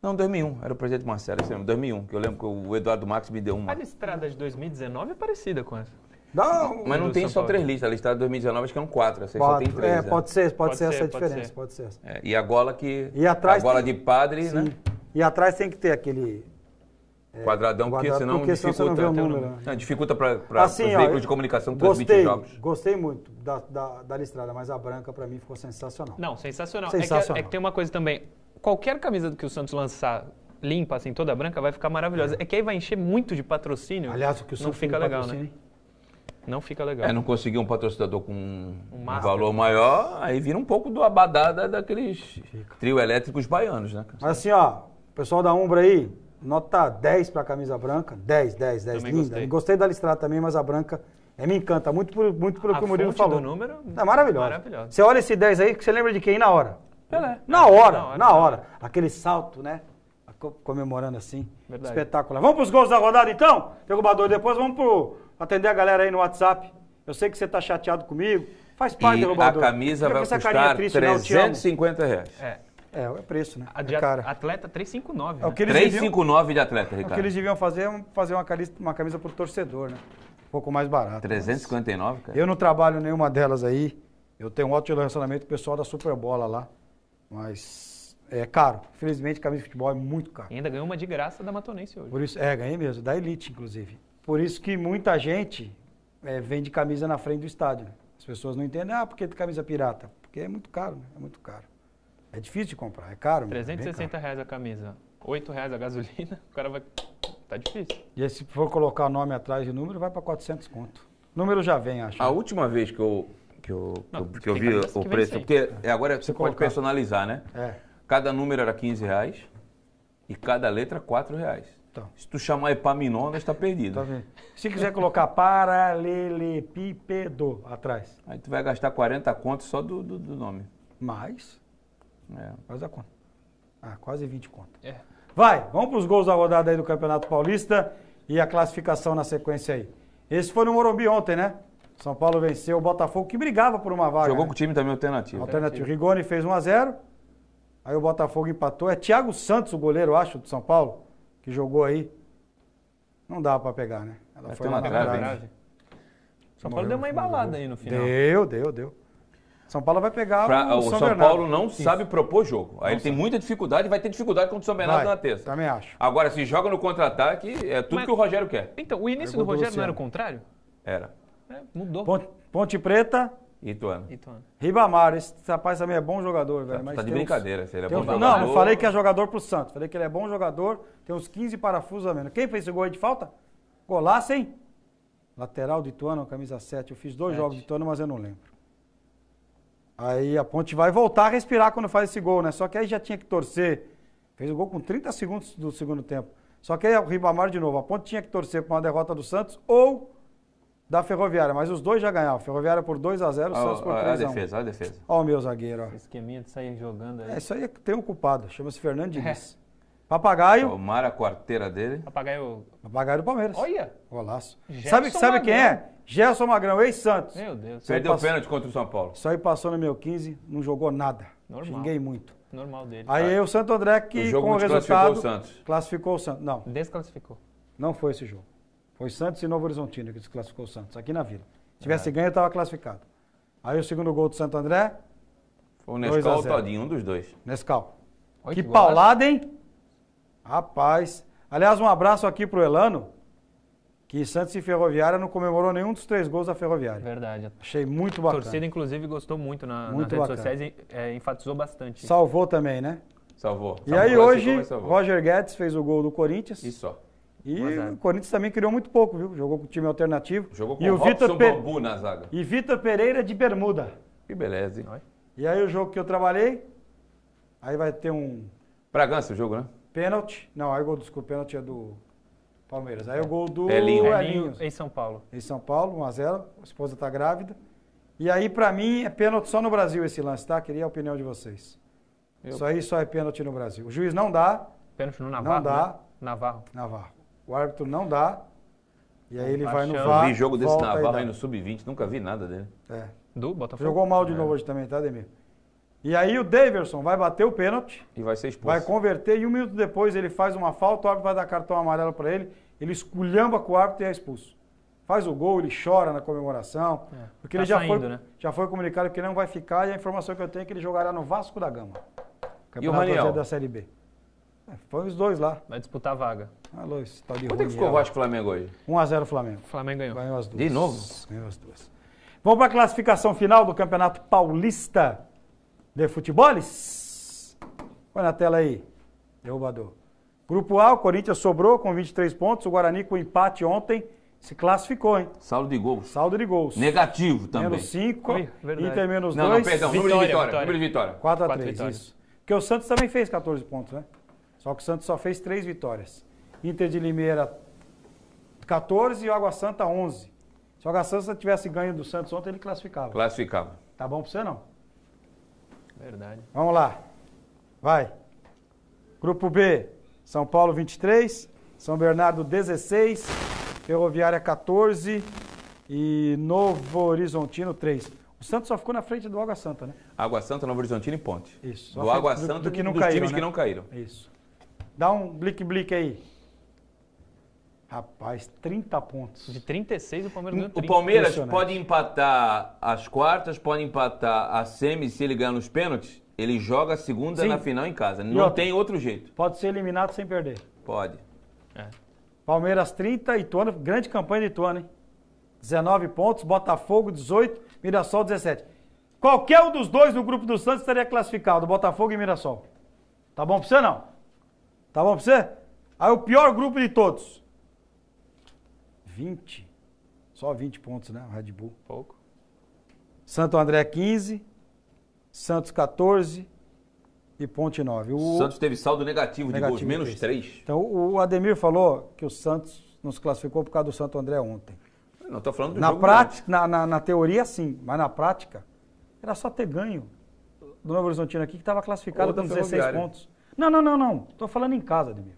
Não, 2001, era o presidente de Marcelo, isso mesmo, 2001, que eu lembro que o Eduardo Max me deu uma. A listrada de 2019 é parecida com essa. Não, mas não tem só três listas, a listrada de 2019 acho que eram é quatro, essa só tem três. É, né? pode ser, pode, pode ser, ser, essa pode diferença, ser. pode ser. É, e a gola que e atrás a gola tem... de padre, Sim. né? E atrás tem que ter aquele é, quadradão, porque senão porque dificulta. número, não, dificulta né? para assim, os veículos ó, de comunicação que gostei, jogos. Gostei muito da, da, da listrada, mas a branca para mim ficou sensacional. Não, sensacional. sensacional. É, que, é que tem uma coisa também qualquer camisa do que o Santos lançar limpa, assim, toda branca, vai ficar maravilhosa. É. é que aí vai encher muito de patrocínio. Aliás, o que o Santos né? não fica é, legal, patrocínio. né? Não fica legal. É, não conseguir um patrocinador com um, um valor maior, aí vira um pouco do abadada daqueles fica. trio elétricos baianos, né? Mas assim, ó, pessoal da Umbra aí, nota 10 para a camisa branca. 10, 10, 10, também linda. Gostei. gostei da listrada também, mas a branca é, me encanta, muito muito pelo que o Murilo falou. do número... É maravilhoso. Você olha esse 10 aí, que você lembra de quem na hora? Pelé. É, na hora, na hora, na hora. Aquele salto, né? Comemorando assim. Verdade. Espetacular. Vamos para os gols da rodada então? Derrubador, depois vamos pro atender a galera aí no WhatsApp. Eu sei que você está chateado comigo. Faz parte, e derrubador. a camisa vai é custar triste, 350 reais. É. É, é preço, né? A é de é cara. Atleta 359. Né? É o né? que eles 359 deviam, de atleta, Ricardo. O que eles deviam fazer é fazer uma camisa, uma camisa pro torcedor, né? Um pouco mais barato. 359, mas... cara? Eu não trabalho nenhuma delas aí. Eu tenho um ótimo relacionamento com o pessoal da Superbola lá. Mas é caro. Infelizmente, camisa de futebol é muito caro. E ainda ganhou uma de graça da Matonense hoje. Por isso, é, ganhei mesmo, da Elite, inclusive. Por isso que muita gente é, vende camisa na frente do estádio. As pessoas não entendem, ah, por que camisa pirata? Porque é muito caro, né? É muito caro. É difícil de comprar, é caro. 360 é caro. reais a camisa, 8 reais a gasolina, o cara vai... Tá difícil. E aí, se for colocar o nome atrás de número, vai para 400 conto. Número já vem, acho. A última vez que eu que eu, que eu vi o preço. Porque é, agora você, você pode colocar. personalizar, né? É. Cada número era 15 reais e cada letra 4 reais. Então. Se tu chamar Epaminondas, está perdido. Tá Se quiser colocar paralelepípedo atrás. Aí tu vai gastar 40 contos só do, do, do nome. Mais? É. Faz a conta. Ah, quase 20 contas. É. Vai, vamos para os gols da rodada aí do Campeonato Paulista e a classificação na sequência aí. Esse foi no Morumbi ontem, né? São Paulo venceu o Botafogo, que brigava por uma vaga. Jogou né? com o time também alternativo. Alternativo. Rigoni fez 1 a 0 Aí o Botafogo empatou. É Thiago Santos, o goleiro, acho, do São Paulo, que jogou aí. Não dava para pegar, né? Ela é, foi uma trave. Né? São Paulo deu uma embalada aí no final. Deu, deu, deu. São Paulo vai pegar pra, o, São, São Paulo não Isso. sabe propor jogo. Aí ele tem muita dificuldade, vai ter dificuldade contra o São Bernardo vai, na terça. Também acho. Agora, se joga no contra-ataque, é tudo Mas, que o Rogério quer. Então, o início do Rogério não era o contrário? Era. É, mudou. Ponte, Ponte Preta, Ituano. Ituano. Ribamar, esse rapaz também é bom jogador, velho. Tá, mas tá de brincadeira, uns, se ele é bom uns, jogador. Não, eu falei que é jogador pro Santos. Falei que ele é bom jogador, tem uns 15 parafusos a menos. Quem fez esse gol aí de falta? Golaço, hein? Lateral do Ituano, camisa 7. Eu fiz dois 7. jogos de Ituano, mas eu não lembro. Aí a ponte vai voltar a respirar quando faz esse gol, né? Só que aí já tinha que torcer. Fez o gol com 30 segundos do segundo tempo. Só que aí o Ribamar de novo. A ponte tinha que torcer pra uma derrota do Santos ou da Ferroviária, mas os dois já ganharam. Ferroviária por 2 a 0 Santos por 3 x 1 Olha a defesa, olha a defesa. Olha o meu zagueiro. Ó. Esqueminha de sair jogando aí. É, isso aí é tem um culpado, chama-se Fernando é. Diniz. É. Papagaio. Tomara a quarteira dele. Papagaio. Papagaio do Palmeiras. Olha. Golaço. sabe, sabe quem é? Gerson Magrão, ex-Santos. Meu Deus. Perdeu o pênalti contra o São Paulo. Isso aí passou no meu 15, não jogou nada. Normal. Xinguei muito. Normal dele. Aí tá. o Santo André que o com o resultado. Classificou o Santos. Classificou o Santos. Não. Desclassificou. Não foi esse jogo. Foi Santos e Novo Horizontino que desclassificou o Santos, aqui na Vila. Se é. tivesse é. ganho, estava classificado. Aí o segundo gol do Santo André. Foi o Nescau ou o Todinho, um dos dois. Nescau. Oi, que, que paulada, hein? Rapaz. Aliás, um abraço aqui pro Elano, que Santos e Ferroviária não comemorou nenhum dos três gols da Ferroviária. Verdade. Achei muito bacana. A torcida, inclusive, gostou muito na, muito nas redes bacana. sociais e é, enfatizou bastante. Salvou também, né? Salvou. E Salvou aí hoje, Roger Guedes fez o gol do Corinthians. Isso, e o Corinthians também criou muito pouco, viu? Jogou com time alternativo. Jogou com e o Vitor Pe... Bambu na zaga. E Vitor Pereira de bermuda. Que beleza, hein? E aí o jogo que eu trabalhei, aí vai ter um... Bragança o jogo, né? Pênalti. Não, aí o gol, desculpa, pênalti é do Palmeiras. Aí o gol do Elinho. Elinho em São Paulo. Em São Paulo, 1x0. A esposa tá grávida. E aí, para mim, é pênalti só no Brasil esse lance, tá? Queria a opinião de vocês. Eu... Isso aí só é pênalti no Brasil. O juiz não dá. Pênalti no Navarro. Não dá. Né? Navarro. Navarro o árbitro não dá, e aí ele vai no VAR. Eu vi jogo desse Navarro aí no Sub-20, nunca vi nada dele. É. Do Botafogo. Jogou mal de é. novo hoje também, tá, Demir? E aí o Daverson vai bater o pênalti. E vai ser expulso. Vai converter e um minuto depois ele faz uma falta, o árbitro vai dar cartão amarelo para ele, ele esculhamba com o árbitro e é expulso. Faz o gol, ele chora na comemoração. É, porque tá ele já, saindo, foi, né? já foi comunicado que não vai ficar e a informação que eu tenho é que ele jogará no Vasco da Gama. Campeonato e o é da Série B. É, foi os dois lá. Vai disputar a vaga. alô Luiz, tá de Quanto é que ficou o Vasco Flamengo hoje? 1x0 Flamengo. O Flamengo ganhou. Ganhou as duas. De novo? Ganhou as duas. Vamos para a classificação final do Campeonato Paulista de Futeboles? Põe na tela aí, derrubador. Grupo A, o Corinthians sobrou com 23 pontos. O Guarani com empate ontem se classificou, hein? Saldo de gols. Saldo de gols. Negativo também. Menos 5, Inter menos 2. Não, não, perdão, vitória, número de vitória. vitória. Número de vitória. 4 a 3, isso. Porque o Santos também fez 14 pontos, né? Só que o Santos só fez três vitórias. Inter de Limeira 14 e o Água Santa 11. Se o Água Santa tivesse ganho do Santos ontem, ele classificava. Classificava. Tá bom pra você não? Verdade. Vamos lá. Vai. Grupo B, São Paulo 23, São Bernardo 16, Ferroviária 14 e Novo Horizontino 3. O Santos só ficou na frente do Água Santa, né? Água Santa, Novo Horizontino e Ponte. Isso. Do Água do, Santa do, do, que não dos caíram, times né? que não caíram. Isso. Dá um blick-blick aí. Rapaz, 30 pontos. De 36, o Palmeiras ganhou 30. O Palmeiras pode empatar as quartas, pode empatar a semi se ele ganhar nos pênaltis. Ele joga a segunda Sim. na final em casa. Não tem outro jeito. Pode ser eliminado sem perder. Pode. É. Palmeiras 30, Ituano, grande campanha de Ituano, hein? 19 pontos, Botafogo 18, Mirassol 17. Qualquer um dos dois no grupo do Santos estaria classificado, Botafogo e Mirassol. Tá bom pra você não? Tá bom pra você? Aí o pior grupo de todos. 20. Só 20 pontos, né? O Red Bull. Pouco. Santo André 15, Santos 14 e Ponte 9. O Santos teve saldo negativo, negativo de gols, menos 3. Então o Ademir falou que o Santos não se classificou por causa do Santo André ontem. Não, tô falando do na prática, na, na, na, teoria sim, mas na prática era só ter ganho do Novo Horizontino aqui que estava classificado Outra com 16 pontos. Não, não, não, não. Estou falando em casa, Ademir.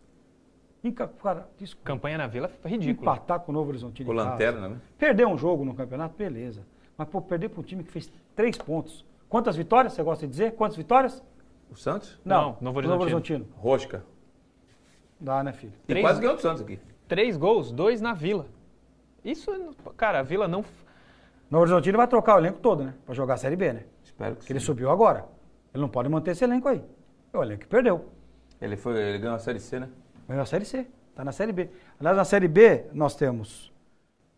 Em, cara, desculpa. Campanha na Vila foi ridícula. Empatar com o Novo Horizontino. O Lanterna, né? Perder um jogo no campeonato, beleza. Mas, pô, perder para um time que fez três pontos. Quantas vitórias você gosta de dizer? Quantas vitórias? O Santos? Não, não Novo, Horizontino. Novo Horizontino. Rosca. Dá, né, filho? E três, quase ganhou o Santos aqui. Três gols, dois na Vila. Isso, cara, a Vila não... Novo Horizontino vai trocar o elenco todo, né? Para jogar a Série B, né? Espero que Porque sim. ele subiu agora. Ele não pode manter esse elenco aí. Olha que perdeu. Ele, foi, ele ganhou a Série C, né? Ganhou a Série C. Está na Série B. Aliás, na Série B nós temos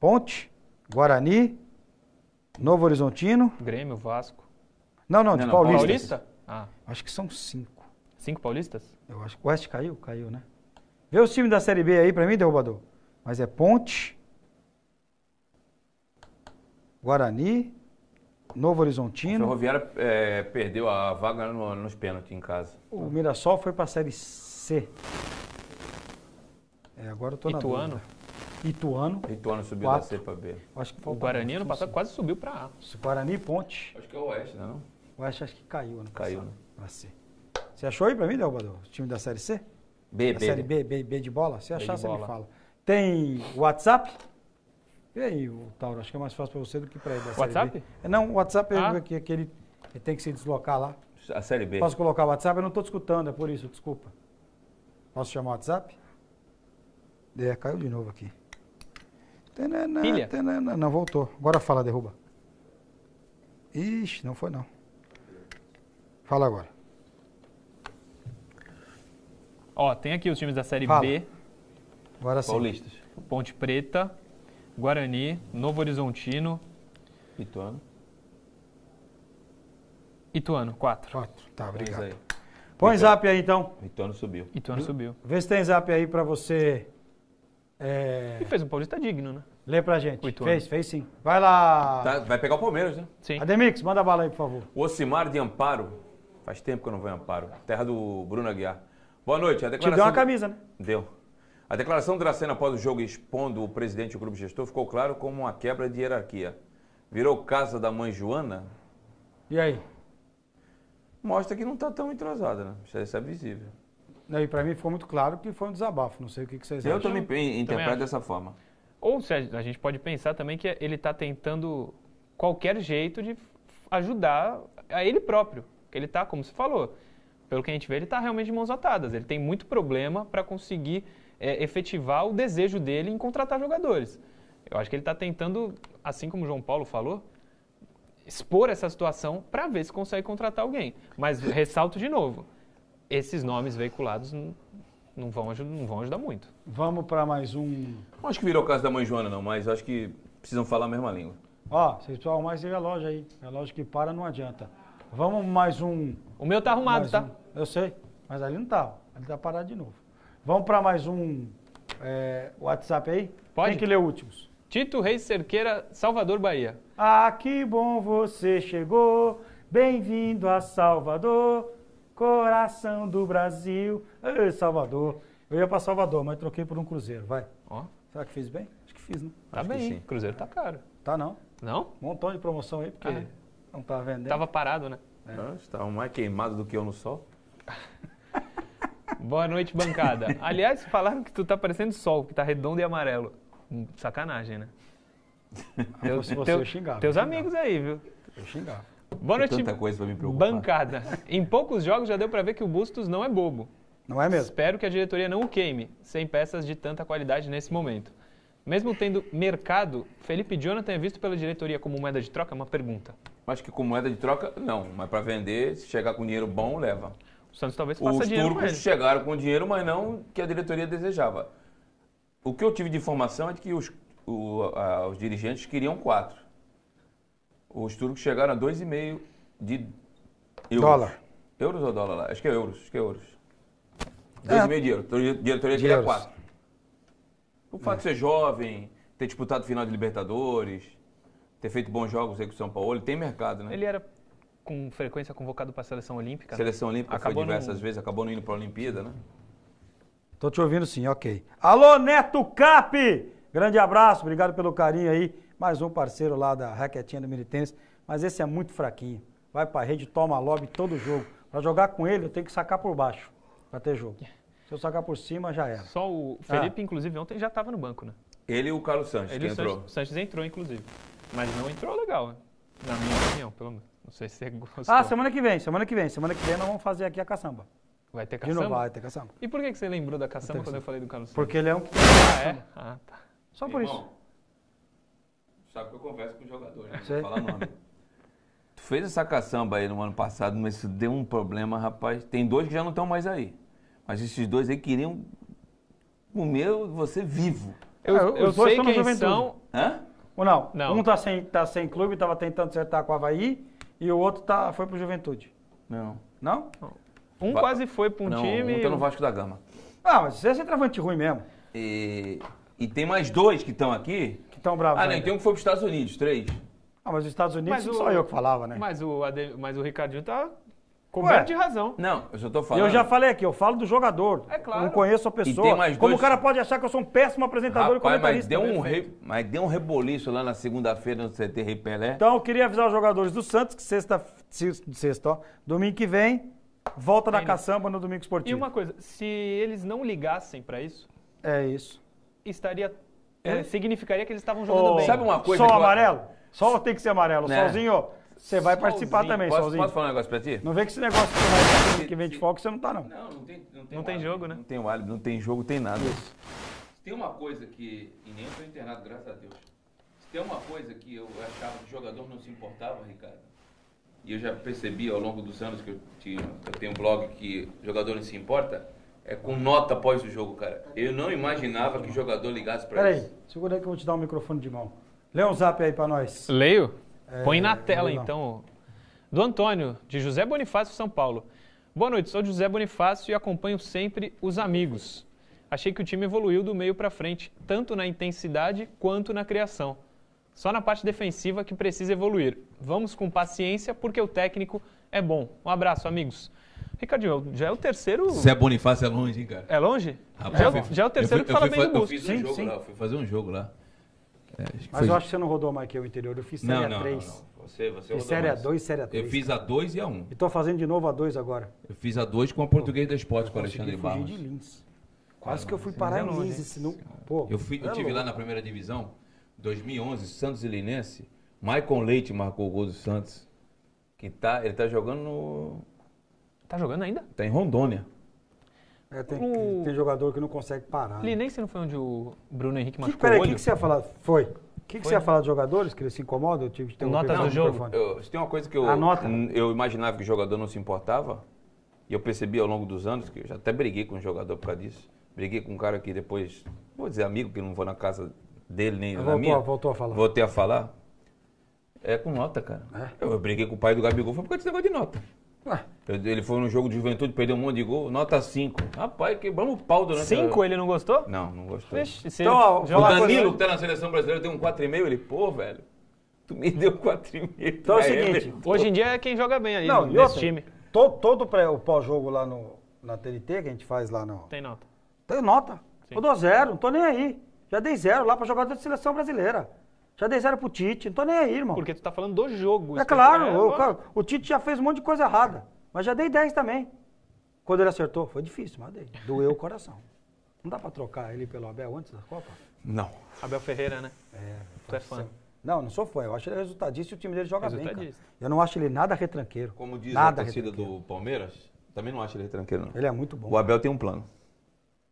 Ponte, Guarani, Novo Horizontino. Grêmio, Vasco. Não, não, de não, Paulista? Ah. Acho que são cinco. Cinco paulistas? Eu acho que o Oeste caiu, caiu, né? Vê os times da Série B aí para mim, derrubador. Mas é Ponte, Guarani, Novo Horizontino. O Ferroviária é, perdeu a vaga no, nos pênaltis em casa. O Mirassol foi para a Série C. É, agora eu tô Ituano. na dúvida. Ituano. Ituano subiu quatro. da C para B. Acho que o Guarani ano passado quase subiu para A. Guarani Ponte. Acho que é o Oeste, não? É o Oeste acho que caiu ano né? Caiu, né? Para C. Você achou aí para mim, Delbador? O time da Série C? B, da B. Série B, B, B de bola? Se achar, você me fala. Tem WhatsApp? E aí, o Tauro, acho que é mais fácil para você do que para ele. WhatsApp? Não, o WhatsApp é ah. que, aquele, ele tem que se deslocar lá. A Série B. Posso colocar o WhatsApp? Eu não estou escutando, é por isso, desculpa. Posso chamar o WhatsApp? É, caiu de novo aqui. Tenana, Tenana, não, voltou. Agora fala, derruba. Ixi, não foi não. Fala agora. Ó, tem aqui os times da Série fala. B. Agora sim. Paulistas. Ponte Preta, Guarani, Novo Horizontino. Ituano. Ituano, 4. 4. Tá, obrigado. Põe, Ituano. zap aí então. Ituano subiu. Ituano subiu. Vê se tem zap aí para você. É... E fez um Paulista é digno, né? Lê pra gente. Fez, fez sim. Vai lá. Tá, vai pegar o Palmeiras, né? Sim. Ademix, manda bala aí, por favor. O Ocimar de Amparo. Faz tempo que eu não vou em Amparo. Terra do Bruno Aguiar. Boa noite. A declaração Te deu uma camisa, né? Deu. A declaração do Dracena após o jogo expondo o presidente do grupo gestor ficou claro como uma quebra de hierarquia. Virou casa da mãe Joana? E aí? Mostra que não está tão entrosada, né? Isso, é visível. e para mim ficou muito claro que foi um desabafo. Não sei o que, que vocês Eu acham. Eu também interpreto também dessa forma. Ou se a gente pode pensar também que ele está tentando qualquer jeito de ajudar a ele próprio. Ele está, como você falou, pelo que a gente vê, ele está realmente de mãos atadas. Ele tem muito problema para conseguir é, efetivar o desejo dele em contratar jogadores. Eu acho que ele está tentando, assim como o João Paulo falou, expor essa situação para ver se consegue contratar alguém. Mas ressalto de novo, esses nomes veiculados não vão, ajudar, não vão ajudar muito. Vamos para mais um. Não acho que virou o caso da mãe Joana, não, mas acho que precisam falar a mesma língua. Ó, vocês precisam arrumar esse relógio aí. Relógio que para não adianta. Vamos mais um. O meu tá arrumado, mais tá? Um. Eu sei, mas ali não tá. Ele tá parado de novo. Vamos para mais um é, WhatsApp aí? Pode. Tem que ler últimos. Tito Reis Cerqueira, Salvador, Bahia. Ah, que bom você chegou. Bem-vindo a Salvador, coração do Brasil. Ei, Salvador. Eu ia para Salvador, mas troquei por um cruzeiro, vai. Ó. Será que fiz bem? Acho que fiz, né? Tá Acho bem, sim. cruzeiro tá caro. Tá não. Não? Um montão de promoção aí, porque ah, não tá vendendo. Tava parado, né? É. Não, estava tá mais queimado do que eu no sol. Boa noite, bancada. Aliás, falaram que tu tá parecendo sol, que tá redondo e amarelo. Hum, sacanagem, né? Eu, se teu, eu xingava, teus amigos aí, viu? Eu xingar. Boa noite, tanta coisa pra me preocupar. bancada. Em poucos jogos já deu para ver que o Bustos não é bobo. Não é mesmo? Espero que a diretoria não o queime, sem peças de tanta qualidade nesse momento. Mesmo tendo mercado, Felipe Jonathan é visto pela diretoria como moeda de troca? É uma pergunta. Acho que como moeda de troca, não. Mas para vender, se chegar com dinheiro bom, leva. O Santos talvez faça Os dinheiro turcos com chegaram com dinheiro, mas não que a diretoria desejava. O que eu tive de informação é que os, o, a, os dirigentes queriam quatro. Os turcos chegaram a dois e meio de euros. Dólar. Euros ou dólar lá? Acho que é euros. Acho que é euros. É. e meio de euros. Então, a diretoria queria quatro. O fato é. de ser é. jovem, ter disputado final de Libertadores, ter feito bons jogos aí com o São Paulo, ele tem mercado, né? Ele era com frequência convocado para a seleção olímpica. Seleção olímpica acabou foi diversas no... vezes, acabou não indo para a Olimpíada, né? Tô te ouvindo sim, ok. Alô, Neto Cap! Grande abraço, obrigado pelo carinho aí. Mais um parceiro lá da raquetinha do Militênis, mas esse é muito fraquinho. Vai para a rede, toma lobby todo jogo. Para jogar com ele, eu tenho que sacar por baixo para ter jogo. Se eu sacar por cima, já era. Só o Felipe, ah. inclusive, ontem já estava no banco, né? Ele e o Carlos Sanches, ele que entrou. O Sanches entrou, inclusive. Mas não entrou legal, né? na minha opinião, pelo menos. Não sei se você é gostou. Ah, semana que vem, semana que vem. Semana que vem nós vamos fazer aqui a caçamba. Vai ter caçamba? De novo, vai ter caçamba. E por que, que você lembrou da caçamba quando eu falei do Carlos Porque ele é um que tem Ah, é? Ah, tá. Só por isso. Sabe que eu converso com o jogador, né? Não vou falar nome. tu fez essa caçamba aí no ano passado, mas isso deu um problema, rapaz. Tem dois que já não estão mais aí. Mas esses dois aí queriam comer você vivo. Eu, ah, eu, eu sei quem são... Hã? Ou não? não? Um tá sem, tá sem clube, tava tentando acertar com o Havaí e o outro tá, foi pro Juventude. Não. Não? Um Va quase foi pra um não, time. Um tá no Vasco da Gama. Ah, mas você é centroavante ruim mesmo. E, e tem mais dois que estão aqui. Que estão bravos. Ah, não, tem um que foi pros Estados Unidos, três. Ah, mas os Estados Unidos mas o, só eu que falava, né? Mas o, mas o Ricardinho tá Coberto de razão. Não, eu tô falando. Eu já falei aqui, eu falo do jogador. É claro. Não conheço a pessoa. Dois... Como o cara pode achar que eu sou um péssimo apresentador Rapaz, e comentarista? Mas deu, um re... mas deu um reboliço lá na segunda-feira no CT Rei Pelé. Então eu queria avisar os jogadores do Santos que sexta, sexta ó, domingo que vem, volta da caçamba no domingo esportivo. E uma coisa, se eles não ligassem para isso. É isso. Estaria. É. Significaria que eles estavam jogando oh, bem. Sabe uma coisa? Só amarelo? só tem que ser amarelo. Né. sozinho Solzinho, você vai participar também, posso, sozinho. Posso falar um negócio pra ti? Não vê que esse negócio que vai que vem de foco, você não tá, não. Não, não tem, não tem, não tem jogo, né? Não tem o álibi, não tem jogo, tem nada. Isso. Se tem uma coisa que. E nem eu tô internado, graças a Deus. Se tem uma coisa que eu achava que o jogador não se importava, Ricardo. E eu já percebi ao longo dos anos que eu, tinha, eu tenho um blog que jogador não se importa. É com nota após o jogo, cara. Eu não imaginava que o jogador ligasse pra Pera isso. Peraí, segura aí que eu vou te dar um microfone de mão. Lê um zap aí pra nós. Leio? É, Põe na tela, então. Do Antônio, de José Bonifácio, São Paulo. Boa noite, sou José Bonifácio e acompanho sempre os amigos. Achei que o time evoluiu do meio para frente, tanto na intensidade quanto na criação. Só na parte defensiva que precisa evoluir. Vamos com paciência, porque o técnico é bom. Um abraço, amigos. Ricardinho, é já é o terceiro. Zé Bonifácio é longe, hein, cara? É longe? Rapaz, já, é já, é o terceiro fui, que fala bem do Eu fiz um sim, jogo sim. lá, fui fazer um jogo lá. É, Mas foi... eu acho que você não rodou mais que o interior. Eu fiz Série não, A3. Não, não, Você, você fiz Série mais. A2 e Série A3. Eu fiz a 2 e a 1. E tô fazendo de novo a 2 agora. Eu fiz a 2 com a Português da Esporte, com o Alexandre Barros. de Lins. Quase ah, que eu fui parar em Lins. É esse no... Pô, eu fui, é eu tive lá na primeira divisão, 2011, Santos e Linense. Maicon Leite marcou o gol do Santos. Que tá, ele tá jogando no... Tá jogando ainda? Tá em Rondônia. É, tem, o... tem jogador que não consegue parar. Né? nem se não foi onde o Bruno Henrique machucou Peraí, o que, que você ia falar? Foi. O que, que foi? você ia falar dos jogadores que eles se incomodam? Eu tive que ter um Notas do jogo. Eu, se tem uma coisa que eu, eu imaginava que o jogador não se importava, e eu percebi ao longo dos anos, que eu já até briguei com o jogador por causa disso. Briguei com um cara que depois, vou dizer amigo, que não vou na casa dele nem eu na voltou, minha. Voltou a falar. Voltei a falar. É com nota, cara. É? Eu, eu briguei com o pai do Gabigol, foi por causa desse negócio de nota. Ah, ele foi no jogo de juventude, perdeu um monte de gol, nota 5. Rapaz, quebramos o pau durante 5 a... ele não gostou? Não, não gostou. Vixe, então, ó, o Danilo, que tá na seleção brasileira, deu um 4,5, ele, pô, velho, tu me deu 4,5. Então é o seguinte, hoje em dia é quem joga bem aí. não, no, nesse outra, time. Todo, todo pré, o pós-jogo lá no, na TNT que a gente faz lá não. Tem nota. Tem nota. Sim. Eu dou zero, não tô nem aí. Já dei zero lá pra jogador de seleção brasileira. Já dei zero pro Tite, não tô nem aí, irmão. Porque tu tá falando do jogo. É claro, é... O, cara, o, Tite já fez um monte de coisa errada. Mas já dei 10 também. Quando ele acertou, foi difícil, mas dei. Doeu o coração. Não dá pra trocar ele pelo Abel antes da Copa? Não. Abel Ferreira, né? É. Tu é fã. Não, não sou fã. Eu acho ele resultadista e o time dele joga bem, cara. Eu não acho ele nada retranqueiro. Como diz nada a torcida do Palmeiras, também não acho ele retranqueiro, não. Ele é muito bom. O Abel cara. tem um plano.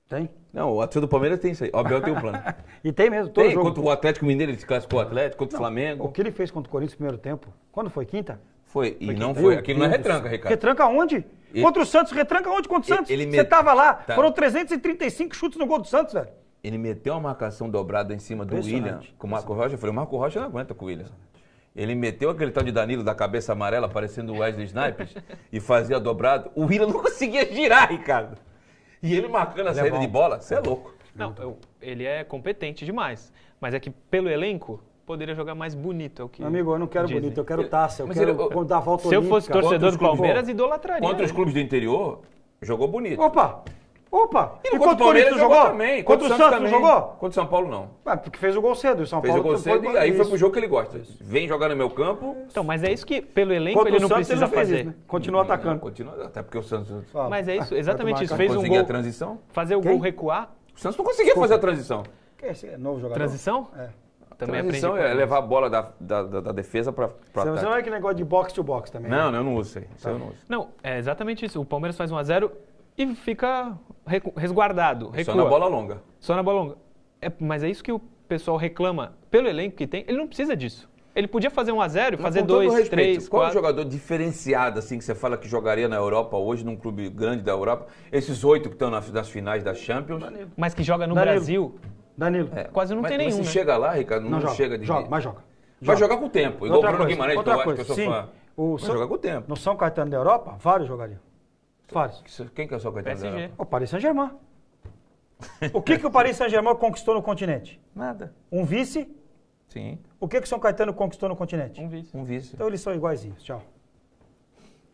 Tem. Não, o atleta do Palmeiras tem isso aí. O Abel tem um plano. e tem mesmo, todo tem, jogo. Contra o Atlético Mineiro, ele se classificou o Atlético, contra não, o Flamengo. O que ele fez contra o Corinthians no primeiro tempo? Quando foi? Quinta? Foi, foi e quinta. não foi. Aquilo não é retranca, Ricardo. Retranca onde? Contra o Santos, retranca onde contra o Santos? Ele, ele Você estava lá. Tá. Foram 335 chutes no gol do Santos, velho. Ele meteu a marcação dobrada em cima do William com o Marco Rocha. Eu falei, o Marco Rocha não aguenta com o William. Ele meteu aquele tal de Danilo da cabeça amarela, parecendo o Wesley Snipes, e fazia dobrado. O William não conseguia girar, Ricardo. E ele marcando a ele é saída é de bola, você é, é louco. Não, eu, ele é competente demais. Mas é que pelo elenco, poderia jogar mais bonito. É o que Amigo, eu não quero dizem. bonito, eu quero taça, eu Mas quero eu, dar volta Se olímpica. eu fosse torcedor do Palmeiras, idolatraria. Contra os clubes do interior, jogou bonito. Opa! Opa! E, e contra, o Palmeiras jogou? jogou? também. Contra, contra o Santos, também. jogou? Contra o São Paulo, não. Ah, porque fez o gol cedo. O São fez Paulo o gol cedo e aí isso. foi pro jogo que ele gosta. Vem jogar no meu campo. Então, mas é isso que, pelo elenco, contra ele não Santos, precisa ele fazer. né? Continua não, atacando. Não, continua, até porque o Santos... Fala. mas é isso, exatamente isso. Fez um gol... a transição? Fazer o Quem? gol recuar. O Santos não conseguia fazer a transição. Que é esse novo jogador? Transição? É. Também transição é levar a bola da, da, da, da defesa para Você ataque. não é que negócio de box to box também? Não, né? não, eu não uso isso aí. Tá. não uso. Não, é exatamente isso. O Palmeiras faz 1 a 0 e fica resguardado. Recua. Só na bola longa. Só na bola longa. É, mas é isso que o pessoal reclama pelo elenco que tem. Ele não precisa disso. Ele podia fazer um a zero, fazer dois, respeito, três, Qual quatro... é o jogador diferenciado, assim, que você fala que jogaria na Europa hoje, num clube grande da Europa? Esses oito que estão nas, nas finais da Champions. Danilo. Mas que joga no Danilo. Brasil. Danilo. É, quase não mas, tem mas nenhum. Mas né? chega lá, Ricardo, não, não joga, chega de... Joga, mas joga. Vai jogar com o tempo. Igual o Bruno Guimarães, que eu acho que eu sou Sim, fã. O Vai São... jogar com o tempo. No São Caetano da Europa, vários jogariam. Fares. Quem que é o seu coitado? PSG. O Paris Saint-Germain. o que, que o Paris Saint-Germain conquistou no continente? Nada. Um vice? Sim. O que, que o São Caetano conquistou no continente? Um vice. Um vice. Então eles são iguaizinhos. Tchau.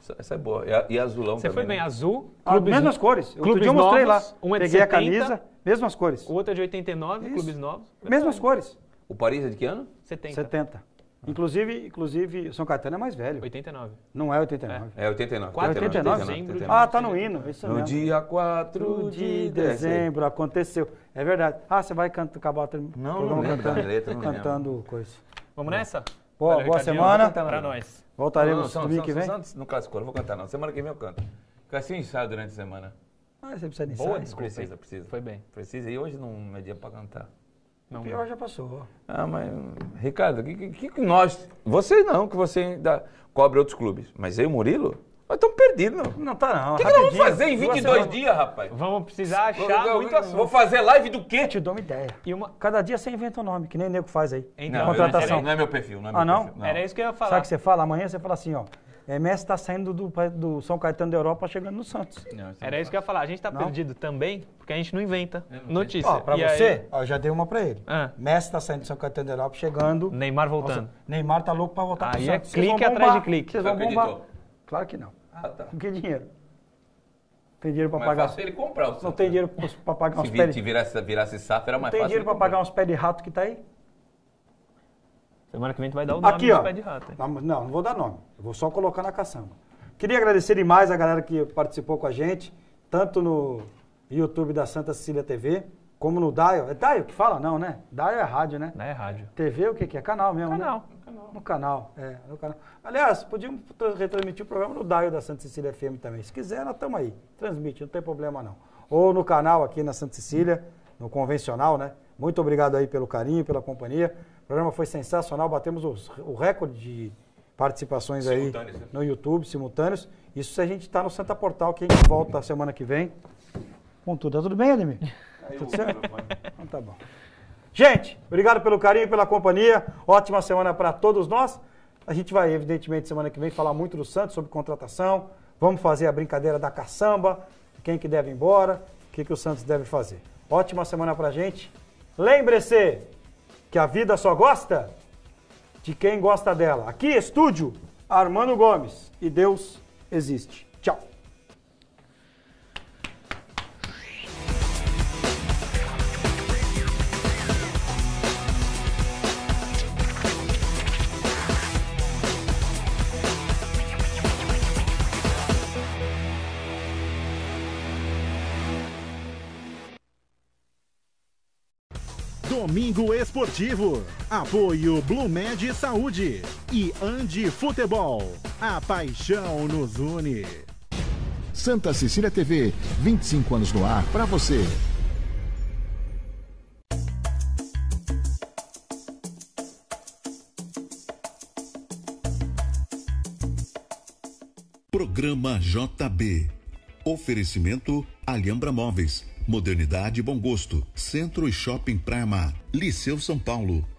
Essa, essa é boa. E, e azulão Você também. Você foi bem né? azul. Ah, mesmas cores. Clubes Outro dia eu mostrei lá. Um é de Peguei 70, a camisa, mesmas cores. O outro é de 89, Isso. clubes novos. Mesmas cores. O Paris é de que ano? 70. 70. Inclusive, inclusive, São Caetano é mais velho. 89. Não é 89. É, é 89. 4 89, 89, dezembro. Ah, tá no hino, isso no mesmo. No dia 4 de dezembro, aconteceu. É verdade. Ah, você vai cantar cabota. Não, não, não cantando, letra, não cantando coisa. Vamos nessa? Boa, Valeu, boa semana. Pra nós. Voltaremos no domingo que vem. Santos, no clássico, não vou cantar não. Semana que vem eu canto. Fica assim ensaio durante a semana. Ah, você precisa de ensaio. Boa, desculpa. Precisa, precisa. Foi bem. Precisa. E hoje não é dia pra cantar. Não, o pior já passou. Ah, mas, Ricardo, o que, que, que, nós. você não, que você ainda cobre outros clubes. Mas eu e o Murilo? Nós estamos perdidos, meu. Não tá, não. O que, que nós vamos fazer em 22 dias, rapaz? Vamos precisar achar vou, muito assunto. Vou fazer live do quê? Eu te dou uma ideia. E uma... Cada dia você inventa um nome, que nem nego faz aí. Então, não, contratação. Não, não é meu perfil, não é ah, meu não? perfil. Não. Era isso que eu ia falar. Sabe o que você fala? Amanhã você fala assim, ó. É, Messi está saindo do, do, São Caetano da Europa chegando no Santos. Não, é Era isso que eu ia falar. A gente está perdido também porque a gente não inventa é, não, notícia. Ó, pra e você, aí... ó, já dei uma para ele. Ah. Messi está saindo do São Caetano da Europa chegando. Neymar voltando. Nossa, Neymar tá louco para voltar para pro Santos. Aí é clique atrás de clique. Vocês vão bombar? Claro que não. Ah, tá. Não tem dinheiro. Tem dinheiro para pagar. se ele comprar Não tem dinheiro para pagar né? uns pés. Se virasse, virasse safra, era mais fácil. Tem dinheiro para pagar uns pés de rato que tá aí? Semana que vem vai dar o nome Aqui, ó. pé de rato. Não, não vou dar nome. Eu vou só colocar na caçamba. Queria agradecer demais a galera que participou com a gente, tanto no YouTube da Santa Cecília TV, como no Daio. É Daio que fala? Não, né? Daio é rádio, né? Não é rádio. TV o que que é? Canal mesmo, né? Canal. No canal, é, no canal. Aliás, podíamos retransmitir o programa no Daio da Santa Cecília FM também. Se quiser, nós estamos aí. Transmite, não tem problema não. Ou no canal aqui na Santa Cecília, no convencional, né? Muito obrigado aí pelo carinho, pela companhia programa foi sensacional, batemos os, o recorde de participações aí né? no YouTube, simultâneos. Isso se a gente está no Santa Portal, que a gente volta semana que vem. Com tudo. Tá tudo bem, Ademir? É, tudo certo? então tá bom. Gente, obrigado pelo carinho, pela companhia. Ótima semana para todos nós. A gente vai, evidentemente, semana que vem falar muito do Santos, sobre contratação. Vamos fazer a brincadeira da caçamba, quem que deve ir embora, o que, que o Santos deve fazer. Ótima semana para gente. Lembre-se, que a vida só gosta de quem gosta dela. Aqui, estúdio, Armando Gomes. E Deus existe. Domingo Esportivo. Apoio Blumed Saúde e Andi Futebol. A paixão nos une. Santa Cecília TV, 25 anos no ar para você. Programa JB. Oferecimento Alhambra Móveis Modernidade e Bom Gosto, Centro e Shopping Praia Mar, Liceu São Paulo,